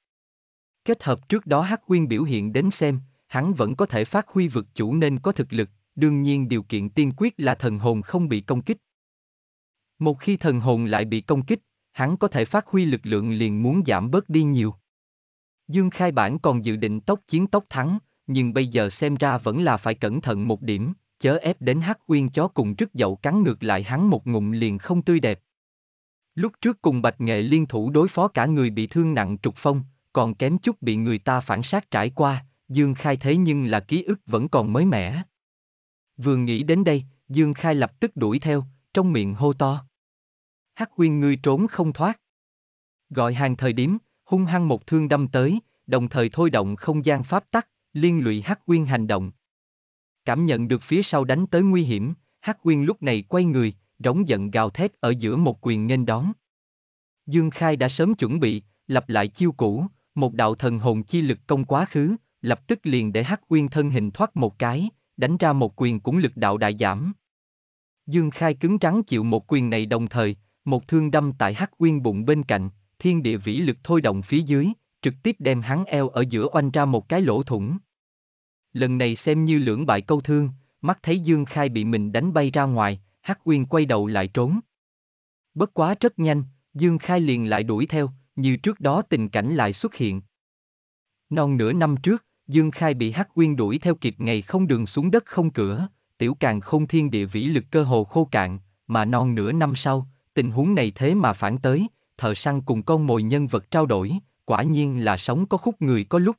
Kết hợp trước đó Hắc Quyên biểu hiện đến xem, hắn vẫn có thể phát huy vực chủ nên có thực lực, đương nhiên điều kiện tiên quyết là thần hồn không bị công kích. Một khi thần hồn lại bị công kích, hắn có thể phát huy lực lượng liền muốn giảm bớt đi nhiều. Dương Khai Bản còn dự định tốc chiến tốc thắng, nhưng bây giờ xem ra vẫn là phải cẩn thận một điểm, chớ ép đến hắc Quyên chó cùng rứt dậu cắn ngược lại hắn một ngụm liền không tươi đẹp. Lúc trước cùng Bạch Nghệ liên thủ đối phó cả người bị thương nặng trục phong, còn kém chút bị người ta phản sát trải qua, Dương Khai thế nhưng là ký ức vẫn còn mới mẻ. Vừa nghĩ đến đây, Dương Khai lập tức đuổi theo, trong miệng hô to. Hắc quyên ngươi trốn không thoát. Gọi hàng thời điểm, hung hăng một thương đâm tới, đồng thời thôi động không gian pháp tắc, liên lụy Hắc quyên hành động. Cảm nhận được phía sau đánh tới nguy hiểm, Hắc quyên lúc này quay người, rống giận gào thét ở giữa một quyền nghênh đón. Dương Khai đã sớm chuẩn bị, lặp lại chiêu cũ, một đạo thần hồn chi lực công quá khứ, lập tức liền để Hắc Uyên thân hình thoát một cái, đánh ra một quyền cũng lực đạo đại giảm. Dương Khai cứng trắng chịu một quyền này đồng thời, một thương đâm tại Hắc Uyên bụng bên cạnh, thiên địa vĩ lực thôi động phía dưới, trực tiếp đem hắn eo ở giữa oanh ra một cái lỗ thủng. Lần này xem như lưỡng bại câu thương, mắt thấy Dương Khai bị mình đánh bay ra ngoài, Hắc Uyên quay đầu lại trốn. Bất quá rất nhanh, Dương Khai liền lại đuổi theo, như trước đó tình cảnh lại xuất hiện. Non nửa năm trước, Dương Khai bị Hắc Uyên đuổi theo kịp ngày không đường xuống đất không cửa, tiểu càng không thiên địa vĩ lực cơ hồ khô cạn, mà non nửa năm sau, tình huống này thế mà phản tới, thợ săn cùng con mồi nhân vật trao đổi, quả nhiên là sống có khúc người có lúc.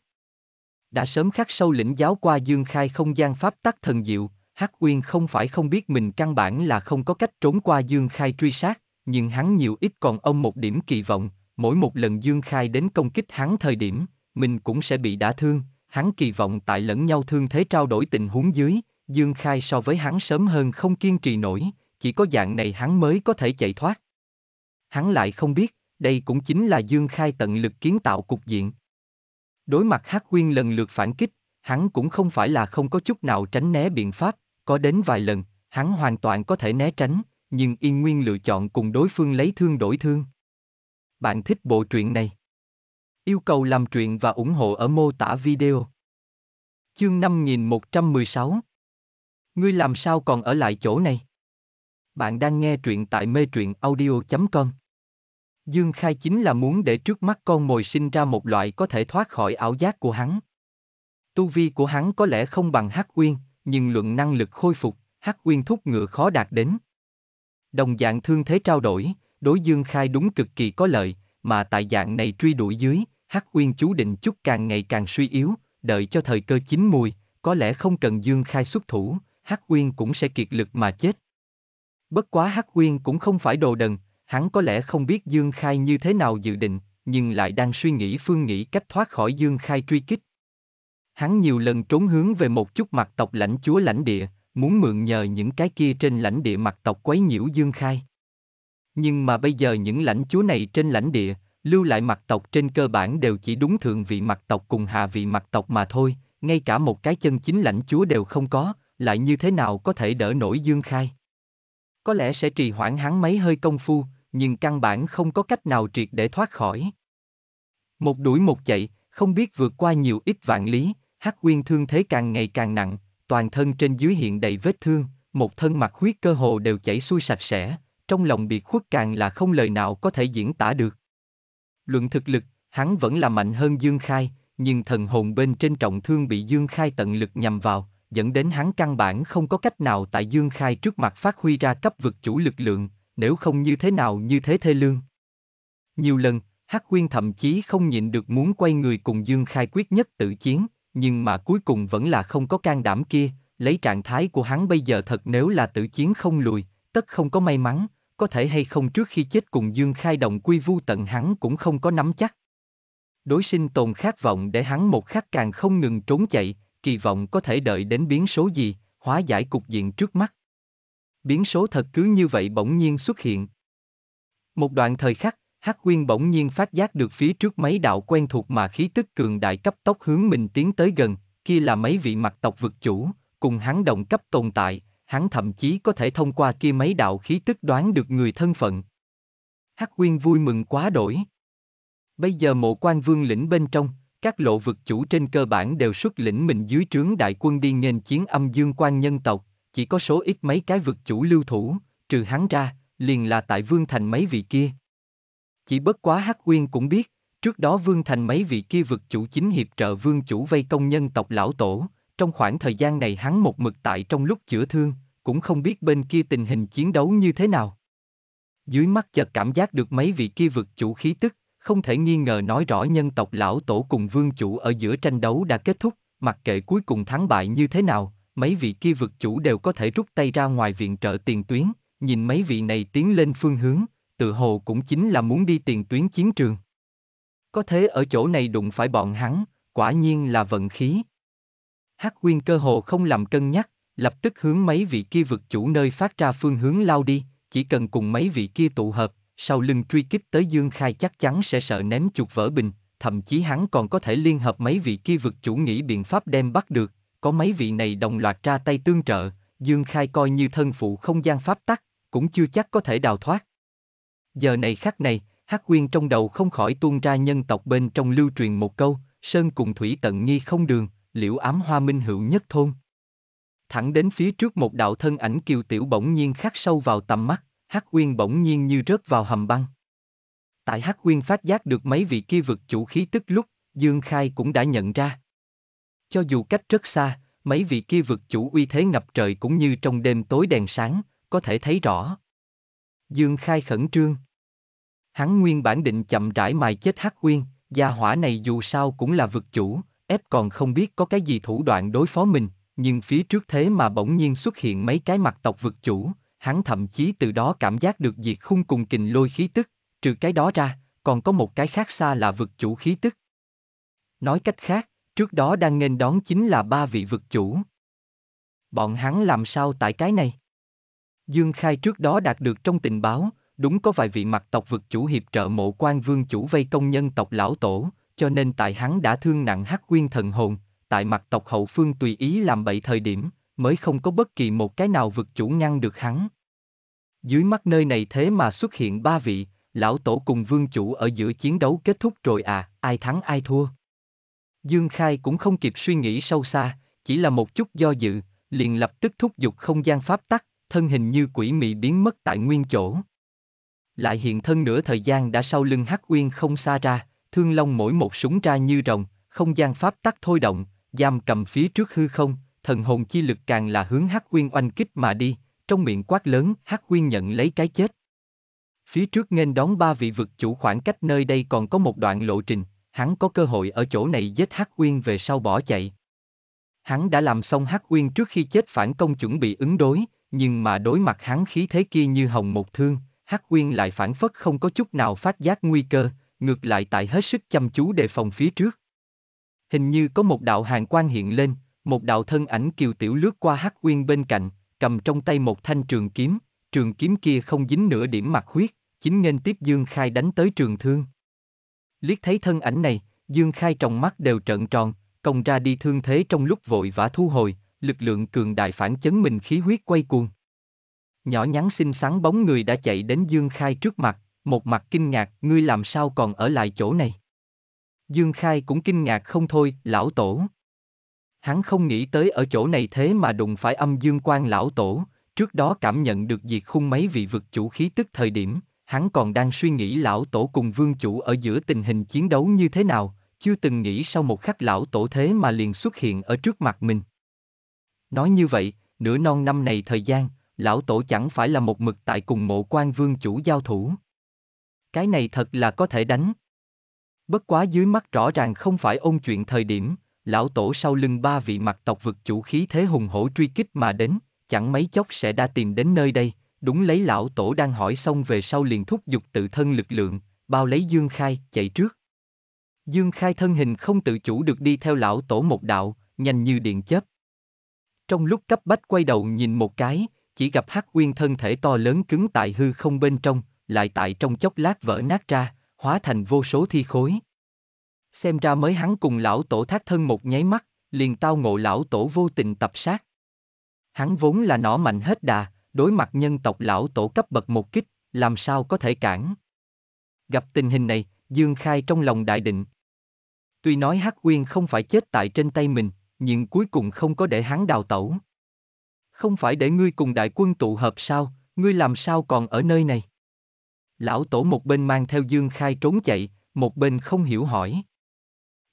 Đã sớm khắc sâu lĩnh giáo qua Dương Khai không gian pháp tắc thần diệu, Hắc Uyên không phải không biết mình căn bản là không có cách trốn qua Dương Khai truy sát, nhưng hắn nhiều ít còn ông một điểm kỳ vọng, mỗi một lần Dương Khai đến công kích hắn thời điểm, mình cũng sẽ bị đả thương, hắn kỳ vọng tại lẫn nhau thương thế trao đổi tình huống dưới, Dương Khai so với hắn sớm hơn không kiên trì nổi, chỉ có dạng này hắn mới có thể chạy thoát. Hắn lại không biết, đây cũng chính là Dương Khai tận lực kiến tạo cục diện. Đối mặt Hắc Quyên lần lượt phản kích, hắn cũng không phải là không có chút nào tránh né biện pháp, có đến vài lần, hắn hoàn toàn có thể né tránh, nhưng yên nguyên lựa chọn cùng đối phương lấy thương đổi thương bạn thích bộ truyện này. Yêu cầu làm truyện và ủng hộ ở mô tả video. Chương 5116 Ngươi làm sao còn ở lại chỗ này? Bạn đang nghe truyện tại mê truyện audio.com Dương Khai chính là muốn để trước mắt con mồi sinh ra một loại có thể thoát khỏi ảo giác của hắn. Tu vi của hắn có lẽ không bằng Hắc Uyên, nhưng luận năng lực khôi phục, Hắc Uyên thúc ngựa khó đạt đến. Đồng dạng thương thế trao đổi, đối Dương Khai đúng cực kỳ có lợi, mà tại dạng này truy đuổi dưới, Hắc Uyên chú định chút càng ngày càng suy yếu, đợi cho thời cơ chín mùi, có lẽ không cần Dương Khai xuất thủ, Hắc Uyên cũng sẽ kiệt lực mà chết. Bất quá Hắc Uyên cũng không phải đồ đần, hắn có lẽ không biết Dương Khai như thế nào dự định, nhưng lại đang suy nghĩ phương nghĩ cách thoát khỏi Dương Khai truy kích. Hắn nhiều lần trốn hướng về một chút mặt tộc lãnh chúa lãnh địa, muốn mượn nhờ những cái kia trên lãnh địa mặt tộc quấy nhiễu Dương Khai. Nhưng mà bây giờ những lãnh chúa này trên lãnh địa, lưu lại mặt tộc trên cơ bản đều chỉ đúng thượng vị mặt tộc cùng hạ vị mặt tộc mà thôi, ngay cả một cái chân chính lãnh chúa đều không có, lại như thế nào có thể đỡ nổi Dương Khai. Có lẽ sẽ trì hoãn hắn mấy hơi công phu, nhưng căn bản không có cách nào triệt để thoát khỏi. Một đuổi một chạy, không biết vượt qua nhiều ít vạn lý, Hắc Quyên thương thế càng ngày càng nặng, toàn thân trên dưới hiện đầy vết thương, một thân mặt huyết cơ hồ đều chảy xuôi sạch sẽ, trong lòng biệt khuất càng là không lời nào có thể diễn tả được. Luận thực lực, hắn vẫn là mạnh hơn Dương Khai, nhưng thần hồn bên trên trọng thương bị Dương Khai tận lực nhằm vào, dẫn đến hắn căn bản không có cách nào tại Dương Khai trước mặt phát huy ra cấp vực chủ lực lượng, nếu không như thế nào như thế thê lương. Nhiều lần, Hắc Quyên thậm chí không nhịn được muốn quay người cùng Dương Khai quyết nhất tự chiến, nhưng mà cuối cùng vẫn là không có can đảm kia, lấy trạng thái của hắn bây giờ thật nếu là tự chiến không lùi, tất không có may mắn, có thể hay không trước khi chết cùng Dương Khai động quy vu tận hắn cũng không có nắm chắc. Đối sinh tồn khát vọng để hắn một khắc càng không ngừng trốn chạy, kỳ vọng có thể đợi đến biến số gì, hóa giải cục diện trước mắt. Biến số thật cứ như vậy bỗng nhiên xuất hiện. Một đoạn thời khắc, Hắc Quyên bỗng nhiên phát giác được phía trước mấy đạo quen thuộc mà khí tức cường đại cấp tốc hướng mình tiến tới gần, kia là mấy vị mặt tộc vực chủ, cùng hắn đồng cấp tồn tại, hắn thậm chí có thể thông qua kia mấy đạo khí tức đoán được người thân phận. Hắc Quyên vui mừng quá đổi. Bây giờ mộ quan vương lĩnh bên trong, các lộ vực chủ trên cơ bản đều xuất lĩnh mình dưới trướng đại quân đi nghênh chiến âm dương quan nhân tộc, chỉ có số ít mấy cái vực chủ lưu thủ, trừ hắn ra, liền là tại vương thành mấy vị kia. Chỉ bất quá Hắc Quyên cũng biết, trước đó vương thành mấy vị kia vực chủ chính hiệp trợ vương chủ vây công nhân tộc lão tổ, trong khoảng thời gian này hắn một mực tại trong lúc chữa thương, cũng không biết bên kia tình hình chiến đấu như thế nào. Dưới mắt chợt cảm giác được mấy vị kia vực chủ khí tức, không thể nghi ngờ nói rõ nhân tộc lão tổ cùng vương chủ ở giữa tranh đấu đã kết thúc, mặc kệ cuối cùng thắng bại như thế nào, mấy vị kia vực chủ đều có thể rút tay ra ngoài viện trợ tiền tuyến, nhìn mấy vị này tiến lên phương hướng, tự hồ cũng chính là muốn đi tiền tuyến chiến trường. Có thế ở chỗ này đụng phải bọn hắn, quả nhiên là vận khí, Hắc Quyên cơ hồ không làm cân nhắc, lập tức hướng mấy vị kia vực chủ nơi phát ra phương hướng lao đi, chỉ cần cùng mấy vị kia tụ hợp, sau lưng truy kích tới Dương Khai chắc chắn sẽ sợ ném chuột vỡ bình, thậm chí hắn còn có thể liên hợp mấy vị kia vực chủ nghĩ biện pháp đem bắt được, có mấy vị này đồng loạt ra tay tương trợ, Dương Khai coi như thân phụ không gian pháp tắc, cũng chưa chắc có thể đào thoát. Giờ này khắc này, Hắc Quyên trong đầu không khỏi tuôn ra nhân tộc bên trong lưu truyền một câu, Sơn cùng Thủy tận nghi không đường, liễu ám hoa minh hữu nhất thôn. Thẳng đến phía trước một đạo thân ảnh kiều tiểu bỗng nhiên khắc sâu vào tầm mắt, Hắc Uyên bỗng nhiên như rớt vào hầm băng. Tại Hắc Uyên phát giác được mấy vị kia vực chủ khí tức lúc, Dương Khai cũng đã nhận ra. Cho dù cách rất xa, mấy vị kia vực chủ uy thế ngập trời cũng như trong đêm tối đèn sáng, có thể thấy rõ. Dương Khai khẩn trương. Hắn nguyên bản định chậm rãi mài chết Hắc Uyên, gia hỏa này dù sao cũng là vực chủ, ép còn không biết có cái gì thủ đoạn đối phó mình, nhưng phía trước thế mà bỗng nhiên xuất hiện mấy cái mặt tộc vực chủ, hắn thậm chí từ đó cảm giác được diệt khung cùng kình lôi khí tức, trừ cái đó ra, còn có một cái khác xa là vực chủ khí tức. Nói cách khác, trước đó đang nghênh đón chính là ba vị vực chủ. Bọn hắn làm sao tại cái này? Dương Khai trước đó đạt được trong tình báo, đúng có vài vị mặt tộc vực chủ hiệp trợ mộ quan vương chủ vây công nhân tộc lão tổ, cho nên tại hắn đã thương nặng hắc quyên thần hồn, tại mặt tộc hậu phương tùy ý làm bậy thời điểm, mới không có bất kỳ một cái nào vực chủ ngăn được hắn. Dưới mắt nơi này thế mà xuất hiện ba vị, lão tổ cùng vương chủ ở giữa chiến đấu kết thúc rồi à, ai thắng ai thua. Dương Khai cũng không kịp suy nghĩ sâu xa, chỉ là một chút do dự, liền lập tức thúc giục không gian pháp tắc, thân hình như quỷ mị biến mất tại nguyên chỗ. Lại hiện thân nửa thời gian đã sau lưng Hắc Uyên không xa ra, thương long mỗi một súng ra như rồng, không gian pháp tắc thôi động, giam cầm phía trước hư không, thần hồn chi lực càng là hướng Hắc Quyên oanh kích mà đi, trong miệng quát lớn, Hắc Quyên nhận lấy cái chết. Phía trước nghênh đón ba vị vực chủ khoảng cách nơi đây còn có một đoạn lộ trình, hắn có cơ hội ở chỗ này giết Hắc Quyên về sau bỏ chạy. Hắn đã làm xong Hắc Quyên trước khi chết phản công chuẩn bị ứng đối, nhưng mà đối mặt hắn khí thế kia như hồng một thương, Hắc Quyên lại phản phất không có chút nào phát giác nguy cơ, ngược lại tại hết sức chăm chú đề phòng phía trước. Hình như có một đạo hàng quan hiện lên, một đạo thân ảnh kiều tiểu lướt qua hắc uyên bên cạnh, cầm trong tay một thanh trường kiếm, trường kiếm kia không dính nửa điểm mặt huyết, chính nên tiếp Dương Khai đánh tới trường thương. Liếc thấy thân ảnh này, Dương Khai trong mắt đều trợn tròn, công ra đi thương thế trong lúc vội vã thu hồi, lực lượng cường đại phản chấn mình khí huyết quay cuồng. Nhỏ nhắn xinh xắn bóng người đã chạy đến Dương Khai trước mặt, một mặt kinh ngạc, ngươi làm sao còn ở lại chỗ này? Dương Khai cũng kinh ngạc không thôi, lão tổ. Hắn không nghĩ tới ở chỗ này thế mà đụng phải âm dương quan lão tổ, trước đó cảm nhận được diệt khung mấy vị vực chủ khí tức thời điểm, hắn còn đang suy nghĩ lão tổ cùng vương chủ ở giữa tình hình chiến đấu như thế nào, chưa từng nghĩ sau một khắc lão tổ thế mà liền xuất hiện ở trước mặt mình. Nói như vậy, nửa non năm này thời gian, lão tổ chẳng phải là một mực tại cùng mộ quan vương chủ giao thủ. Cái này thật là có thể đánh. Bất quá dưới mắt rõ ràng không phải ôn chuyện thời điểm, lão tổ sau lưng ba vị mặt tộc vực chủ khí thế hùng hổ truy kích mà đến, chẳng mấy chốc sẽ đã tìm đến nơi đây, đúng lấy lão tổ đang hỏi xong về sau liền thúc giục tự thân lực lượng, bao lấy Dương Khai, chạy trước. Dương Khai thân hình không tự chủ được đi theo lão tổ một đạo, nhanh như điện chớp. Trong lúc cấp bách quay đầu nhìn một cái, chỉ gặp Hắc Uyên thân thể to lớn cứng tại hư không bên trong, lại tại trong chốc lát vỡ nát ra, hóa thành vô số thi khối. Xem ra mới hắn cùng lão tổ thác thân một nháy mắt, liền tao ngộ lão tổ vô tình tập sát. Hắn vốn là nỏ mạnh hết đà, đối mặt nhân tộc lão tổ cấp bậc một kích, làm sao có thể cản. Gặp tình hình này, Dương Khai trong lòng đại định. Tuy nói Hắc Uyên không phải chết tại trên tay mình, nhưng cuối cùng không có để hắn đào tẩu. Không phải để ngươi cùng đại quân tụ hợp sao, ngươi làm sao còn ở nơi này? Lão tổ một bên mang theo Dương Khai trốn chạy, một bên không hiểu hỏi.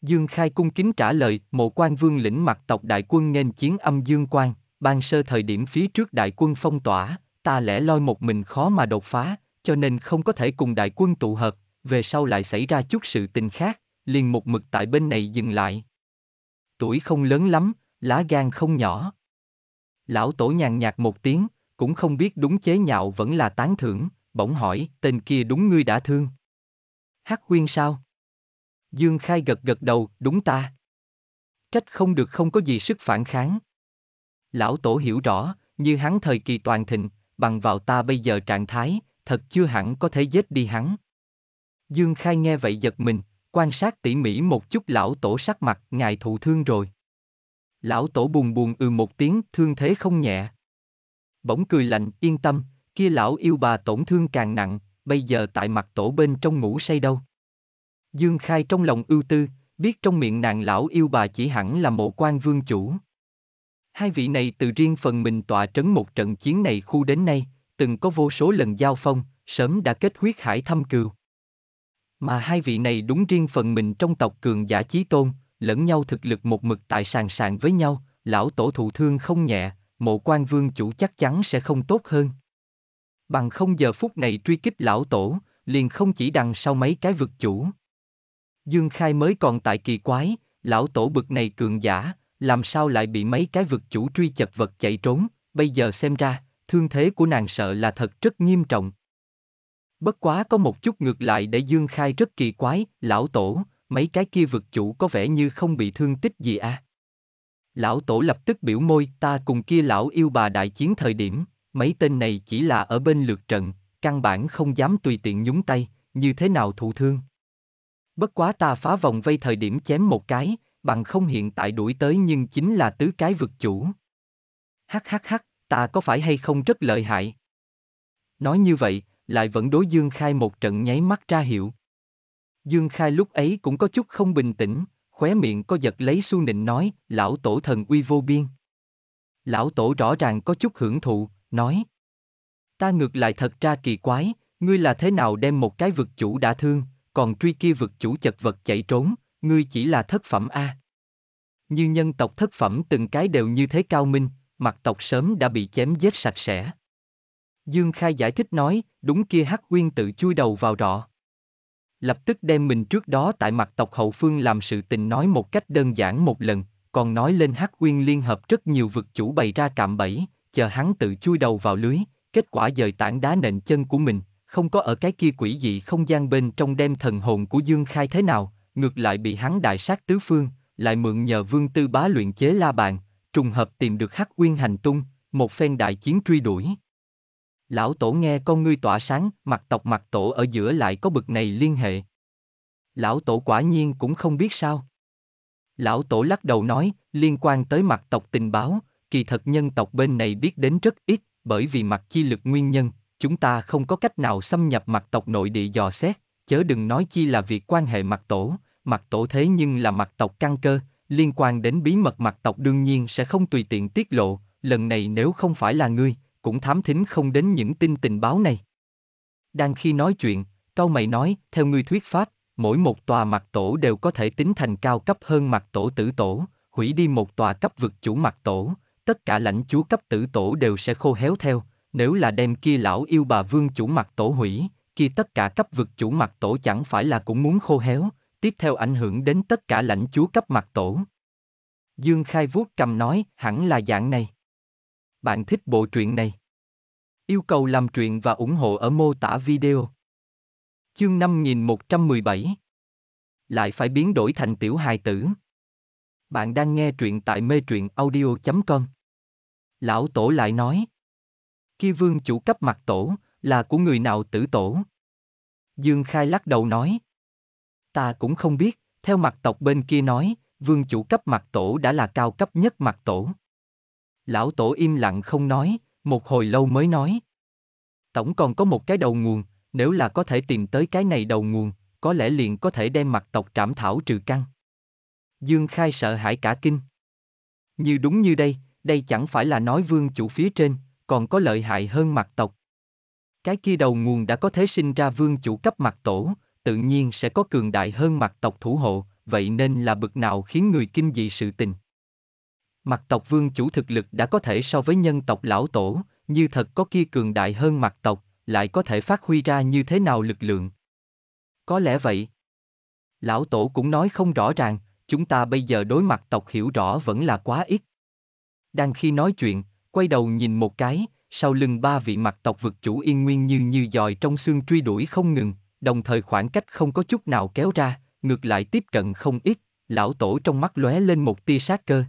Dương Khai cung kính trả lời, mộ quan vương lĩnh mặt tộc đại quân nên chiến âm Dương Quan, ban sơ thời điểm phía trước đại quân phong tỏa, ta lẽ loi một mình khó mà đột phá, cho nên không có thể cùng đại quân tụ hợp, về sau lại xảy ra chút sự tình khác, liền một mực tại bên này dừng lại. Tuổi không lớn lắm, lá gan không nhỏ. Lão tổ nhàn nhạt một tiếng, cũng không biết đúng chế nhạo vẫn là tán thưởng, bỗng hỏi, tên kia đúng ngươi đã thương. Hát quyên sao? Dương Khai gật gật đầu, đúng ta. Trách không được không có gì sức phản kháng. Lão tổ hiểu rõ, như hắn thời kỳ toàn thịnh, bằng vào ta bây giờ trạng thái, thật chưa hẳn có thể giết đi hắn. Dương Khai nghe vậy giật mình, quan sát tỉ mỉ một chút lão tổ sắc mặt, ngài thụ thương rồi. Lão tổ buồn buồn ừ một tiếng, thương thế không nhẹ. Bỗng cười lạnh, yên tâm, kia lão yêu bà tổn thương càng nặng, bây giờ tại mặt tổ bên trong ngủ say đâu. Dương Khai trong lòng ưu tư, biết trong miệng nàng lão yêu bà chỉ hẳn là mộ quan vương chủ. Hai vị này từ riêng phần mình tọa trấn một trận chiến này khu đến nay, từng có vô số lần giao phong, sớm đã kết huyết hải thâm cừu. Mà hai vị này đúng riêng phần mình trong tộc cường giả chí tôn, lẫn nhau thực lực một mực tại sàn sàn với nhau, lão tổ thụ thương không nhẹ, mộ quan vương chủ chắc chắn sẽ không tốt hơn bằng không giờ phút này truy kích lão tổ, liền không chỉ đằng sau mấy cái vực chủ. Dương Khai mới còn tại kỳ quái, lão tổ bực này cường giả, làm sao lại bị mấy cái vực chủ truy chật vật chạy trốn, bây giờ xem ra, thương thế của nàng sợ là thật rất nghiêm trọng. Bất quá có một chút ngược lại để Dương Khai rất kỳ quái, lão tổ, mấy cái kia vực chủ có vẻ như không bị thương tích gì à. Lão tổ lập tức biểu môi ta cùng kia lão yêu bà đại chiến thời điểm, Mấy tên này chỉ là ở bên lượt trận, căn bản không dám tùy tiện nhúng tay, như thế nào thụ thương. Bất quá ta phá vòng vây thời điểm chém một cái, bằng không hiện tại đuổi tới nhưng chính là tứ cái vực chủ. Hắc hắc hắc, ta có phải hay không rất lợi hại? Nói như vậy, lại vẫn đối Dương Khai một trận nháy mắt ra hiệu. Dương Khai lúc ấy cũng có chút không bình tĩnh, khóe miệng có giật lấy su nịnh nói, lão tổ thần uy vô biên. Lão tổ rõ ràng có chút hưởng thụ, nói. Ta ngược lại thật ra kỳ quái, ngươi là thế nào đem một cái vực chủ đã thương, còn truy kia vực chủ chật vật chạy trốn, ngươi chỉ là thất phẩm A. Như nhân tộc thất phẩm từng cái đều như thế cao minh, mặt tộc sớm đã bị chém giết sạch sẽ. Dương Khai giải thích nói, đúng kia Hắc quyên tự chui đầu vào rọ. Lập tức đem mình trước đó tại mặt tộc hậu phương làm sự tình nói một cách đơn giản một lần, còn nói lên Hắc quyên liên hợp rất nhiều vực chủ bày ra cạm bẫy, chờ hắn tự chui đầu vào lưới, kết quả dời tảng đá nện chân của mình, không có ở cái kia quỷ dị không gian bên trong đem thần hồn của Dương Khai thế nào, ngược lại bị hắn đại sát tứ phương, lại mượn nhờ vương tư bá luyện chế la bàn, trùng hợp tìm được hắc Quyên hành tung, một phen đại chiến truy đuổi. Lão tổ nghe con ngươi tỏa sáng, mặt tộc mặt tổ ở giữa lại có bực này liên hệ. Lão tổ quả nhiên cũng không biết sao. Lão tổ lắc đầu nói, liên quan tới mặt tộc tình báo, kỳ thật nhân tộc bên này biết đến rất ít, bởi vì mặt chi lực nguyên nhân, chúng ta không có cách nào xâm nhập mặt tộc nội địa dò xét, chớ đừng nói chi là việc quan hệ mặt tổ, mặt tổ thế nhưng là mặt tộc căn cơ, liên quan đến bí mật mặt tộc đương nhiên sẽ không tùy tiện tiết lộ, lần này nếu không phải là ngươi, cũng thám thính không đến những tin tình báo này. Đang khi nói chuyện, cao mày nói, theo ngươi thuyết pháp, mỗi một tòa mặt tổ đều có thể tính thành cao cấp hơn mặt tổ tử tổ, hủy đi một tòa cấp vực chủ mặt tổ, tất cả lãnh chúa cấp tử tổ đều sẽ khô héo theo, nếu là đem kia lão yêu bà vương chủ mặt tổ hủy, kia tất cả cấp vực chủ mặt tổ chẳng phải là cũng muốn khô héo, tiếp theo ảnh hưởng đến tất cả lãnh chúa cấp mặt tổ. Dương Khai vuốt cầm nói, hẳn là dạng này. Bạn thích bộ truyện này? Yêu cầu làm truyện và ủng hộ ở mô tả video. Chương 5117 Lại phải biến đổi thành tiểu hài tử. Bạn đang nghe truyện tại mê truyện audio.com. Lão tổ lại nói. Khi vương chủ cấp mặt tổ, là của người nào tử tổ? Dương Khai lắc đầu nói. Ta cũng không biết, theo mặt tộc bên kia nói, vương chủ cấp mặt tổ đã là cao cấp nhất mặt tổ. Lão tổ im lặng không nói, một hồi lâu mới nói. Tổng còn có một cái đầu nguồn, nếu là có thể tìm tới cái này đầu nguồn, có lẽ liền có thể đem mặt tộc trảm thảo trừ căng. Dương Khai sợ hãi cả kinh. Như đúng như đây, đây chẳng phải là nói vương chủ phía trên, còn có lợi hại hơn mặt tộc. Cái kia đầu nguồn đã có thế sinh ra vương chủ cấp mặt tổ, tự nhiên sẽ có cường đại hơn mặt tộc thủ hộ, vậy nên là bực nào khiến người kinh dị sự tình. Mặt tộc vương chủ thực lực đã có thể so với nhân tộc lão tổ, như thật có kia cường đại hơn mặt tộc, lại có thể phát huy ra như thế nào lực lượng. Có lẽ vậy. Lão tổ cũng nói không rõ ràng, chúng ta bây giờ đối mặt tộc hiểu rõ vẫn là quá ít. Đang khi nói chuyện, quay đầu nhìn một cái, sau lưng ba vị mặt tộc vực chủ yên nguyên như như dòi trong xương truy đuổi không ngừng, đồng thời khoảng cách không có chút nào kéo ra, ngược lại tiếp cận không ít, lão tổ trong mắt lóe lên một tia sát cơ.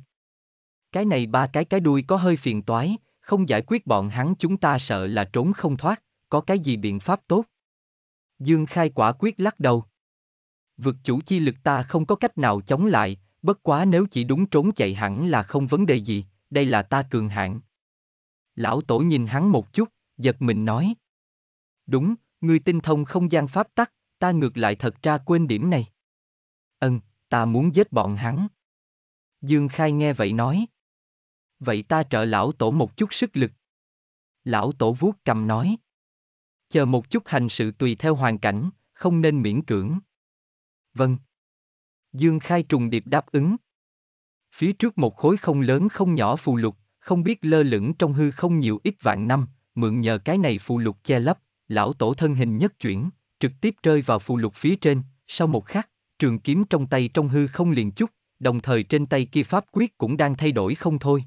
Cái này ba cái cái đuôi có hơi phiền toái, không giải quyết bọn hắn chúng ta sợ là trốn không thoát, có cái gì biện pháp tốt. Dương khai quả quyết lắc đầu vượt chủ chi lực ta không có cách nào chống lại, bất quá nếu chỉ đúng trốn chạy hẳn là không vấn đề gì, đây là ta cường hạng. Lão tổ nhìn hắn một chút, giật mình nói. Đúng, người tinh thông không gian pháp tắc, ta ngược lại thật ra quên điểm này. Ân, ta muốn giết bọn hắn. Dương Khai nghe vậy nói. Vậy ta trợ lão tổ một chút sức lực. Lão tổ vuốt cầm nói. Chờ một chút hành sự tùy theo hoàn cảnh, không nên miễn cưỡng. Vâng. Dương Khai trùng điệp đáp ứng. Phía trước một khối không lớn không nhỏ phù lục, không biết lơ lửng trong hư không nhiều ít vạn năm, mượn nhờ cái này phù lục che lấp, lão tổ thân hình nhất chuyển, trực tiếp rơi vào phù lục phía trên, sau một khắc, trường kiếm trong tay trong hư không liền chút, đồng thời trên tay kia pháp quyết cũng đang thay đổi không thôi.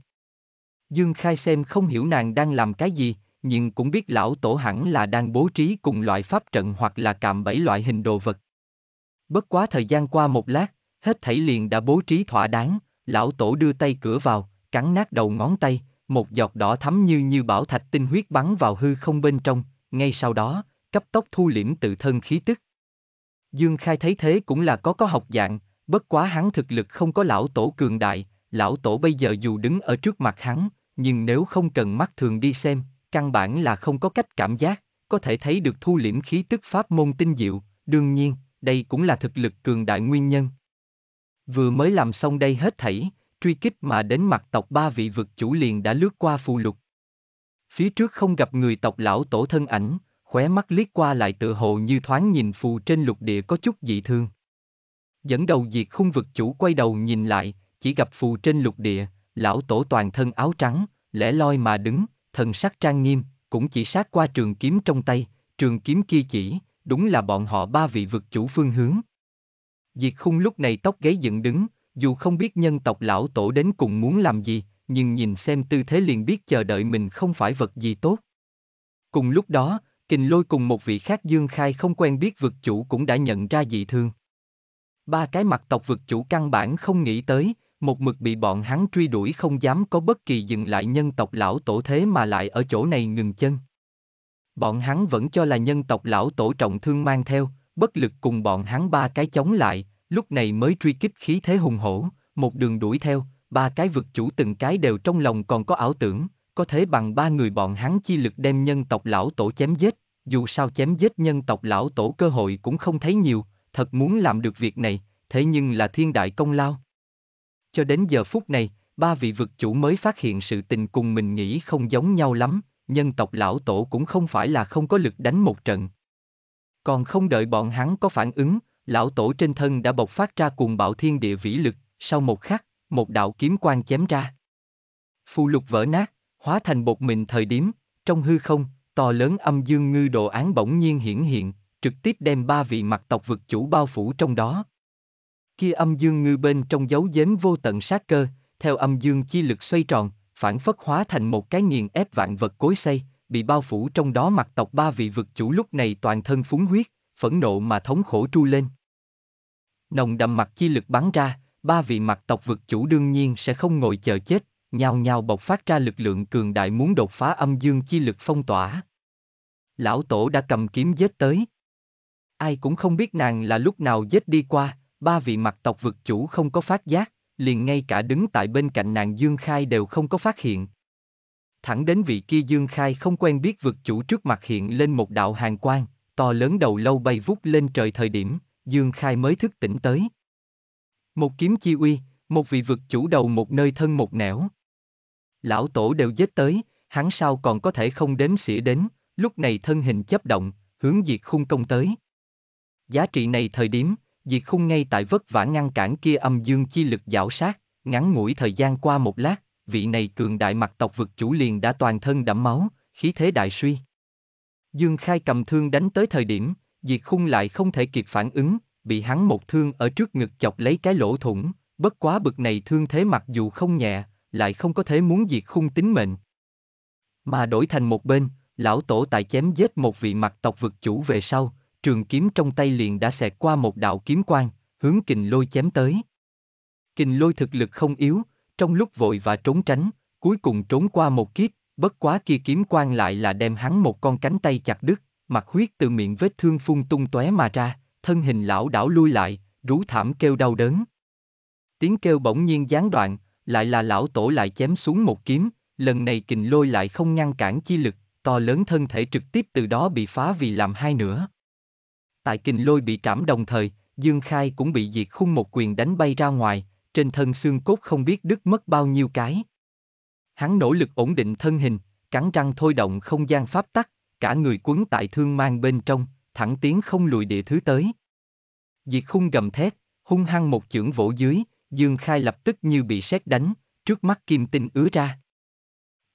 Dương Khai xem không hiểu nàng đang làm cái gì, nhưng cũng biết lão tổ hẳn là đang bố trí cùng loại pháp trận hoặc là cạm bẫy loại hình đồ vật, Bất quá thời gian qua một lát, hết thảy liền đã bố trí thỏa đáng, lão tổ đưa tay cửa vào, cắn nát đầu ngón tay, một giọt đỏ thắm như như bảo thạch tinh huyết bắn vào hư không bên trong, ngay sau đó, cấp tốc thu liễm tự thân khí tức. Dương Khai thấy thế cũng là có có học dạng, bất quá hắn thực lực không có lão tổ cường đại, lão tổ bây giờ dù đứng ở trước mặt hắn, nhưng nếu không cần mắt thường đi xem, căn bản là không có cách cảm giác, có thể thấy được thu liễm khí tức pháp môn tinh diệu, đương nhiên, đây cũng là thực lực cường đại nguyên nhân. Vừa mới làm xong đây hết thảy, truy kích mà đến mặt tộc ba vị vực chủ liền đã lướt qua phù lục. Phía trước không gặp người tộc lão tổ thân ảnh, khóe mắt liếc qua lại tự hồ như thoáng nhìn phù trên lục địa có chút dị thương. Dẫn đầu diệt khung vực chủ quay đầu nhìn lại, chỉ gặp phù trên lục địa, lão tổ toàn thân áo trắng, lẻ loi mà đứng, thần sắc trang nghiêm, cũng chỉ sát qua trường kiếm trong tay, trường kiếm kia chỉ, đúng là bọn họ ba vị vực chủ phương hướng. Diệt khung lúc này tóc gáy dựng đứng, dù không biết nhân tộc lão tổ đến cùng muốn làm gì, nhưng nhìn xem tư thế liền biết chờ đợi mình không phải vật gì tốt. Cùng lúc đó, kình lôi cùng một vị khác dương khai không quen biết vực chủ cũng đã nhận ra dị thương. Ba cái mặt tộc vực chủ căn bản không nghĩ tới, một mực bị bọn hắn truy đuổi không dám có bất kỳ dừng lại nhân tộc lão tổ thế mà lại ở chỗ này ngừng chân. Bọn hắn vẫn cho là nhân tộc lão tổ trọng thương mang theo, bất lực cùng bọn hắn ba cái chống lại, lúc này mới truy kích khí thế hùng hổ, một đường đuổi theo, ba cái vực chủ từng cái đều trong lòng còn có ảo tưởng, có thể bằng ba người bọn hắn chi lực đem nhân tộc lão tổ chém giết, dù sao chém giết nhân tộc lão tổ cơ hội cũng không thấy nhiều, thật muốn làm được việc này, thế nhưng là thiên đại công lao. Cho đến giờ phút này, ba vị vực chủ mới phát hiện sự tình cùng mình nghĩ không giống nhau lắm, nhân tộc lão tổ cũng không phải là không có lực đánh một trận. Còn không đợi bọn hắn có phản ứng, lão tổ trên thân đã bộc phát ra cuồng bạo thiên địa vĩ lực, sau một khắc, một đạo kiếm quang chém ra. Phù lục vỡ nát, hóa thành bột mịn thời điểm, trong hư không, to lớn âm dương ngư đồ án bỗng nhiên hiển hiện, trực tiếp đem ba vị mặt tộc vực chủ bao phủ trong đó. Kia âm dương ngư bên trong dấu dếm vô tận sát cơ, theo âm dương chi lực xoay tròn, phản phất hóa thành một cái nghiền ép vạn vật cối xây, bị bao phủ trong đó mặt tộc ba vị vực chủ lúc này toàn thân phúng huyết, phẫn nộ mà thống khổ tru lên. Nồng đậm mặt chi lực bắn ra, ba vị mặt tộc vực chủ đương nhiên sẽ không ngồi chờ chết, nhào nhào bộc phát ra lực lượng cường đại muốn đột phá âm dương chi lực phong tỏa. Lão tổ đã cầm kiếm giết tới. Ai cũng không biết nàng là lúc nào giết đi qua, ba vị mặt tộc vực chủ không có phát giác, liền ngay cả đứng tại bên cạnh nàng Dương Khai đều không có phát hiện. Thẳng đến vị kia Dương Khai không quen biết vực chủ trước mặt hiện lên một đạo hàng quang, to lớn đầu lâu bay vút lên trời thời điểm, Dương Khai mới thức tỉnh tới. Một kiếm chi uy, một vị vực chủ đầu một nơi thân một nẻo. Lão tổ đều giết tới, hắn sao còn có thể không đến xỉa đến, lúc này thân hình chấp động, hướng diệt khung công tới. Giá trị này thời điểm, Diệt khung ngay tại vất vả ngăn cản kia âm dương chi lực dạo sát, ngắn ngủi thời gian qua một lát, vị này cường đại mặt tộc vực chủ liền đã toàn thân đẫm máu, khí thế đại suy. Dương Khai cầm thương đánh tới thời điểm, Diệt khung lại không thể kịp phản ứng, bị hắn một thương ở trước ngực chọc lấy cái lỗ thủng, bất quá bực này thương thế mặc dù không nhẹ, lại không có thể muốn Diệt khung tính mệnh. Mà đổi thành một bên, lão tổ tại chém giết một vị mặt tộc vực chủ về sau, trường kiếm trong tay liền đã xẹt qua một đạo kiếm quang, hướng kình lôi chém tới. Kình lôi thực lực không yếu, trong lúc vội và trốn tránh, cuối cùng trốn qua một kiếp, bất quá kia kiếm quang lại là đem hắn một con cánh tay chặt đứt, mặt huyết từ miệng vết thương phun tung tóe mà ra, thân hình lão đảo lui lại, rú thảm kêu đau đớn. Tiếng kêu bỗng nhiên gián đoạn, lại là lão tổ lại chém xuống một kiếm, lần này kình lôi lại không ngăn cản chi lực, to lớn thân thể trực tiếp từ đó bị phá vì làm hai nửa. Tại kình lôi bị trảm đồng thời, Dương Khai cũng bị diệt khung một quyền đánh bay ra ngoài, trên thân xương cốt không biết đứt mất bao nhiêu cái. Hắn nỗ lực ổn định thân hình, cắn răng thôi động không gian pháp tắc, cả người quấn tại thương mang bên trong, thẳng tiến không lùi địa thứ tới. Diệt khung gầm thét, hung hăng một chưởng vỗ dưới, Dương Khai lập tức như bị sét đánh, trước mắt kim tinh ứa ra.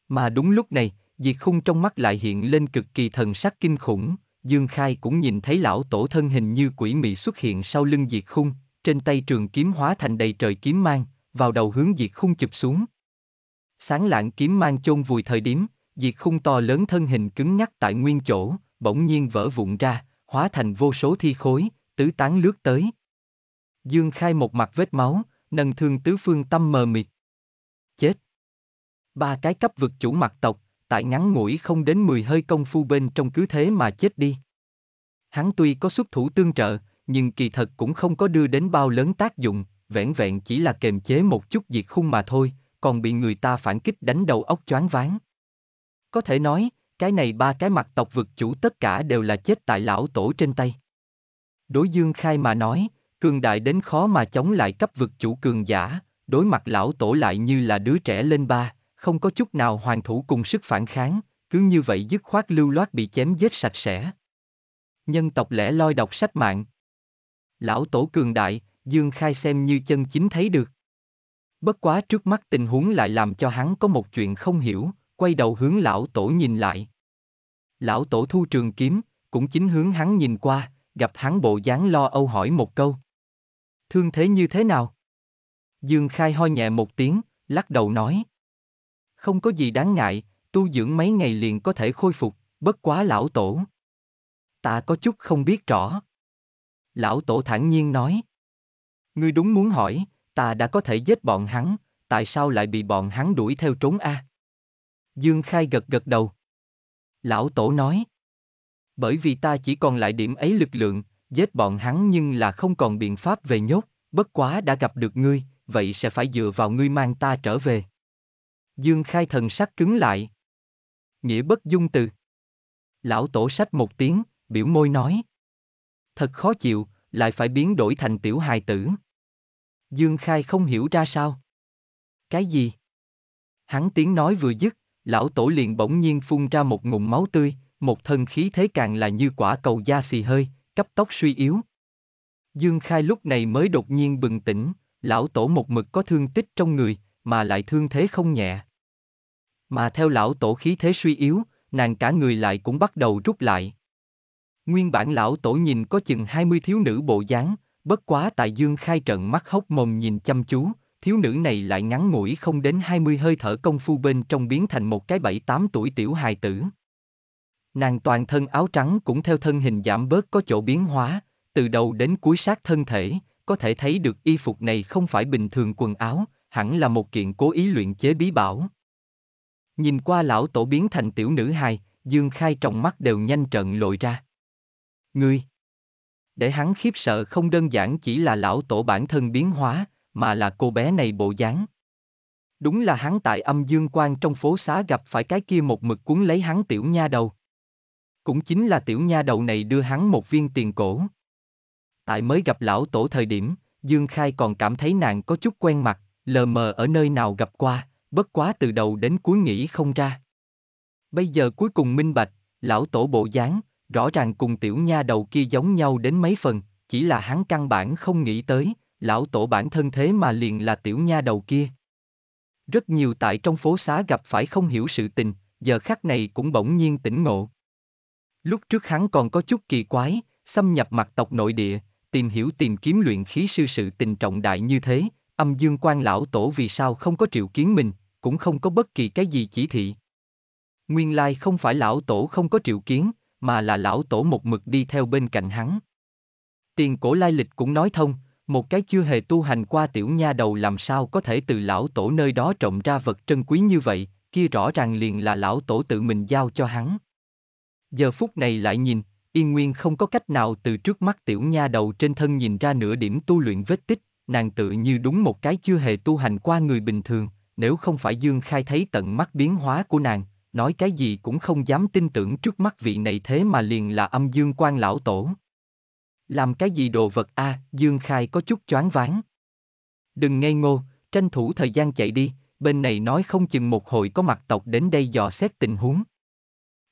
Mà đúng lúc này, Diệt khung trong mắt lại hiện lên cực kỳ thần sắc kinh khủng, Dương Khai cũng nhìn thấy lão tổ thân hình như quỷ mị xuất hiện sau lưng diệt khung, trên tay trường kiếm hóa thành đầy trời kiếm mang, vào đầu hướng diệt khung chụp xuống. Sáng lạng kiếm mang chôn vùi thời điểm, diệt khung to lớn thân hình cứng nhắc tại nguyên chỗ, bỗng nhiên vỡ vụn ra, hóa thành vô số thi khối, tứ tán lướt tới. Dương Khai một mặt vết máu, nâng thương tứ phương tâm mờ mịt. Chết! Ba cái cấp vực chủ mặt tộc, tại ngắn ngủi không đến 10 hơi công phu bên trong cứ thế mà chết đi. Hắn tuy có xuất thủ tương trợ, nhưng kỳ thật cũng không có đưa đến bao lớn tác dụng, vẻn vẹn chỉ là kềm chế một chút diệt khung mà thôi, còn bị người ta phản kích đánh đầu óc choáng váng. Có thể nói, cái này ba cái mặt tộc vực chủ tất cả đều là chết tại lão tổ trên tay. Đối dương khai mà nói, cường đại đến khó mà chống lại cấp vực chủ cường giả, đối mặt lão tổ lại như là đứa trẻ lên ba, không có chút nào hoàn thủ cùng sức phản kháng, cứ như vậy dứt khoát lưu loát bị chém giết sạch sẽ. Nhân tộc lẻ loi đọc sách mạng. Lão tổ cường đại, Dương Khai xem như chân chính thấy được. Bất quá trước mắt tình huống lại làm cho hắn có một chuyện không hiểu, quay đầu hướng lão tổ nhìn lại. Lão tổ thu trường kiếm, cũng chính hướng hắn nhìn qua, gặp hắn bộ dáng lo âu hỏi một câu. Thương thế như thế nào? Dương Khai ho nhẹ một tiếng, lắc đầu nói. Không có gì đáng ngại, tu dưỡng mấy ngày liền có thể khôi phục, bất quá lão tổ. Ta có chút không biết rõ. Lão tổ thản nhiên nói. Ngươi đúng muốn hỏi, ta đã có thể giết bọn hắn, tại sao lại bị bọn hắn đuổi theo trốn a? À? Dương Khai gật gật đầu. Lão tổ nói. Bởi vì ta chỉ còn lại điểm ấy lực lượng, giết bọn hắn nhưng là không còn biện pháp về nhốt, bất quá đã gặp được ngươi, vậy sẽ phải dựa vào ngươi mang ta trở về. Dương Khai thần sắc cứng lại. Nghĩa bất dung từ. Lão tổ sách một tiếng, biểu môi nói. Thật khó chịu, lại phải biến đổi thành tiểu hài tử. Dương Khai không hiểu ra sao. Cái gì? Hắn tiếng nói vừa dứt, lão tổ liền bỗng nhiên phun ra một ngụm máu tươi, một thân khí thế càng là như quả cầu da xì hơi, cấp tốc suy yếu. Dương Khai lúc này mới đột nhiên bừng tỉnh, lão tổ một mực có thương tích trong người, mà lại thương thế không nhẹ. Mà theo lão tổ khí thế suy yếu, nàng cả người lại cũng bắt đầu rút lại. Nguyên bản lão tổ nhìn có chừng 20 thiếu nữ bộ dáng, bất quá tại dương khai trận mắt hốc mồm nhìn chăm chú, thiếu nữ này lại ngắn ngủi không đến 20 hơi thở công phu bên trong biến thành một cái bảy tám tuổi tiểu hài tử. Nàng toàn thân áo trắng cũng theo thân hình giảm bớt có chỗ biến hóa, từ đầu đến cuối sát thân thể, có thể thấy được y phục này không phải bình thường quần áo, hẳn là một kiện cố ý luyện chế bí bảo. Nhìn qua lão tổ biến thành tiểu nữ hài, Dương Khai trọng mắt đều nhanh trận lội ra. Ngươi! Để hắn khiếp sợ không đơn giản chỉ là lão tổ bản thân biến hóa, mà là cô bé này bộ dáng. Đúng là hắn tại âm dương quan trong phố xá gặp phải cái kia một mực cuốn lấy hắn tiểu nha đầu. Cũng chính là tiểu nha đầu này đưa hắn một viên tiền cổ. Tại mới gặp lão tổ thời điểm, Dương Khai còn cảm thấy nàng có chút quen mặt, lờ mờ ở nơi nào gặp qua bất quá từ đầu đến cuối nghĩ không ra. Bây giờ cuối cùng minh bạch, lão tổ bộ dáng, rõ ràng cùng tiểu nha đầu kia giống nhau đến mấy phần, chỉ là hắn căn bản không nghĩ tới, lão tổ bản thân thế mà liền là tiểu nha đầu kia. Rất nhiều tại trong phố xá gặp phải không hiểu sự tình, giờ khắc này cũng bỗng nhiên tỉnh ngộ. Lúc trước hắn còn có chút kỳ quái, xâm nhập mặt tộc nội địa, tìm hiểu tìm kiếm luyện khí sư sự tình trọng đại như thế, âm dương quan lão tổ vì sao không có triệu kiến mình, cũng không có bất kỳ cái gì chỉ thị. Nguyên lai không phải lão tổ không có triệu kiến, mà là lão tổ một mực đi theo bên cạnh hắn. Tiền cổ lai lịch cũng nói thông, một cái chưa hề tu hành qua tiểu nha đầu làm sao có thể từ lão tổ nơi đó trộm ra vật trân quý như vậy, kia rõ ràng liền là lão tổ tự mình giao cho hắn. Giờ phút này lại nhìn, yên nguyên không có cách nào từ trước mắt tiểu nha đầu trên thân nhìn ra nửa điểm tu luyện vết tích, nàng tự như đúng một cái chưa hề tu hành qua người bình thường, nếu không phải Dương Khai thấy tận mắt biến hóa của nàng, nói cái gì cũng không dám tin tưởng trước mắt vị này thế mà liền là âm Dương quan lão tổ. Làm cái gì đồ vật a à, Dương Khai có chút choáng váng. Đừng ngây ngô, tranh thủ thời gian chạy đi, bên này nói không chừng một hồi có mặt tộc đến đây dò xét tình huống.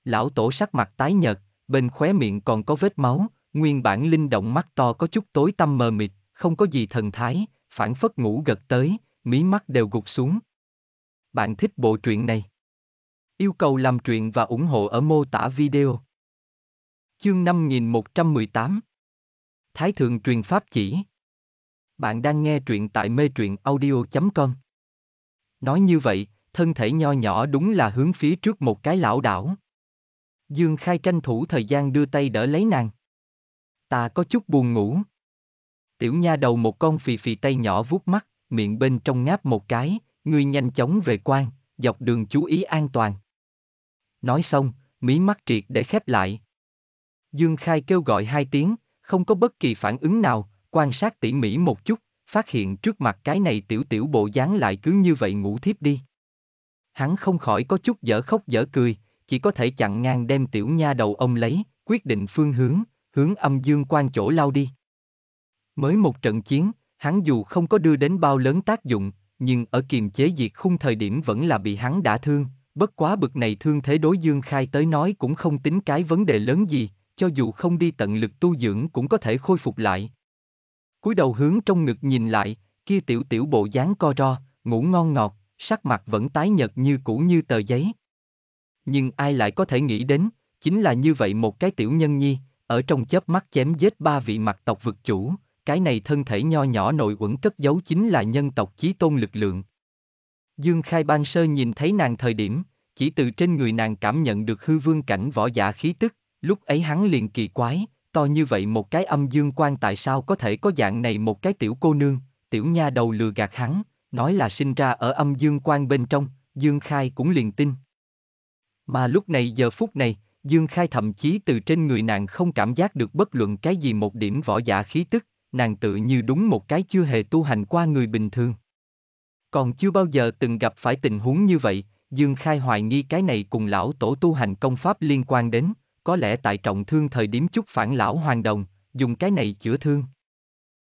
Lão tổ sắc mặt tái nhợt, bên khóe miệng còn có vết máu, nguyên bản linh động mắt to có chút tối tăm mờ mịt, không có gì thần thái, phản phất ngủ gật tới, mí mắt đều gục xuống. Bạn thích bộ truyện này? Yêu cầu làm truyện và ủng hộ ở mô tả video. Chương 5118 Thái Thượng Truyền Pháp Chỉ Bạn đang nghe truyện tại mê truyện audio.com Nói như vậy, thân thể nho nhỏ đúng là hướng phía trước một cái lão đảo. Dương Khai tranh thủ thời gian đưa tay đỡ lấy nàng. Ta có chút buồn ngủ. Tiểu nha đầu một con phì phì tay nhỏ vuốt mắt, miệng bên trong ngáp một cái, người nhanh chóng về quan, dọc đường chú ý an toàn. Nói xong, mí mắt triệt để khép lại. Dương Khai kêu gọi hai tiếng, không có bất kỳ phản ứng nào, quan sát tỉ mỉ một chút, phát hiện trước mặt cái này tiểu tiểu bộ dáng lại cứ như vậy ngủ thiếp đi. Hắn không khỏi có chút dở khóc dở cười, chỉ có thể chặn ngang đem tiểu nha đầu ông lấy, quyết định phương hướng, hướng âm dương quan chỗ lao đi. Mới một trận chiến, hắn dù không có đưa đến bao lớn tác dụng, nhưng ở kiềm chế diệt khung thời điểm vẫn là bị hắn đã thương, bất quá bực này thương thế đối dương khai tới nói cũng không tính cái vấn đề lớn gì, cho dù không đi tận lực tu dưỡng cũng có thể khôi phục lại. cúi đầu hướng trong ngực nhìn lại, kia tiểu tiểu bộ dáng co ro, ngủ ngon ngọt, sắc mặt vẫn tái nhợt như cũ như tờ giấy. Nhưng ai lại có thể nghĩ đến, chính là như vậy một cái tiểu nhân nhi, ở trong chớp mắt chém giết ba vị mặt tộc vực chủ, cái này thân thể nho nhỏ nội uẩn cất giấu chính là nhân tộc chí tôn lực lượng. Dương Khai Ban Sơ nhìn thấy nàng thời điểm, chỉ từ trên người nàng cảm nhận được hư vương cảnh võ giả khí tức, lúc ấy hắn liền kỳ quái, to như vậy một cái âm dương quan tại sao có thể có dạng này một cái tiểu cô nương, tiểu nha đầu lừa gạt hắn, nói là sinh ra ở âm dương quan bên trong, Dương Khai cũng liền tin. Mà lúc này giờ phút này, Dương Khai thậm chí từ trên người nàng không cảm giác được bất luận cái gì một điểm võ giả khí tức, nàng tự như đúng một cái chưa hề tu hành qua người bình thường. Còn chưa bao giờ từng gặp phải tình huống như vậy, Dương Khai hoài nghi cái này cùng lão tổ tu hành công pháp liên quan đến, có lẽ tại trọng thương thời điểm chút phản lão hoàng đồng, dùng cái này chữa thương.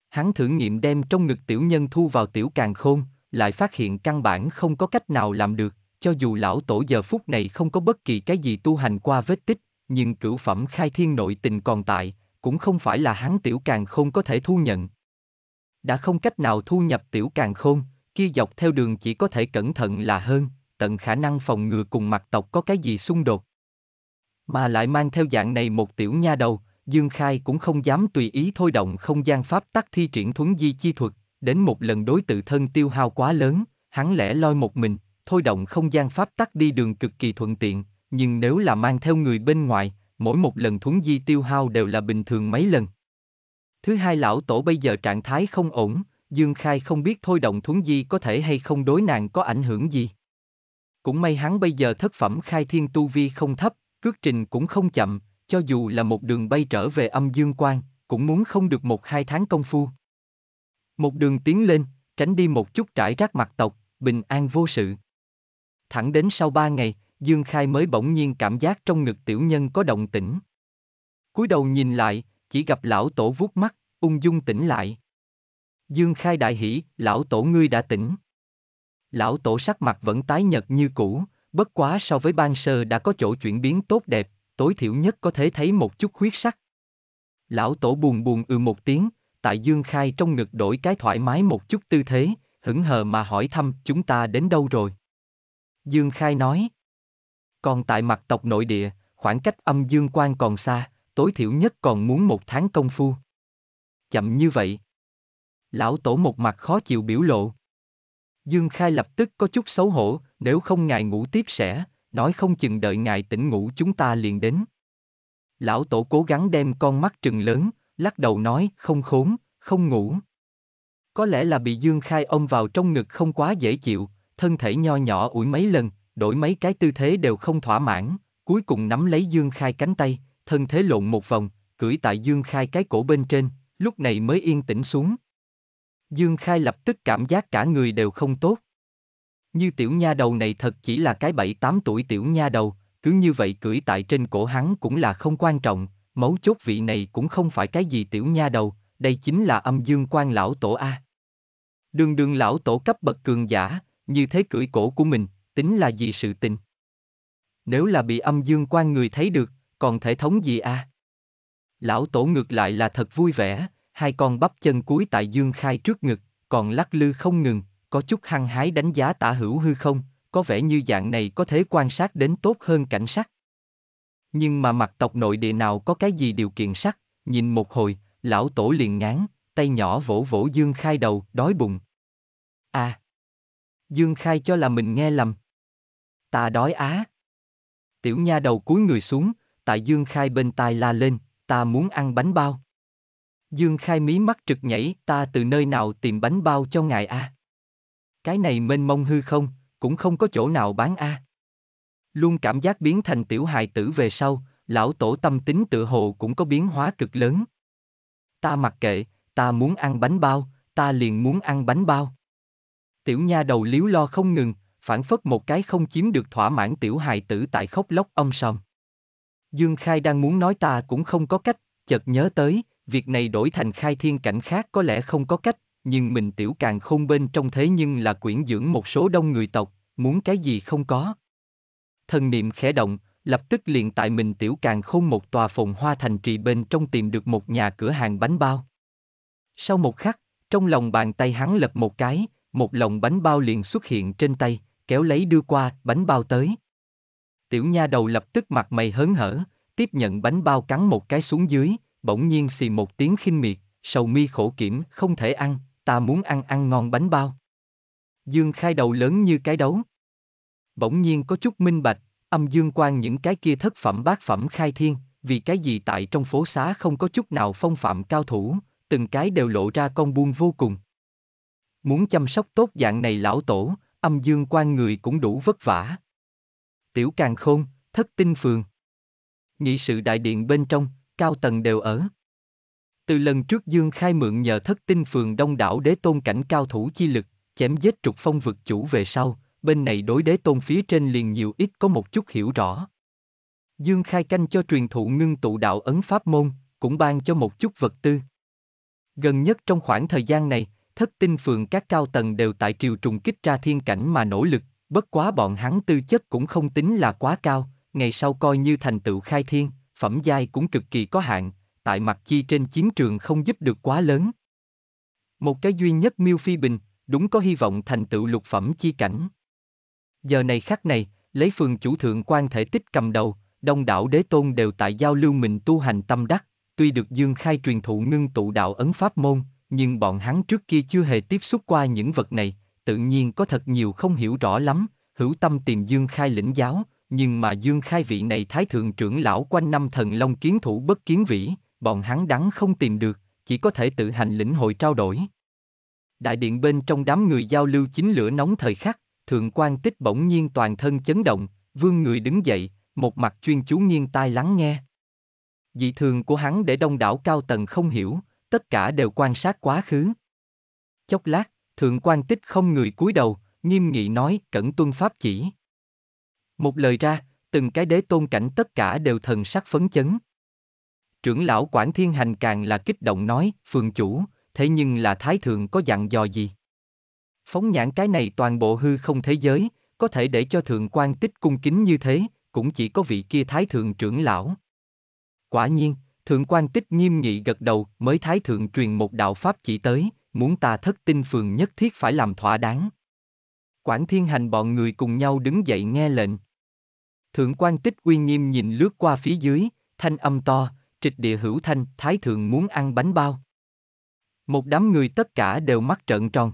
Hắn thử nghiệm đem trong ngực tiểu nhân thu vào tiểu càng khôn, lại phát hiện căn bản không có cách nào làm được, cho dù lão tổ giờ phút này không có bất kỳ cái gì tu hành qua vết tích, nhưng cửu phẩm khai thiên nội tình còn tại, cũng không phải là hắn tiểu càng khôn có thể thu nhận. Đã không cách nào thu nhập tiểu càng khôn, kia dọc theo đường chỉ có thể cẩn thận là hơn, tận khả năng phòng ngừa cùng mặt tộc có cái gì xung đột. Mà lại mang theo dạng này một tiểu nha đầu, Dương Khai cũng không dám tùy ý thôi động không gian pháp tắc thi triển thuấn di chi thuật, đến một lần đối tự thân tiêu hao quá lớn, hắn lẻ loi một mình, thôi động không gian pháp tắc đi đường cực kỳ thuận tiện, nhưng nếu là mang theo người bên ngoài, mỗi một lần thuấn di tiêu hao đều là bình thường mấy lần. Thứ hai lão tổ bây giờ trạng thái không ổn, Dương Khai không biết thôi động thuấn di có thể hay không đối nàng có ảnh hưởng gì. Cũng may hắn bây giờ thất phẩm khai thiên tu vi không thấp, cước trình cũng không chậm, cho dù là một đường bay trở về âm dương quan, cũng muốn không được một hai tháng công phu. Một đường tiến lên, tránh đi một chút trải rác mặt tộc, bình an vô sự. Thẳng đến sau ba ngày, Dương Khai mới bỗng nhiên cảm giác trong ngực tiểu nhân có động tĩnh. cúi đầu nhìn lại, chỉ gặp lão tổ vuốt mắt, ung dung tỉnh lại. Dương Khai đại hỉ, lão tổ ngươi đã tỉnh. Lão tổ sắc mặt vẫn tái nhật như cũ, bất quá so với ban sơ đã có chỗ chuyển biến tốt đẹp, tối thiểu nhất có thể thấy một chút huyết sắc. Lão tổ buồn buồn ừ một tiếng, tại Dương Khai trong ngực đổi cái thoải mái một chút tư thế, hững hờ mà hỏi thăm chúng ta đến đâu rồi. Dương Khai nói. Còn tại mặt tộc nội địa, khoảng cách âm dương quan còn xa, tối thiểu nhất còn muốn một tháng công phu. Chậm như vậy. Lão tổ một mặt khó chịu biểu lộ. Dương Khai lập tức có chút xấu hổ, nếu không ngài ngủ tiếp sẽ, nói không chừng đợi ngài tỉnh ngủ chúng ta liền đến. Lão tổ cố gắng đem con mắt trừng lớn, lắc đầu nói không khốn, không ngủ. Có lẽ là bị Dương Khai ôm vào trong ngực không quá dễ chịu, thân thể nho nhỏ ủi mấy lần, đổi mấy cái tư thế đều không thỏa mãn, cuối cùng nắm lấy Dương Khai cánh tay, thân thế lộn một vòng, cưỡi tại Dương Khai cái cổ bên trên, lúc này mới yên tĩnh xuống. Dương Khai lập tức cảm giác cả người đều không tốt. Như tiểu nha đầu này thật chỉ là cái bảy tám tuổi tiểu nha đầu, cứ như vậy cưỡi tại trên cổ hắn cũng là không quan trọng, mấu chốt vị này cũng không phải cái gì tiểu nha đầu, đây chính là âm dương quan lão tổ A. Đường đường lão tổ cấp bậc cường giả, như thế cưỡi cổ của mình, tính là gì sự tình? Nếu là bị âm dương quan người thấy được, còn thể thống gì à? Lão tổ ngược lại là thật vui vẻ, hai con bắp chân cuối tại dương khai trước ngực, còn lắc lư không ngừng, có chút hăng hái đánh giá tả hữu hư không, có vẻ như dạng này có thể quan sát đến tốt hơn cảnh sát Nhưng mà mặt tộc nội địa nào có cái gì điều kiện sắc, nhìn một hồi, lão tổ liền ngán, tay nhỏ vỗ vỗ Dương Khai đầu, đói bụng. À! Dương Khai cho là mình nghe lầm ta đói á. Tiểu nha đầu cúi người xuống, tại Dương Khai bên tai la lên, ta muốn ăn bánh bao. Dương Khai mí mắt trực nhảy, ta từ nơi nào tìm bánh bao cho ngài a? À? Cái này mênh mông hư không, cũng không có chỗ nào bán a. À. Luôn cảm giác biến thành tiểu hài tử về sau, lão tổ tâm tính tự hồ cũng có biến hóa cực lớn. Ta mặc kệ, ta muốn ăn bánh bao, ta liền muốn ăn bánh bao. Tiểu nha đầu liếu lo không ngừng, phản phất một cái không chiếm được thỏa mãn tiểu hài tử tại khóc lóc ông sòm. Dương Khai đang muốn nói ta cũng không có cách, chợt nhớ tới, việc này đổi thành khai thiên cảnh khác có lẽ không có cách, nhưng mình tiểu càng khôn bên trong thế nhưng là quyển dưỡng một số đông người tộc, muốn cái gì không có. Thần niệm khẽ động, lập tức liền tại mình tiểu càng khôn một tòa phồn hoa thành trì bên trong tìm được một nhà cửa hàng bánh bao. Sau một khắc, trong lòng bàn tay hắn lật một cái, một lồng bánh bao liền xuất hiện trên tay, kéo lấy đưa qua, bánh bao tới. Tiểu nha đầu lập tức mặt mày hớn hở, tiếp nhận bánh bao cắn một cái xuống dưới, bỗng nhiên xì một tiếng khinh miệt, sầu mi khổ kiểm, không thể ăn, ta muốn ăn ăn ngon bánh bao. Dương khai đầu lớn như cái đấu. Bỗng nhiên có chút minh bạch, âm dương quan những cái kia thất phẩm bát phẩm khai thiên, vì cái gì tại trong phố xá không có chút nào phong phạm cao thủ, từng cái đều lộ ra con buông vô cùng. Muốn chăm sóc tốt dạng này lão tổ, âm dương quan người cũng đủ vất vả. Tiểu Càng Khôn, Thất Tinh Phường Nghị sự đại điện bên trong, cao tầng đều ở. Từ lần trước Dương Khai mượn nhờ Thất Tinh Phường đông đảo đế tôn cảnh cao thủ chi lực, chém giết trục phong vực chủ về sau, bên này đối đế tôn phía trên liền nhiều ít có một chút hiểu rõ. Dương Khai canh cho truyền thụ ngưng tụ đạo ấn pháp môn, cũng ban cho một chút vật tư. Gần nhất trong khoảng thời gian này, thất tinh phường các cao tầng đều tại triều trùng kích ra thiên cảnh mà nỗ lực, bất quá bọn hắn tư chất cũng không tính là quá cao, ngày sau coi như thành tựu khai thiên, phẩm giai cũng cực kỳ có hạn, tại mặt chi trên chiến trường không giúp được quá lớn. Một cái duy nhất miêu phi bình, đúng có hy vọng thành tựu lục phẩm chi cảnh. Giờ này khắc này, lấy phường chủ thượng quan thể tích cầm đầu, đông đảo đế tôn đều tại giao lưu mình tu hành tâm đắc, tuy được dương khai truyền thụ ngưng tụ đạo ấn pháp môn, nhưng bọn hắn trước kia chưa hề tiếp xúc qua những vật này, tự nhiên có thật nhiều không hiểu rõ lắm, hữu tâm tìm Dương Khai lĩnh giáo, nhưng mà Dương Khai vị này thái thượng trưởng lão quanh năm thần long kiến thủ bất kiến vĩ, bọn hắn đắng không tìm được, chỉ có thể tự hành lĩnh hội trao đổi. Đại điện bên trong đám người giao lưu chính lửa nóng thời khắc, thượng quan tích bỗng nhiên toàn thân chấn động, vương người đứng dậy, một mặt chuyên chú nghiêng tai lắng nghe. Dị thường của hắn để đông đảo cao tầng không hiểu, tất cả đều quan sát quá khứ. Chốc lát, thượng quan tích không người cúi đầu, nghiêm nghị nói cẩn tuân pháp chỉ. Một lời ra, từng cái đế tôn cảnh tất cả đều thần sắc phấn chấn. Trưởng lão Quảng Thiên Hành càng là kích động nói, phường chủ, thế nhưng là thái thượng có dặn dò gì? Phóng nhãn cái này toàn bộ hư không thế giới, có thể để cho thượng quan tích cung kính như thế, cũng chỉ có vị kia thái thượng trưởng lão. Quả nhiên, Thượng quan tích nghiêm nghị gật đầu, mới thái thượng truyền một đạo pháp chỉ tới, muốn ta thất tinh phường nhất thiết phải làm thỏa đáng. Quản thiên hành bọn người cùng nhau đứng dậy nghe lệnh. Thượng quan tích uy nghiêm nhìn lướt qua phía dưới, thanh âm to, trịch địa hữu thanh, thái thượng muốn ăn bánh bao. Một đám người tất cả đều mắt trợn tròn.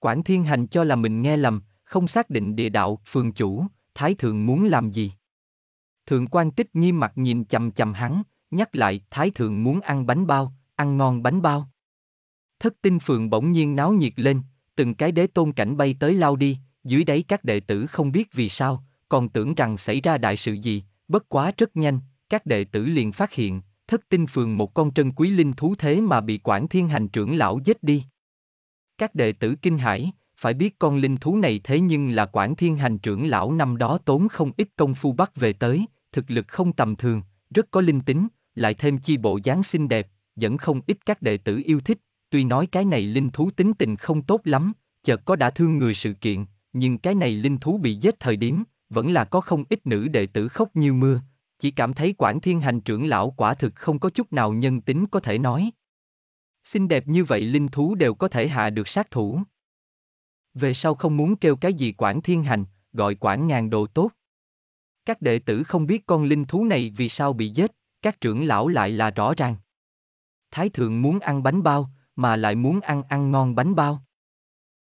Quản thiên hành cho là mình nghe lầm, không xác định địa đạo, phường chủ, thái thượng muốn làm gì. Thượng quan tích nghiêm mặt nhìn chầm chầm hắn, Nhắc lại, Thái Thượng muốn ăn bánh bao, ăn ngon bánh bao. Thất tinh phường bỗng nhiên náo nhiệt lên, từng cái đế tôn cảnh bay tới lao đi, dưới đáy các đệ tử không biết vì sao, còn tưởng rằng xảy ra đại sự gì, bất quá rất nhanh, các đệ tử liền phát hiện, thất tinh phường một con trân quý linh thú thế mà bị quản thiên hành trưởng lão giết đi. Các đệ tử kinh hãi, phải biết con linh thú này thế nhưng là quản thiên hành trưởng lão năm đó tốn không ít công phu bắt về tới, thực lực không tầm thường, rất có linh tính, lại thêm chi bộ dáng xinh đẹp, dẫn không ít các đệ tử yêu thích, tuy nói cái này linh thú tính tình không tốt lắm, chợt có đã thương người sự kiện, nhưng cái này linh thú bị giết thời điểm, vẫn là có không ít nữ đệ tử khóc như mưa, chỉ cảm thấy quản thiên hành trưởng lão quả thực không có chút nào nhân tính có thể nói. Xinh đẹp như vậy linh thú đều có thể hạ được sát thủ. Về sau không muốn kêu cái gì quản thiên hành, gọi quản ngàn đồ tốt. Các đệ tử không biết con linh thú này vì sao bị giết, các trưởng lão lại là rõ ràng. Thái thượng muốn ăn bánh bao, mà lại muốn ăn ăn ngon bánh bao.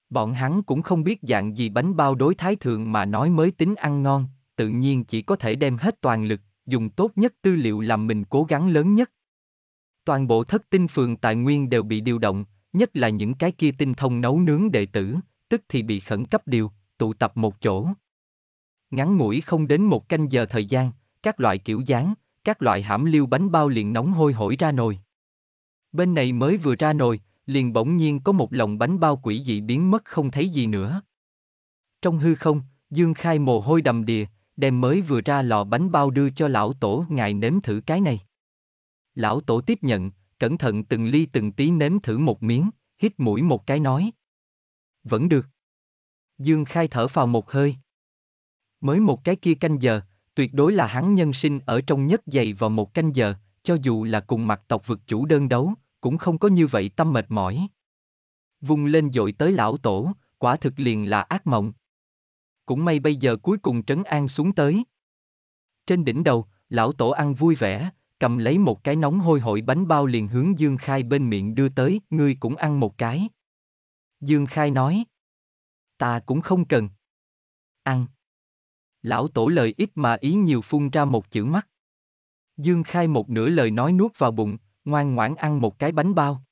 Bọn hắn cũng không biết dạng gì bánh bao đối thái thượng mà nói mới tính ăn ngon, tự nhiên chỉ có thể đem hết toàn lực, dùng tốt nhất tư liệu làm mình cố gắng lớn nhất. Toàn bộ thất tinh phường tài nguyên đều bị điều động, nhất là những cái kia tinh thông nấu nướng đệ tử, tức thì bị khẩn cấp điều, tụ tập một chỗ. Ngắn ngủi không đến một canh giờ thời gian, các loại kiểu dáng, các loại hãm liêu bánh bao liền nóng hôi hổi ra nồi. Bên này mới vừa ra nồi, liền bỗng nhiên có một lồng bánh bao quỷ dị biến mất không thấy gì nữa. Trong hư không, Dương Khai mồ hôi đầm đìa, đem mới vừa ra lò bánh bao đưa cho lão tổ ngài nếm thử cái này. Lão tổ tiếp nhận, cẩn thận từng ly từng tí nếm thử một miếng, hít mũi một cái nói. Vẫn được. Dương Khai thở vào một hơi. Mới một cái kia canh giờ, Tuyệt đối là hắn nhân sinh ở trong nhất dày vào một canh giờ, cho dù là cùng mặt tộc vực chủ đơn đấu, cũng không có như vậy tâm mệt mỏi. Vùng lên dội tới lão tổ, quả thực liền là ác mộng. Cũng may bây giờ cuối cùng trấn an xuống tới. Trên đỉnh đầu, lão tổ ăn vui vẻ, cầm lấy một cái nóng hôi hổi bánh bao liền hướng Dương Khai bên miệng đưa tới, ngươi cũng ăn một cái. Dương Khai nói, ta cũng không cần. Ăn. Lão tổ lời ít mà ý nhiều phun ra một chữ mắt. Dương khai một nửa lời nói nuốt vào bụng, ngoan ngoãn ăn một cái bánh bao.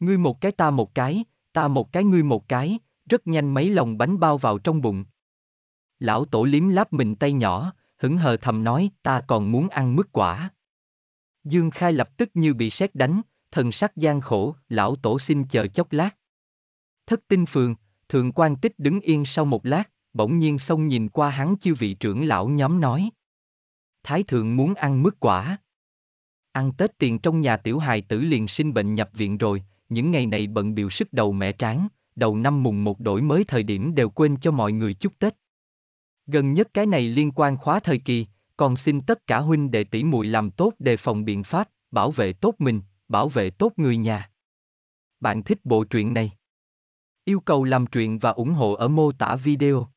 Ngươi một cái ta một cái, ta một cái ngươi một cái, rất nhanh mấy lòng bánh bao vào trong bụng. Lão tổ liếm láp mình tay nhỏ, hững hờ thầm nói ta còn muốn ăn mứt quả. Dương khai lập tức như bị sét đánh, thần sắc gian khổ, lão tổ xin chờ chốc lát. Thất tinh phường, thượng quan tích đứng yên sau một lát, bỗng nhiên xông nhìn qua hắn chư vị trưởng lão nhóm nói. Thái thượng muốn ăn mứt quả. Ăn Tết tiền trong nhà tiểu hài tử liền sinh bệnh nhập viện rồi, những ngày này bận biểu sức đầu mẹ tráng, đầu năm mùng một đổi mới thời điểm đều quên cho mọi người chúc Tết. Gần nhất cái này liên quan khóa thời kỳ, còn xin tất cả huynh đệ tỷ muội làm tốt đề phòng biện pháp, bảo vệ tốt mình, bảo vệ tốt người nhà. Bạn thích bộ truyện này? Yêu cầu làm truyện và ủng hộ ở mô tả video.